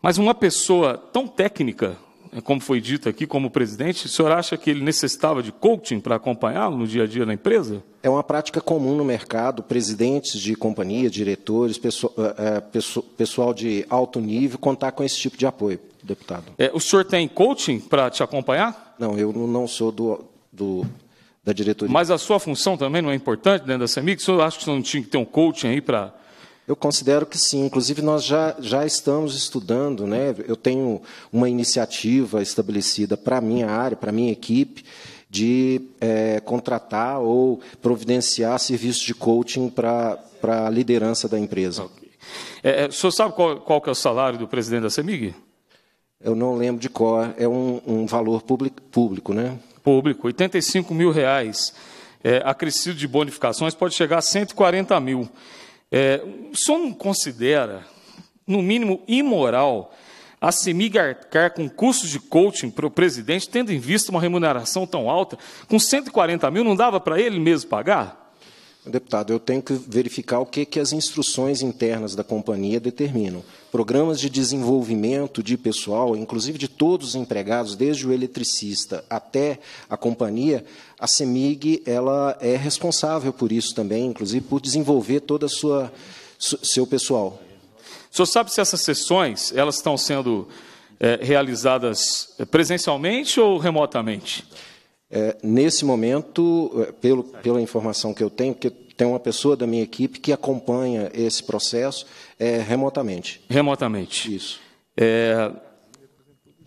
Mas uma pessoa tão técnica, é, como foi dito aqui, como presidente, o senhor acha que ele necessitava de coaching para acompanhá-lo no dia a dia na empresa? É uma prática comum no mercado, presidentes de companhia, diretores, pessoal, é, é, pessoal de alto nível, contar com esse tipo de apoio, deputado. É, o senhor tem coaching para te acompanhar? Não, eu não sou do, do da diretoria. Mas a sua função também não é importante dentro da CEMIG? O senhor acha que não tinha que ter um coaching aí para... Eu considero que sim. Inclusive, nós já, já estamos estudando. Né? Eu tenho uma iniciativa estabelecida para a minha área, para a minha equipe, de é, contratar ou providenciar serviços de coaching para a liderança da empresa. Okay. É, é, o senhor sabe qual, qual que é o salário do presidente da CEMIG? Eu não lembro de qual. É um, um valor público, né? público, 85 mil reais é, acrescido de bonificações, pode chegar a 140 mil. É, o senhor não considera, no mínimo, imoral a CEMIG arcar com custos de coaching para o presidente, tendo em vista uma remuneração tão alta? Com 140 mil, não dava para ele mesmo pagar? Deputado, eu tenho que verificar o que, que as instruções internas da companhia determinam programas de desenvolvimento de pessoal, inclusive de todos os empregados, desde o eletricista até a companhia, a CEMIG ela é responsável por isso também, inclusive por desenvolver todo o seu pessoal. O senhor sabe se essas sessões elas estão sendo é, realizadas é, presencialmente ou remotamente? É, nesse momento, é, pelo, pela informação que eu tenho, porque tem uma pessoa da minha equipe que acompanha esse processo é, remotamente. Remotamente. Isso. É,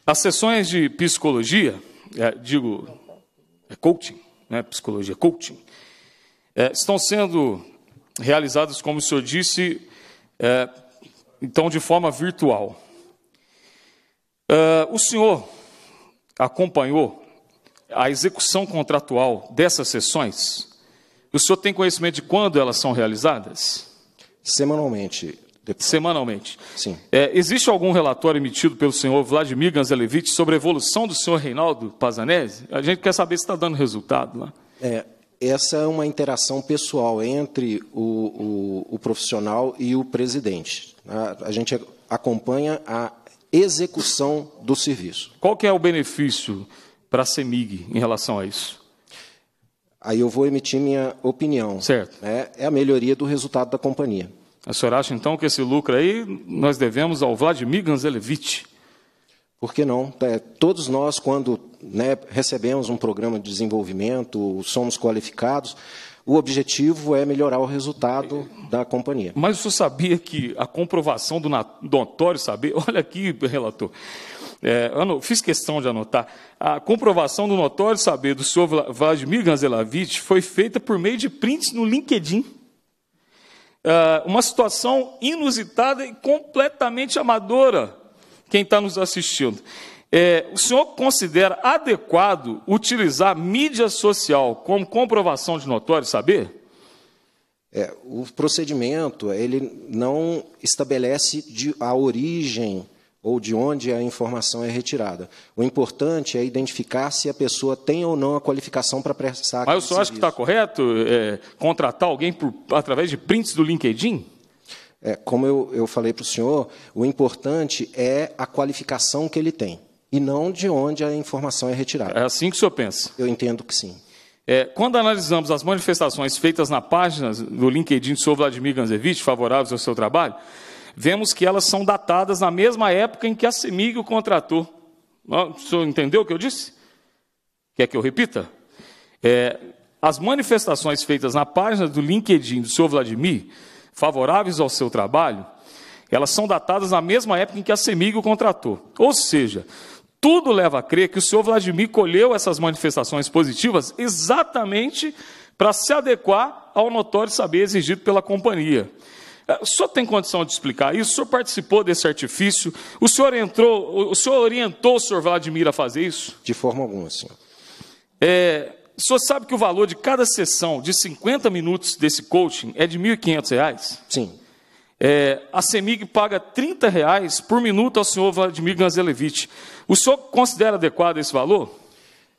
as sessões de psicologia, é, digo, é coaching, né, psicologia coaching, é, estão sendo realizadas, como o senhor disse, é, então de forma virtual. É, o senhor acompanhou a execução contratual dessas sessões? O senhor tem conhecimento de quando elas são realizadas? Semanalmente. Deputado. Semanalmente. Sim. É, existe algum relatório emitido pelo senhor Vladimir Ganzelevich sobre a evolução do senhor Reinaldo Pazanese? A gente quer saber se está dando resultado lá. É, essa é uma interação pessoal entre o, o, o profissional e o presidente. A, né? a, gente acompanha a execução do serviço. Qual que é o benefício para a CEMIG em relação a isso? aí eu vou emitir minha opinião. Certo. Né? É a melhoria do resultado da companhia. A senhora acha, então, que esse lucro aí nós devemos ao Vladimir Ganzelevich? Por que não? É, todos nós, quando né, recebemos um programa de desenvolvimento, somos qualificados, o objetivo é melhorar o resultado da companhia. Mas o senhor sabia que a comprovação do notório saber, olha aqui, relator, é, eu fiz questão de anotar. A comprovação do notório saber do senhor Vladimir Ganzelavich foi feita por meio de prints no LinkedIn. É, uma situação inusitada e completamente amadora, quem está nos assistindo. É, o senhor considera adequado utilizar mídia social como comprovação de notório saber? É, o procedimento ele não estabelece de, a origem ou de onde a informação é retirada. O importante é identificar se a pessoa tem ou não a qualificação para prestar. Mas o senhor acha que está correto é, contratar alguém por, através de prints do LinkedIn? É, como eu, eu falei para o senhor, o importante é a qualificação que ele tem e não de onde a informação é retirada. É assim que o senhor pensa? Eu entendo que sim. É, quando analisamos as manifestações feitas na página do LinkedIn do senhor Vladimir Ganzevich, favoráveis ao seu trabalho, vemos que elas são datadas na mesma época em que Semig o contratou. O senhor entendeu o que eu disse? Quer que eu repita? É, as manifestações feitas na página do LinkedIn do senhor Vladimir, favoráveis ao seu trabalho, elas são datadas na mesma época em que a Semig o contratou. Ou seja, tudo leva a crer que o senhor Vladimir colheu essas manifestações positivas exatamente para se adequar ao notório saber exigido pela companhia. Ah, o senhor tem condição de explicar isso? O senhor participou desse artifício? O senhor entrou, o senhor orientou o senhor Vladimir a fazer isso? De forma alguma, senhor. É, o senhor sabe que o valor de cada sessão de 50 minutos desse coaching é de R$ 1.500? Sim. É, a CEMIG paga R$ reais por minuto ao senhor Vladimir Ganzelevich. O senhor considera adequado esse valor?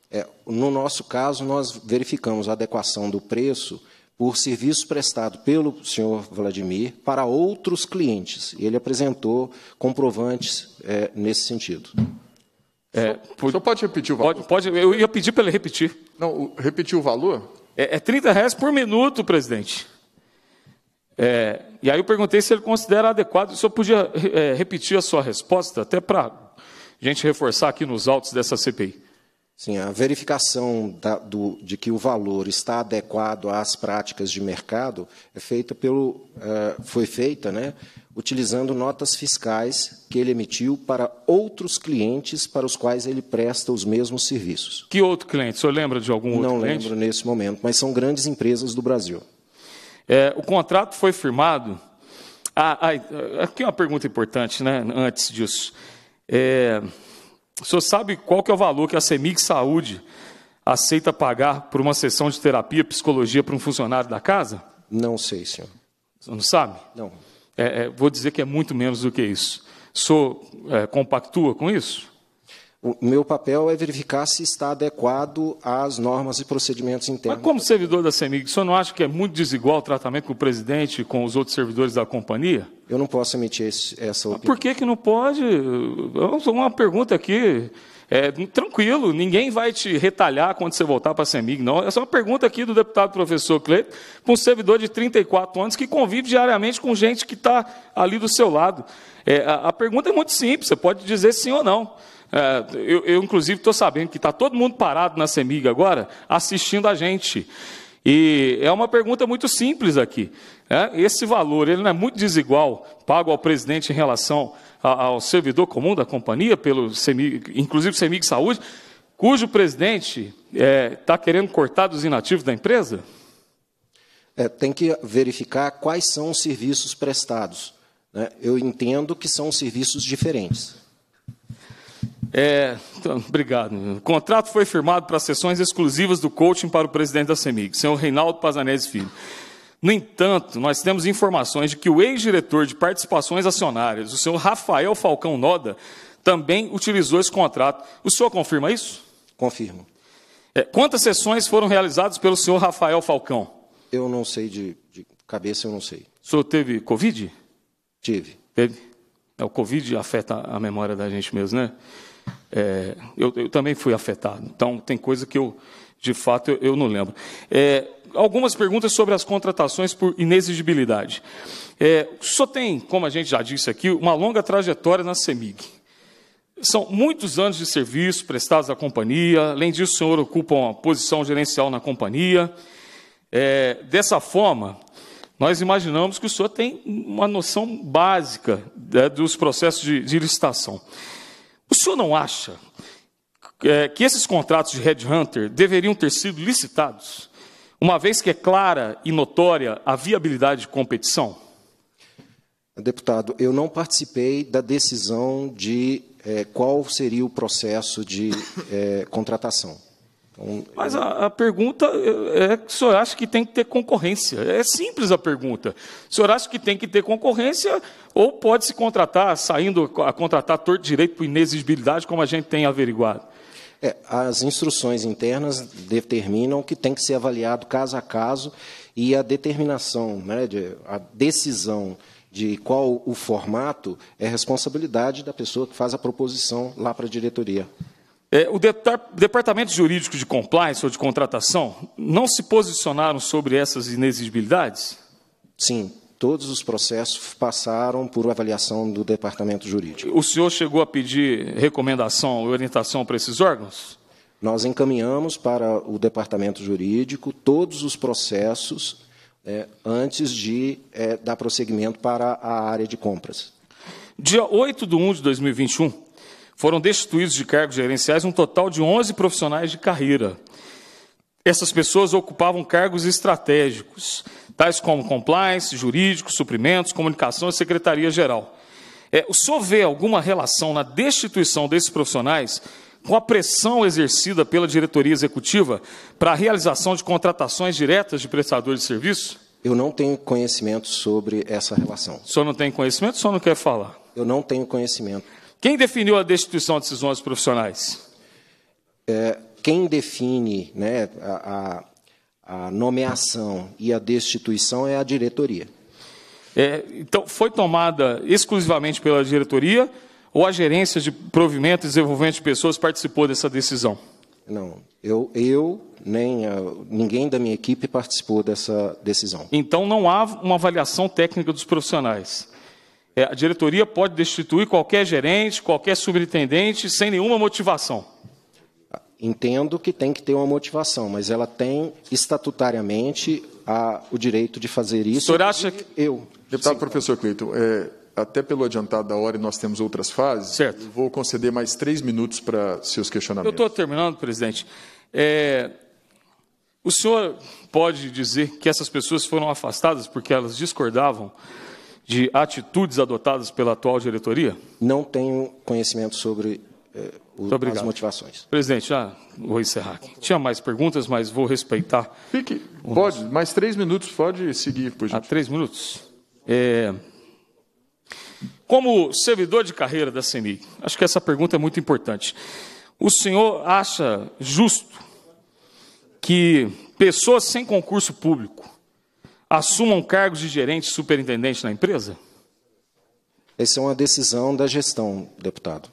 É, no nosso caso, nós verificamos a adequação do preço por serviço prestado pelo senhor Vladimir para outros clientes. Ele apresentou comprovantes é, nesse sentido. É, o senhor pode repetir o valor? Pode, pode, eu ia pedir para ele repetir. Não, repetir o valor? É, é 30 reais por minuto, presidente. É, e aí eu perguntei se ele considera adequado. O senhor podia é, repetir a sua resposta, até para a gente reforçar aqui nos autos dessa CPI. Sim, a verificação da, do, de que o valor está adequado às práticas de mercado é feita pelo, uh, foi feita né, utilizando notas fiscais que ele emitiu para outros clientes para os quais ele presta os mesmos serviços. Que outro cliente? O senhor lembra de algum outro Não cliente? lembro nesse momento, mas são grandes empresas do Brasil. É, o contrato foi firmado. Ah, ah, aqui é uma pergunta importante, né? Antes disso. É... O senhor sabe qual que é o valor que a Semig Saúde aceita pagar por uma sessão de terapia psicologia para um funcionário da casa? Não sei, senhor. O senhor não sabe? Não. É, é, vou dizer que é muito menos do que isso. O senhor é, compactua com isso? O meu papel é verificar se está adequado às normas e procedimentos internos. Mas como servidor da CEMIG, o senhor não acha que é muito desigual o tratamento com o presidente e com os outros servidores da companhia? Eu não posso emitir esse, essa opinião. Mas por que, que não pode? Uma pergunta aqui. É, tranquilo, ninguém vai te retalhar quando você voltar para a CEMIG, não. Essa é uma pergunta aqui do deputado professor Cleito, para um servidor de 34 anos que convive diariamente com gente que está ali do seu lado. É, a, a pergunta é muito simples, você pode dizer sim ou não. É, eu, eu, inclusive, estou sabendo que está todo mundo parado na Semiga agora, assistindo a gente. E é uma pergunta muito simples aqui. É, esse valor, ele não é muito desigual pago ao presidente em relação a, ao servidor comum da companhia, pelo CEMIG, inclusive Semig Saúde, cujo presidente está é, tá querendo cortar dos inativos da empresa? É, tem que verificar quais são os serviços prestados. Né? Eu entendo que são serviços diferentes. É, então, obrigado. O contrato foi firmado para sessões exclusivas do coaching para o presidente da CEMIG, senhor Reinaldo Pazanese Filho. No entanto, nós temos informações de que o ex-diretor de participações acionárias, o senhor Rafael Falcão Noda, também utilizou esse contrato. O senhor confirma isso? Confirmo. É, quantas sessões foram realizadas pelo senhor Rafael Falcão? Eu não sei de, de cabeça, eu não sei. O senhor teve Covid? Tive. Teve? É, o Covid afeta a memória da gente mesmo, né? é, eu, eu, também fui afetado. Então, tem coisa que eu, de fato, eu, eu não lembro. É, algumas perguntas sobre as contratações por inexigibilidade. É, o senhor tem, como a gente já disse aqui, uma longa trajetória na CEMIG. São muitos anos de serviço prestados à companhia. Além disso, o senhor ocupa uma posição gerencial na companhia. É, dessa forma, nós imaginamos que o senhor tem uma noção básica né, dos processos de, de licitação. O senhor não acha é, que esses contratos de headhunter deveriam ter sido licitados, uma vez que é clara e notória a viabilidade de competição? Deputado, eu não participei da decisão de é, qual seria o processo de é, contratação. Então, Mas eu... a, a, pergunta é o senhor acha que tem que ter concorrência? É simples a pergunta. O senhor acha que tem que ter concorrência ou pode se contratar, saindo a contratar torto direito por inexigibilidade, como a gente tem averiguado? É, as instruções internas determinam que tem que ser avaliado caso a caso e a determinação, né, de, a decisão de qual o formato é responsabilidade da pessoa que faz a proposição lá para a diretoria. É, o Departamento Jurídico de Compliance ou de Contratação não se posicionaram sobre essas inexigibilidades? Sim, todos os processos passaram por avaliação do Departamento Jurídico. O senhor chegou a pedir recomendação e orientação para esses órgãos? Nós encaminhamos para o Departamento Jurídico todos os processos é, antes de é, dar prosseguimento para a área de compras. Dia 8 de 1 de 2021, foram destituídos de cargos gerenciais um total de 11 profissionais de carreira. Essas pessoas ocupavam cargos estratégicos, tais como compliance, jurídico, suprimentos, comunicação e secretaria-geral. É, só vê alguma relação na destituição desses profissionais com a pressão exercida pela diretoria executiva para a realização de contratações diretas de prestadores de serviço? Eu não tenho conhecimento sobre essa relação. O senhor não tem conhecimento, o senhor não quer falar? Eu não tenho conhecimento. Quem definiu a destituição desses 11 profissionais? É, quem define né, a, a, nomeação e a destituição é a diretoria. É, então, foi tomada exclusivamente pela diretoria ou a gerência de provimento e desenvolvimento de pessoas participou dessa decisão? Não, eu, eu nem ninguém da minha equipe participou dessa decisão. Então não há uma avaliação técnica dos profissionais. É, a diretoria pode destituir qualquer gerente, qualquer subintendente, sem nenhuma motivação. Entendo que tem que ter uma motivação, mas ela tem estatutariamente a, o direito de fazer isso. O senhor acha que. Eu. Deputado Sim. professor Cleiton, é, até pelo adiantado da hora e nós temos outras fases, certo. vou conceder mais três minutos para seus questionamentos. Eu estou terminando, presidente. É, o senhor pode dizer que essas pessoas foram afastadas porque elas discordavam de atitudes adotadas pela atual diretoria? Não tenho conhecimento sobre eh, o, as motivações. Presidente, já vou encerrar aqui. Tinha mais perguntas, mas vou respeitar. Fique, pode, nosso... mais três minutos, pode seguir, por ah, gentileza. Ah, três minutos. É... Como servidor de carreira da CEMIG, acho que essa pergunta é muito importante. O senhor acha justo que pessoas sem concurso público assumam cargos de gerente, superintendente na empresa? Essa é uma decisão da gestão, deputado.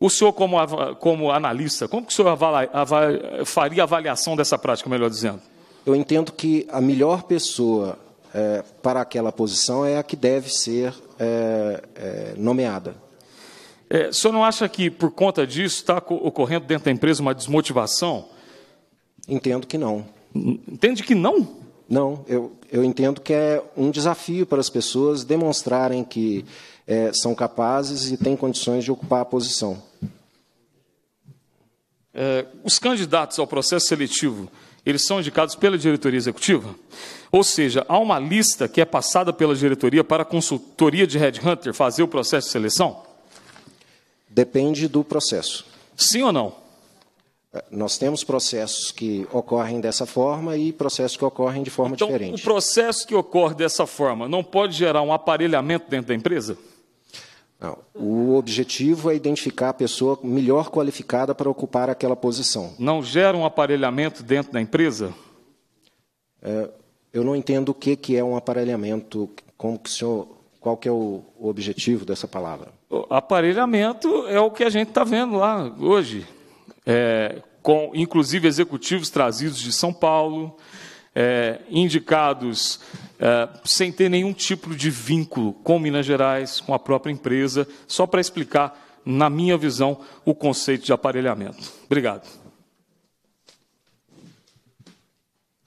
O senhor, como, como analista, como que o senhor avala, avala, faria avaliação dessa prática, melhor dizendo? Eu entendo que a melhor pessoa é, para aquela posição é a que deve ser é, é, nomeada. É, o senhor não acha que, por conta disso, está ocorrendo dentro da empresa uma desmotivação? Entendo que não. Entende que não? Não, eu, eu entendo que é um desafio para as pessoas demonstrarem que é, são capazes e têm condições de ocupar a posição. É, os candidatos ao processo seletivo, eles são indicados pela diretoria executiva? Ou seja, há uma lista que é passada pela diretoria para a consultoria de headhunter fazer o processo de seleção? Depende do processo. Sim ou não? É, nós temos processos que ocorrem dessa forma e processos que ocorrem de forma então, diferente. O processo que ocorre dessa forma não pode gerar um aparelhamento dentro da empresa? Não. O objetivo é identificar a pessoa melhor qualificada para ocupar aquela posição. Não gera um aparelhamento dentro da empresa? É, eu não entendo o que, que é um aparelhamento, como que o senhor, qual que é o, o objetivo dessa palavra? O aparelhamento é o que a gente está vendo lá hoje é, com inclusive executivos trazidos de São Paulo, é, indicados é, sem ter nenhum tipo de vínculo com Minas Gerais, com a própria empresa, só para explicar, na minha visão, o conceito de aparelhamento. Obrigado.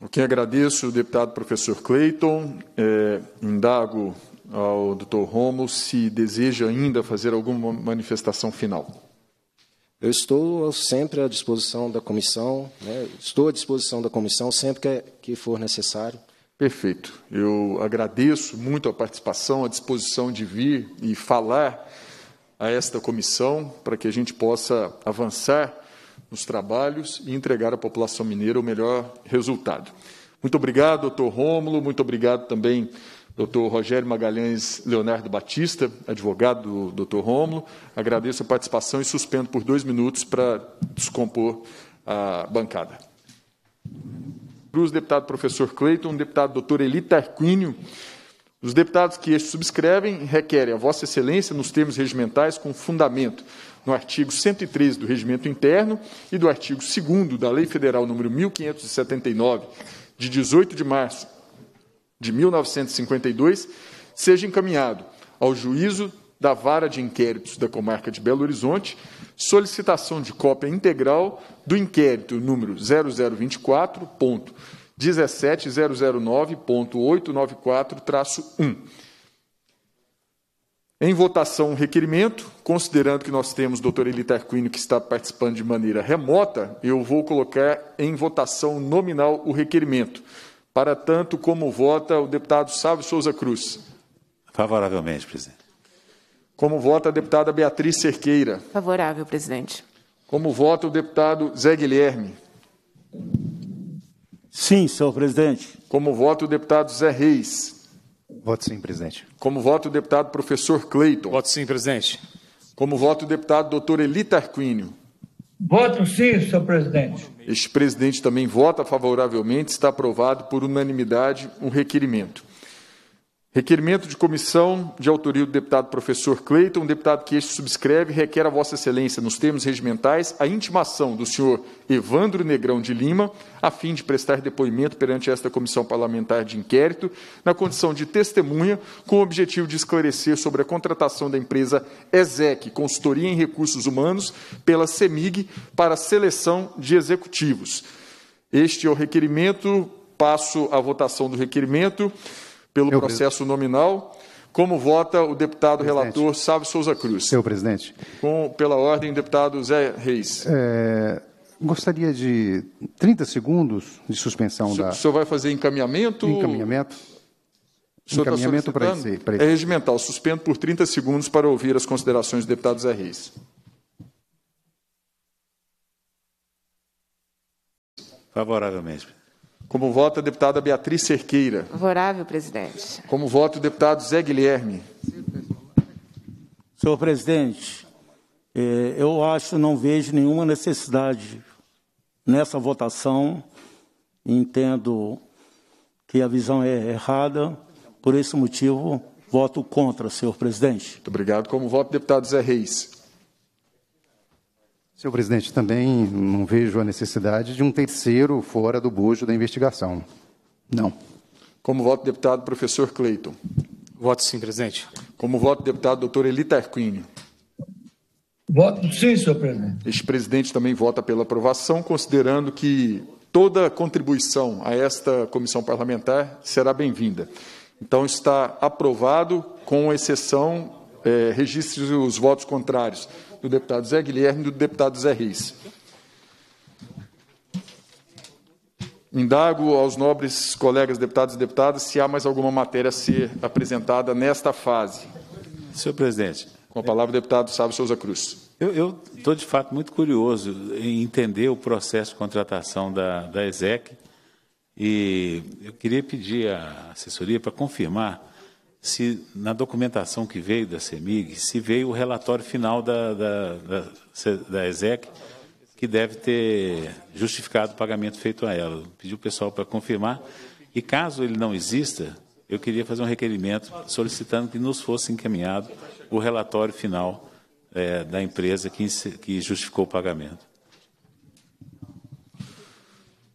Eu que agradeço o deputado professor Clayton. é, indago ao doutor Romo se deseja ainda fazer alguma manifestação final. Eu estou sempre à disposição da comissão, né? estou à disposição da comissão sempre que, é, que for necessário. Perfeito. Eu agradeço muito a participação, a disposição de vir e falar a esta comissão para que a gente possa avançar nos trabalhos e entregar à população mineira o melhor resultado. Muito obrigado, doutor Rômulo, muito obrigado também Dr. Rogério Magalhães Leonardo Batista, advogado do Dr. Rômulo. Agradeço a participação e suspendo por dois minutos para descompor a bancada. Cruz, deputado professor Cleiton, deputado doutor Eli Tarquínio. Os deputados que este subscrevem requerem a Vossa Excelência, nos termos regimentais, com fundamento no artigo 113 do Regimento Interno e do artigo 2 da Lei Federal nº 1579, de 18 de março de 1952 seja encaminhado ao juízo da Vara de Inquéritos da Comarca de Belo Horizonte solicitação de cópia integral do inquérito número 0024.17009.894-1. Em votação, requerimento, considerando que nós temos o doutor Elita Arquino que está participando de maneira remota, eu vou colocar em votação nominal o requerimento. Para tanto, como vota o deputado Sávio Souza Cruz? Favoravelmente, presidente. Como vota a deputada Beatriz Cerqueira? Favorável, presidente. Como vota o deputado Zé Guilherme? Sim, senhor presidente. Como vota o deputado Zé Reis? Voto sim, presidente. Como vota o deputado professor Cleiton? Voto sim, presidente. Como vota o deputado doutor Elita Arquínio. Voto sim, senhor presidente. Este presidente também vota favoravelmente. Está aprovado por unanimidade o um requerimento. Requerimento de comissão de autoria do deputado professor Cleiton, deputado que este subscreve, requer a Vossa Excelência, nos termos regimentais, a intimação do senhor Evandro Negrão de Lima, a fim de prestar depoimento perante esta comissão parlamentar de inquérito, na condição de testemunha, com o objetivo de esclarecer sobre a contratação da empresa ESEC, Consultoria em Recursos Humanos, pela CEMIG, para seleção de executivos. Este é o requerimento, passo à votação do requerimento pelo Meu processo nominal. Como vota o deputado presidente. relator Sávio Souza Cruz? Seu presidente. Com, pela ordem, deputado Zé Reis. É, gostaria de 30 segundos de suspensão da. O senhor vai fazer encaminhamento? Encaminhamento. O tá encaminhamento para esse, pra esse. É regimental. Suspendo por 30 segundos para ouvir as considerações do deputado Zé Reis. Favoravelmente. Como voto, a deputada Beatriz Cerqueira. Favorável, presidente. Como voto, o deputado Zé Guilherme. Senhor presidente, eh, eu acho, não vejo nenhuma necessidade nessa votação. Entendo que a visão é errada. Por esse motivo, voto contra, senhor presidente. Muito obrigado. Como voto, deputado Zé Reis. Senhor presidente, também não vejo a necessidade de um terceiro fora do bojo da investigação. Não. Como voto, deputado professor Cleiton. Voto sim, presidente. Como voto, deputado doutor Elita Arquini. Voto sim, senhor presidente. Este presidente também vota pela aprovação, considerando que toda contribuição a esta comissão parlamentar será bem-vinda. Então, está aprovado, com exceção, é, eh, registre os votos contrários do deputado Zé Guilherme e do deputado Zé Reis. Indago aos nobres colegas deputados e deputadas se há mais alguma matéria a ser apresentada nesta fase. Senhor presidente. Com a palavra, o deputado Sábio Souza Cruz. Eu estou, de fato, muito curioso em entender o processo de contratação da, da ESEC e eu queria pedir à assessoria para confirmar se na documentação que veio da CEMIG, se veio o relatório final da, da, da, da ESEC, que deve ter justificado o pagamento feito a ela. Pedi o pessoal para confirmar. E caso ele não exista, eu queria fazer um requerimento solicitando que nos fosse encaminhado o relatório final é, da empresa que, que justificou o pagamento.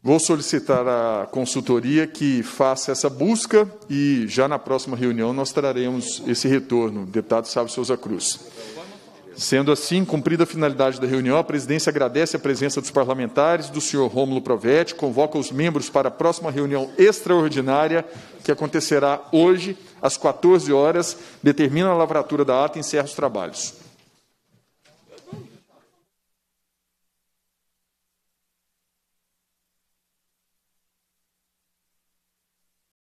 Vou solicitar à consultoria que faça essa busca e já na próxima reunião nós traremos esse retorno. Deputado Sábio Souza Cruz. Sendo assim, cumprida a finalidade da reunião, a presidência agradece a presença dos parlamentares, do senhor Rômulo Provetti, convoca os membros para a próxima reunião extraordinária, que acontecerá hoje, às 14 horas, determina a lavratura da ata e encerra os trabalhos.